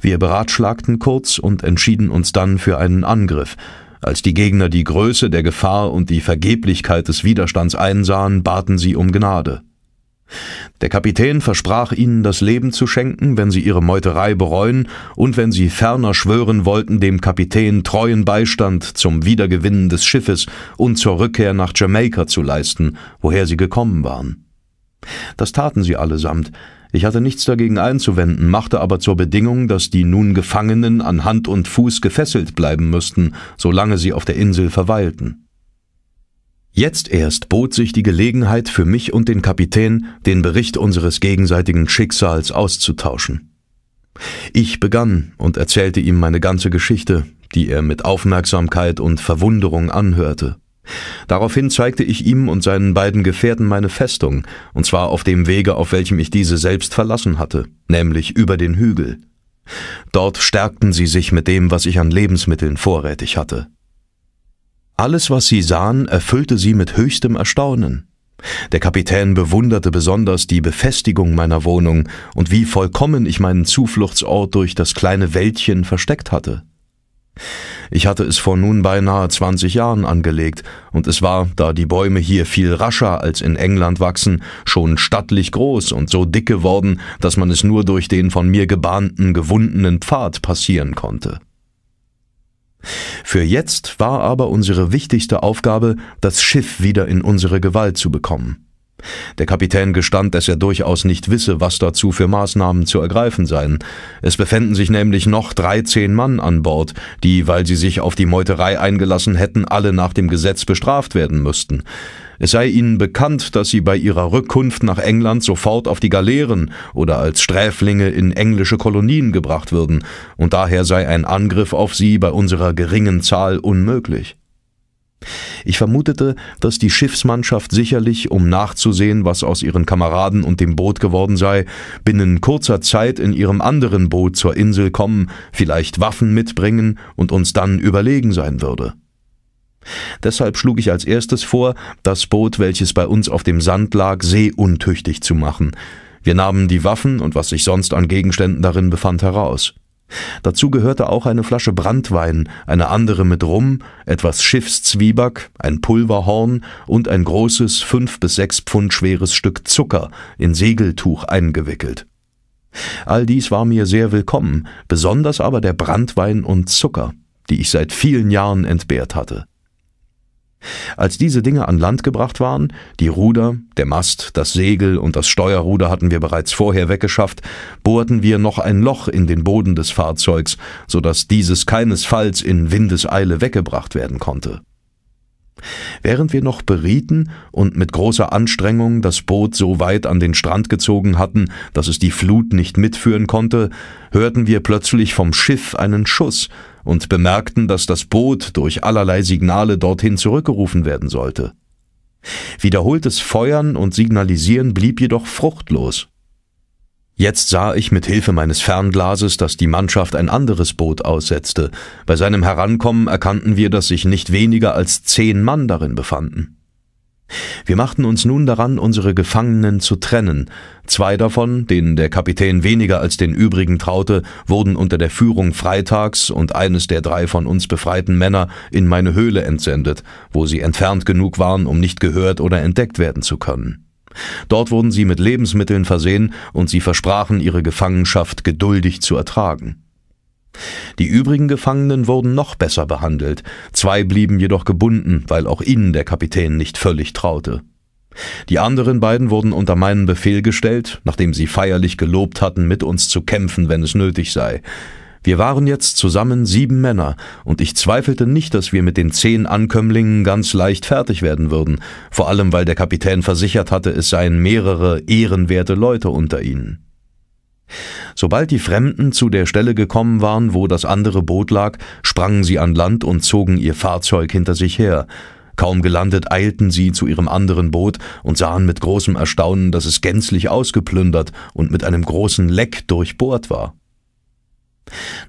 Wir beratschlagten kurz und entschieden uns dann für einen Angriff. Als die Gegner die Größe der Gefahr und die Vergeblichkeit des Widerstands einsahen, baten sie um Gnade. Der Kapitän versprach ihnen das Leben zu schenken, wenn sie ihre Meuterei bereuen und wenn sie ferner schwören wollten, dem Kapitän treuen Beistand zum Wiedergewinnen des Schiffes und zur Rückkehr nach Jamaika zu leisten, woher sie gekommen waren. Das taten sie allesamt, ich hatte nichts dagegen einzuwenden, machte aber zur Bedingung, dass die nun Gefangenen an Hand und Fuß gefesselt bleiben müssten, solange sie auf der Insel verweilten. Jetzt erst bot sich die Gelegenheit für mich und den Kapitän, den Bericht unseres gegenseitigen Schicksals auszutauschen. Ich begann und erzählte ihm meine ganze Geschichte, die er mit Aufmerksamkeit und Verwunderung anhörte. Daraufhin zeigte ich ihm und seinen beiden Gefährten meine Festung, und zwar auf dem Wege, auf welchem ich diese selbst verlassen hatte, nämlich über den Hügel. Dort stärkten sie sich mit dem, was ich an Lebensmitteln vorrätig hatte. Alles, was sie sahen, erfüllte sie mit höchstem Erstaunen. Der Kapitän bewunderte besonders die Befestigung meiner Wohnung und wie vollkommen ich meinen Zufluchtsort durch das kleine Wäldchen versteckt hatte. Ich hatte es vor nun beinahe 20 Jahren angelegt, und es war, da die Bäume hier viel rascher als in England wachsen, schon stattlich groß und so dick geworden, dass man es nur durch den von mir gebahnten, gewundenen Pfad passieren konnte. Für jetzt war aber unsere wichtigste Aufgabe, das Schiff wieder in unsere Gewalt zu bekommen. Der Kapitän gestand, dass er durchaus nicht wisse, was dazu für Maßnahmen zu ergreifen seien. Es befänden sich nämlich noch 13 Mann an Bord, die, weil sie sich auf die Meuterei eingelassen hätten, alle nach dem Gesetz bestraft werden müssten. Es sei ihnen bekannt, dass sie bei ihrer Rückkunft nach England sofort auf die Galeeren oder als Sträflinge in englische Kolonien gebracht würden, und daher sei ein Angriff auf sie bei unserer geringen Zahl unmöglich. Ich vermutete, dass die Schiffsmannschaft sicherlich, um nachzusehen, was aus ihren Kameraden und dem Boot geworden sei, binnen kurzer Zeit in ihrem anderen Boot zur Insel kommen, vielleicht Waffen mitbringen und uns dann überlegen sein würde. Deshalb schlug ich als erstes vor, das Boot, welches bei uns auf dem Sand lag, seeuntüchtig zu machen. Wir nahmen die Waffen und was sich sonst an Gegenständen darin befand heraus. Dazu gehörte auch eine Flasche Branntwein, eine andere mit Rum, etwas Schiffszwieback, ein Pulverhorn und ein großes fünf bis sechs Pfund schweres Stück Zucker in Segeltuch eingewickelt. All dies war mir sehr willkommen, besonders aber der Branntwein und Zucker, die ich seit vielen Jahren entbehrt hatte. Als diese Dinge an Land gebracht waren, die Ruder, der Mast, das Segel und das Steuerruder hatten wir bereits vorher weggeschafft, bohrten wir noch ein Loch in den Boden des Fahrzeugs, so dass dieses keinesfalls in Windeseile weggebracht werden konnte. Während wir noch berieten und mit großer Anstrengung das Boot so weit an den Strand gezogen hatten, dass es die Flut nicht mitführen konnte, hörten wir plötzlich vom Schiff einen Schuss, und bemerkten, dass das Boot durch allerlei Signale dorthin zurückgerufen werden sollte. Wiederholtes Feuern und Signalisieren blieb jedoch fruchtlos. Jetzt sah ich mit Hilfe meines Fernglases, dass die Mannschaft ein anderes Boot aussetzte. Bei seinem Herankommen erkannten wir, dass sich nicht weniger als zehn Mann darin befanden. Wir machten uns nun daran, unsere Gefangenen zu trennen. Zwei davon, denen der Kapitän weniger als den übrigen traute, wurden unter der Führung Freitags und eines der drei von uns befreiten Männer in meine Höhle entsendet, wo sie entfernt genug waren, um nicht gehört oder entdeckt werden zu können. Dort wurden sie mit Lebensmitteln versehen und sie versprachen, ihre Gefangenschaft geduldig zu ertragen. Die übrigen Gefangenen wurden noch besser behandelt, zwei blieben jedoch gebunden, weil auch ihnen der Kapitän nicht völlig traute. Die anderen beiden wurden unter meinen Befehl gestellt, nachdem sie feierlich gelobt hatten, mit uns zu kämpfen, wenn es nötig sei. Wir waren jetzt zusammen sieben Männer, und ich zweifelte nicht, dass wir mit den zehn Ankömmlingen ganz leicht fertig werden würden, vor allem weil der Kapitän versichert hatte, es seien mehrere ehrenwerte Leute unter ihnen. Sobald die Fremden zu der Stelle gekommen waren, wo das andere Boot lag, sprangen sie an Land und zogen ihr Fahrzeug hinter sich her. Kaum gelandet eilten sie zu ihrem anderen Boot und sahen mit großem Erstaunen, dass es gänzlich ausgeplündert und mit einem großen Leck durchbohrt war.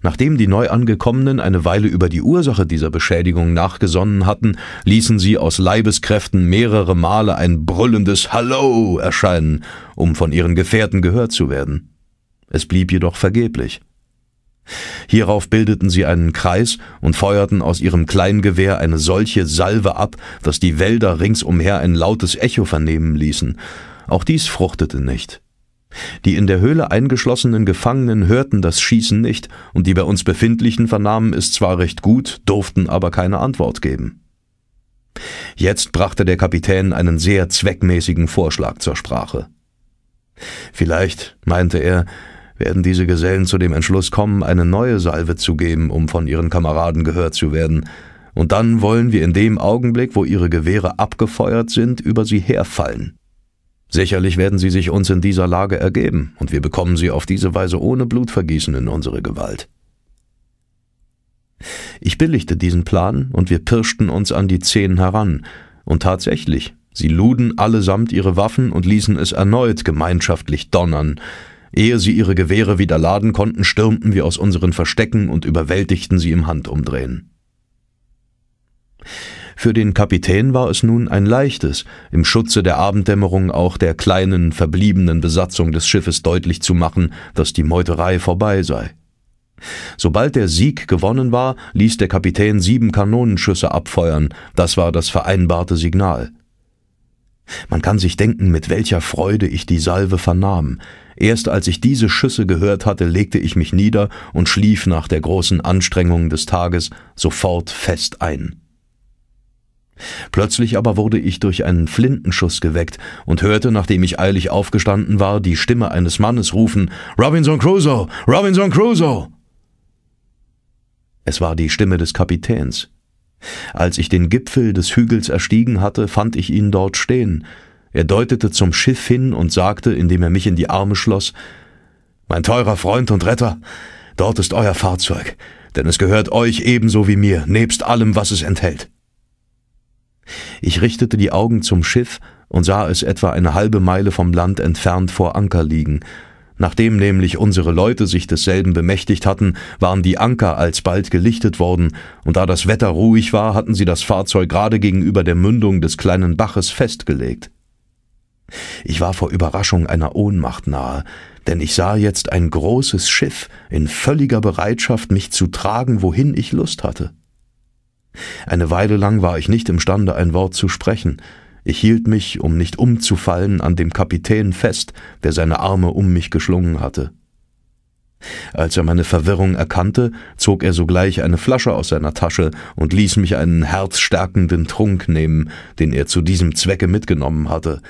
Nachdem die Neuangekommenen eine Weile über die Ursache dieser Beschädigung nachgesonnen hatten, ließen sie aus Leibeskräften mehrere Male ein brüllendes Hallo erscheinen, um von ihren Gefährten gehört zu werden. Es blieb jedoch vergeblich. Hierauf bildeten sie einen Kreis und feuerten aus ihrem Kleingewehr eine solche Salve ab, dass die Wälder ringsumher ein lautes Echo vernehmen ließen. Auch dies fruchtete nicht. Die in der Höhle eingeschlossenen Gefangenen hörten das Schießen nicht, und die bei uns Befindlichen vernahmen es zwar recht gut, durften aber keine Antwort geben. Jetzt brachte der Kapitän einen sehr zweckmäßigen Vorschlag zur Sprache. Vielleicht, meinte er, werden diese Gesellen zu dem Entschluss kommen, eine neue Salve zu geben, um von ihren Kameraden gehört zu werden. Und dann wollen wir in dem Augenblick, wo ihre Gewehre abgefeuert sind, über sie herfallen. Sicherlich werden sie sich uns in dieser Lage ergeben, und wir bekommen sie auf diese Weise ohne Blutvergießen in unsere Gewalt. Ich billigte diesen Plan, und wir pirschten uns an die Zehn heran, und tatsächlich, sie luden allesamt ihre Waffen und ließen es erneut gemeinschaftlich donnern, Ehe sie ihre Gewehre wieder laden konnten, stürmten wir aus unseren Verstecken und überwältigten sie im Handumdrehen. Für den Kapitän war es nun ein leichtes, im Schutze der Abenddämmerung auch der kleinen, verbliebenen Besatzung des Schiffes deutlich zu machen, dass die Meuterei vorbei sei. Sobald der Sieg gewonnen war, ließ der Kapitän sieben Kanonenschüsse abfeuern, das war das vereinbarte Signal. Man kann sich denken, mit welcher Freude ich die Salve vernahm, Erst als ich diese Schüsse gehört hatte, legte ich mich nieder und schlief nach der großen Anstrengung des Tages sofort fest ein. Plötzlich aber wurde ich durch einen Flintenschuss geweckt und hörte, nachdem ich eilig aufgestanden war, die Stimme eines Mannes rufen Robinson Crusoe. Robinson Crusoe. Es war die Stimme des Kapitäns. Als ich den Gipfel des Hügels erstiegen hatte, fand ich ihn dort stehen, er deutete zum Schiff hin und sagte, indem er mich in die Arme schloss, Mein teurer Freund und Retter, dort ist euer Fahrzeug, denn es gehört euch ebenso wie mir, nebst allem, was es enthält. Ich richtete die Augen zum Schiff und sah es etwa eine halbe Meile vom Land entfernt vor Anker liegen. Nachdem nämlich unsere Leute sich desselben bemächtigt hatten, waren die Anker alsbald gelichtet worden, und da das Wetter ruhig war, hatten sie das Fahrzeug gerade gegenüber der Mündung des kleinen Baches festgelegt. Ich war vor Überraschung einer Ohnmacht nahe, denn ich sah jetzt ein großes Schiff in völliger Bereitschaft, mich zu tragen, wohin ich Lust hatte. Eine Weile lang war ich nicht imstande, ein Wort zu sprechen. Ich hielt mich, um nicht umzufallen, an dem Kapitän fest, der seine Arme um mich geschlungen hatte. Als er meine Verwirrung erkannte, zog er sogleich eine Flasche aus seiner Tasche und ließ mich einen herzstärkenden Trunk nehmen, den er zu diesem Zwecke mitgenommen hatte.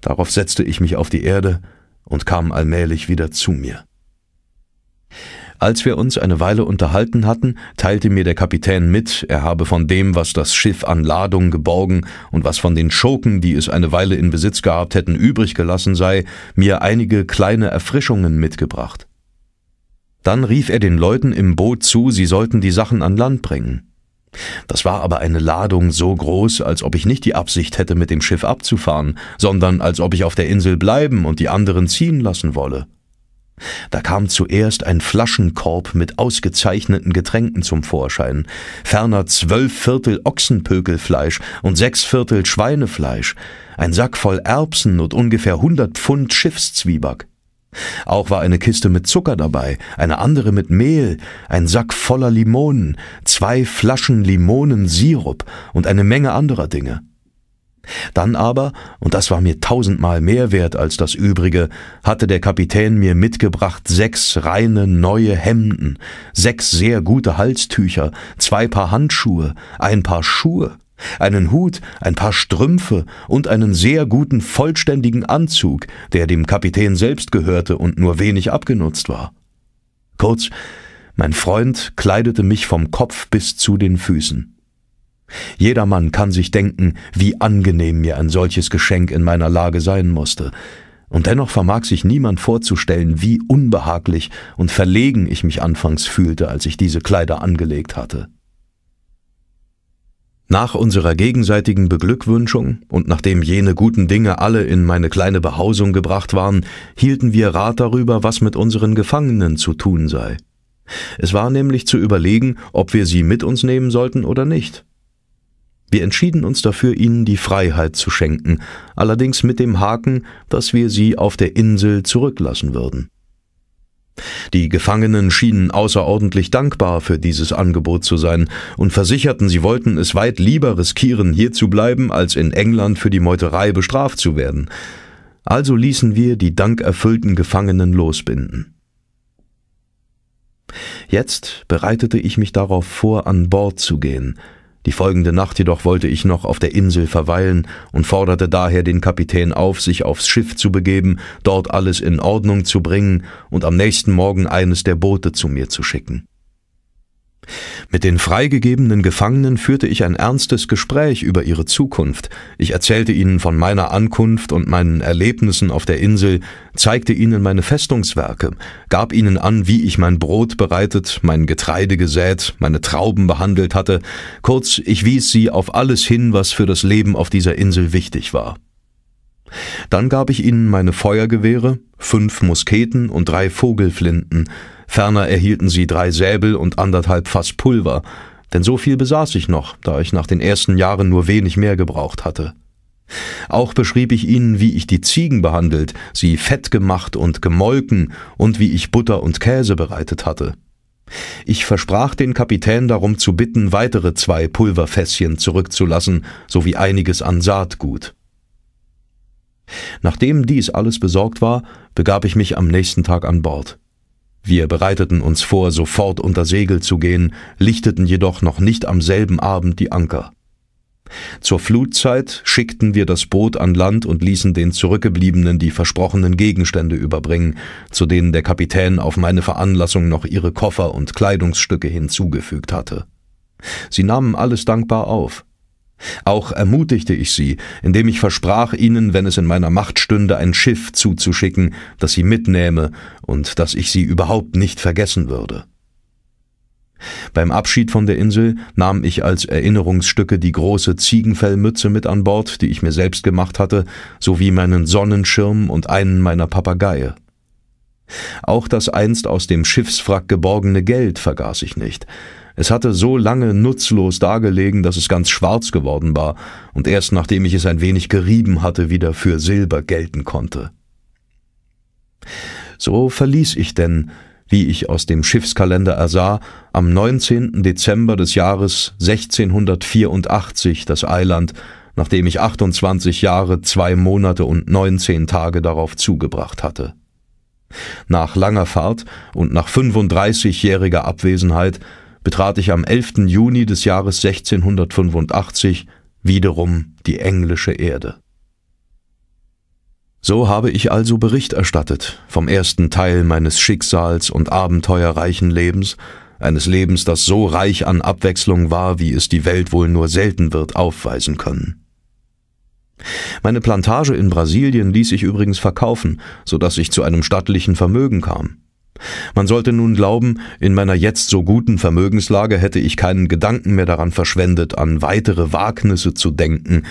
Darauf setzte ich mich auf die Erde und kam allmählich wieder zu mir. Als wir uns eine Weile unterhalten hatten, teilte mir der Kapitän mit, er habe von dem, was das Schiff an Ladung geborgen und was von den Schurken, die es eine Weile in Besitz gehabt hätten, übrig gelassen sei, mir einige kleine Erfrischungen mitgebracht. Dann rief er den Leuten im Boot zu, sie sollten die Sachen an Land bringen. Das war aber eine Ladung so groß, als ob ich nicht die Absicht hätte, mit dem Schiff abzufahren, sondern als ob ich auf der Insel bleiben und die anderen ziehen lassen wolle. Da kam zuerst ein Flaschenkorb mit ausgezeichneten Getränken zum Vorschein, ferner zwölf Viertel Ochsenpökelfleisch und sechs Viertel Schweinefleisch, ein Sack voll Erbsen und ungefähr hundert Pfund Schiffszwieback. Auch war eine Kiste mit Zucker dabei, eine andere mit Mehl, ein Sack voller Limonen, zwei Flaschen Limonensirup und eine Menge anderer Dinge. Dann aber, und das war mir tausendmal mehr wert als das übrige, hatte der Kapitän mir mitgebracht sechs reine neue Hemden, sechs sehr gute Halstücher, zwei Paar Handschuhe, ein Paar Schuhe einen Hut, ein paar Strümpfe und einen sehr guten vollständigen Anzug, der dem Kapitän selbst gehörte und nur wenig abgenutzt war. Kurz, mein Freund kleidete mich vom Kopf bis zu den Füßen. Jedermann kann sich denken, wie angenehm mir ein solches Geschenk in meiner Lage sein musste, und dennoch vermag sich niemand vorzustellen, wie unbehaglich und verlegen ich mich anfangs fühlte, als ich diese Kleider angelegt hatte. Nach unserer gegenseitigen Beglückwünschung und nachdem jene guten Dinge alle in meine kleine Behausung gebracht waren, hielten wir Rat darüber, was mit unseren Gefangenen zu tun sei. Es war nämlich zu überlegen, ob wir sie mit uns nehmen sollten oder nicht. Wir entschieden uns dafür, ihnen die Freiheit zu schenken, allerdings mit dem Haken, dass wir sie auf der Insel zurücklassen würden. Die Gefangenen schienen außerordentlich dankbar für dieses Angebot zu sein und versicherten, sie wollten es weit lieber riskieren, hier zu bleiben, als in England für die Meuterei bestraft zu werden. Also ließen wir die dankerfüllten Gefangenen losbinden. Jetzt bereitete ich mich darauf vor, an Bord zu gehen – die folgende Nacht jedoch wollte ich noch auf der Insel verweilen und forderte daher den Kapitän auf, sich aufs Schiff zu begeben, dort alles in Ordnung zu bringen und am nächsten Morgen eines der Boote zu mir zu schicken. Mit den freigegebenen Gefangenen führte ich ein ernstes Gespräch über ihre Zukunft. Ich erzählte ihnen von meiner Ankunft und meinen Erlebnissen auf der Insel, zeigte ihnen meine Festungswerke, gab ihnen an, wie ich mein Brot bereitet, mein Getreide gesät, meine Trauben behandelt hatte. Kurz, ich wies sie auf alles hin, was für das Leben auf dieser Insel wichtig war. Dann gab ich ihnen meine Feuergewehre, fünf Musketen und drei Vogelflinten, ferner erhielten sie drei Säbel und anderthalb Fass Pulver, denn so viel besaß ich noch, da ich nach den ersten Jahren nur wenig mehr gebraucht hatte. Auch beschrieb ich ihnen, wie ich die Ziegen behandelt, sie fett gemacht und gemolken und wie ich Butter und Käse bereitet hatte. Ich versprach den Kapitän darum zu bitten, weitere zwei Pulverfässchen zurückzulassen, sowie einiges an Saatgut. Nachdem dies alles besorgt war, begab ich mich am nächsten Tag an Bord. Wir bereiteten uns vor, sofort unter Segel zu gehen, lichteten jedoch noch nicht am selben Abend die Anker. Zur Flutzeit schickten wir das Boot an Land und ließen den Zurückgebliebenen die versprochenen Gegenstände überbringen, zu denen der Kapitän auf meine Veranlassung noch ihre Koffer und Kleidungsstücke hinzugefügt hatte. Sie nahmen alles dankbar auf. Auch ermutigte ich sie, indem ich versprach ihnen, wenn es in meiner Macht stünde, ein Schiff zuzuschicken, das sie mitnähme und dass ich sie überhaupt nicht vergessen würde. Beim Abschied von der Insel nahm ich als Erinnerungsstücke die große Ziegenfellmütze mit an Bord, die ich mir selbst gemacht hatte, sowie meinen Sonnenschirm und einen meiner Papageie. Auch das einst aus dem Schiffswrack geborgene Geld vergaß ich nicht, es hatte so lange nutzlos dagelegen, dass es ganz schwarz geworden war und erst nachdem ich es ein wenig gerieben hatte, wieder für Silber gelten konnte. So verließ ich denn, wie ich aus dem Schiffskalender ersah, am 19. Dezember des Jahres 1684 das Eiland, nachdem ich 28 Jahre, zwei Monate und 19 Tage darauf zugebracht hatte. Nach langer Fahrt und nach 35-jähriger Abwesenheit betrat ich am 11. Juni des Jahres 1685 wiederum die englische Erde. So habe ich also Bericht erstattet vom ersten Teil meines schicksals- und abenteuerreichen Lebens, eines Lebens, das so reich an Abwechslung war, wie es die Welt wohl nur selten wird aufweisen können. Meine Plantage in Brasilien ließ ich übrigens verkaufen, so dass ich zu einem stattlichen Vermögen kam. Man sollte nun glauben, in meiner jetzt so guten Vermögenslage hätte ich keinen Gedanken mehr daran verschwendet, an weitere Wagnisse zu denken,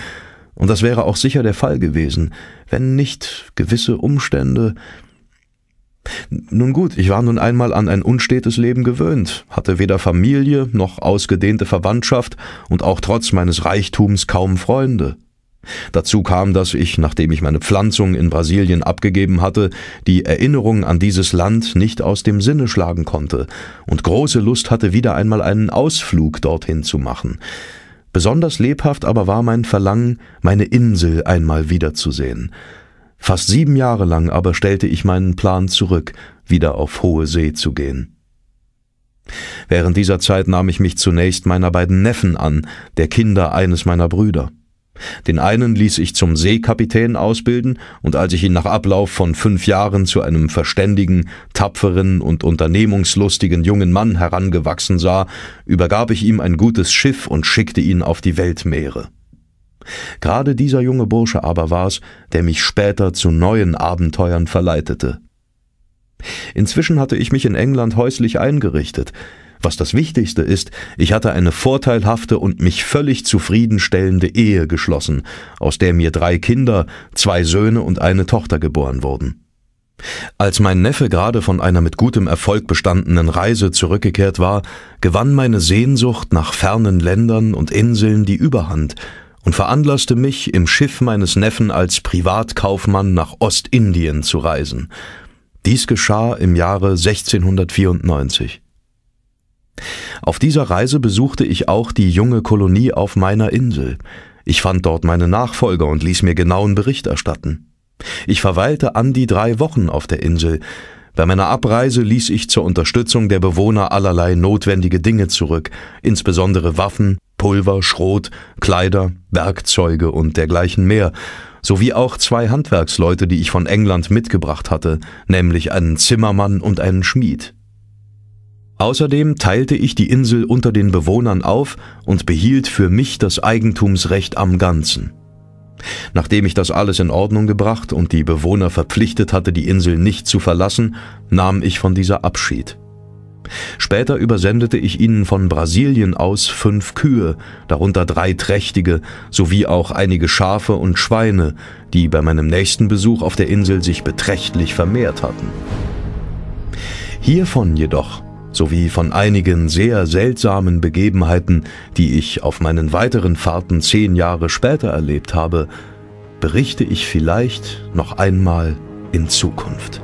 und das wäre auch sicher der Fall gewesen, wenn nicht gewisse Umstände. Nun gut, ich war nun einmal an ein unstetes Leben gewöhnt, hatte weder Familie noch ausgedehnte Verwandtschaft und auch trotz meines Reichtums kaum Freunde. Dazu kam, dass ich, nachdem ich meine Pflanzung in Brasilien abgegeben hatte, die Erinnerung an dieses Land nicht aus dem Sinne schlagen konnte und große Lust hatte, wieder einmal einen Ausflug dorthin zu machen. Besonders lebhaft aber war mein Verlangen, meine Insel einmal wiederzusehen. Fast sieben Jahre lang aber stellte ich meinen Plan zurück, wieder auf hohe See zu gehen. Während dieser Zeit nahm ich mich zunächst meiner beiden Neffen an, der Kinder eines meiner Brüder. Den einen ließ ich zum Seekapitän ausbilden und als ich ihn nach Ablauf von fünf Jahren zu einem verständigen, tapferen und unternehmungslustigen jungen Mann herangewachsen sah, übergab ich ihm ein gutes Schiff und schickte ihn auf die Weltmeere. Gerade dieser junge Bursche aber war's, der mich später zu neuen Abenteuern verleitete. Inzwischen hatte ich mich in England häuslich eingerichtet, was das Wichtigste ist, ich hatte eine vorteilhafte und mich völlig zufriedenstellende Ehe geschlossen, aus der mir drei Kinder, zwei Söhne und eine Tochter geboren wurden. Als mein Neffe gerade von einer mit gutem Erfolg bestandenen Reise zurückgekehrt war, gewann meine Sehnsucht nach fernen Ländern und Inseln die Überhand und veranlasste mich, im Schiff meines Neffen als Privatkaufmann nach Ostindien zu reisen. Dies geschah im Jahre 1694. Auf dieser Reise besuchte ich auch die junge Kolonie auf meiner Insel. Ich fand dort meine Nachfolger und ließ mir genauen Bericht erstatten. Ich verweilte an die drei Wochen auf der Insel. Bei meiner Abreise ließ ich zur Unterstützung der Bewohner allerlei notwendige Dinge zurück, insbesondere Waffen, Pulver, Schrot, Kleider, Werkzeuge und dergleichen mehr, sowie auch zwei Handwerksleute, die ich von England mitgebracht hatte, nämlich einen Zimmermann und einen Schmied. Außerdem teilte ich die Insel unter den Bewohnern auf und behielt für mich das Eigentumsrecht am Ganzen. Nachdem ich das alles in Ordnung gebracht und die Bewohner verpflichtet hatte, die Insel nicht zu verlassen, nahm ich von dieser Abschied. Später übersendete ich ihnen von Brasilien aus fünf Kühe, darunter drei trächtige, sowie auch einige Schafe und Schweine, die bei meinem nächsten Besuch auf der Insel sich beträchtlich vermehrt hatten. Hiervon jedoch sowie von einigen sehr seltsamen Begebenheiten, die ich auf meinen weiteren Fahrten zehn Jahre später erlebt habe, berichte ich vielleicht noch einmal in Zukunft.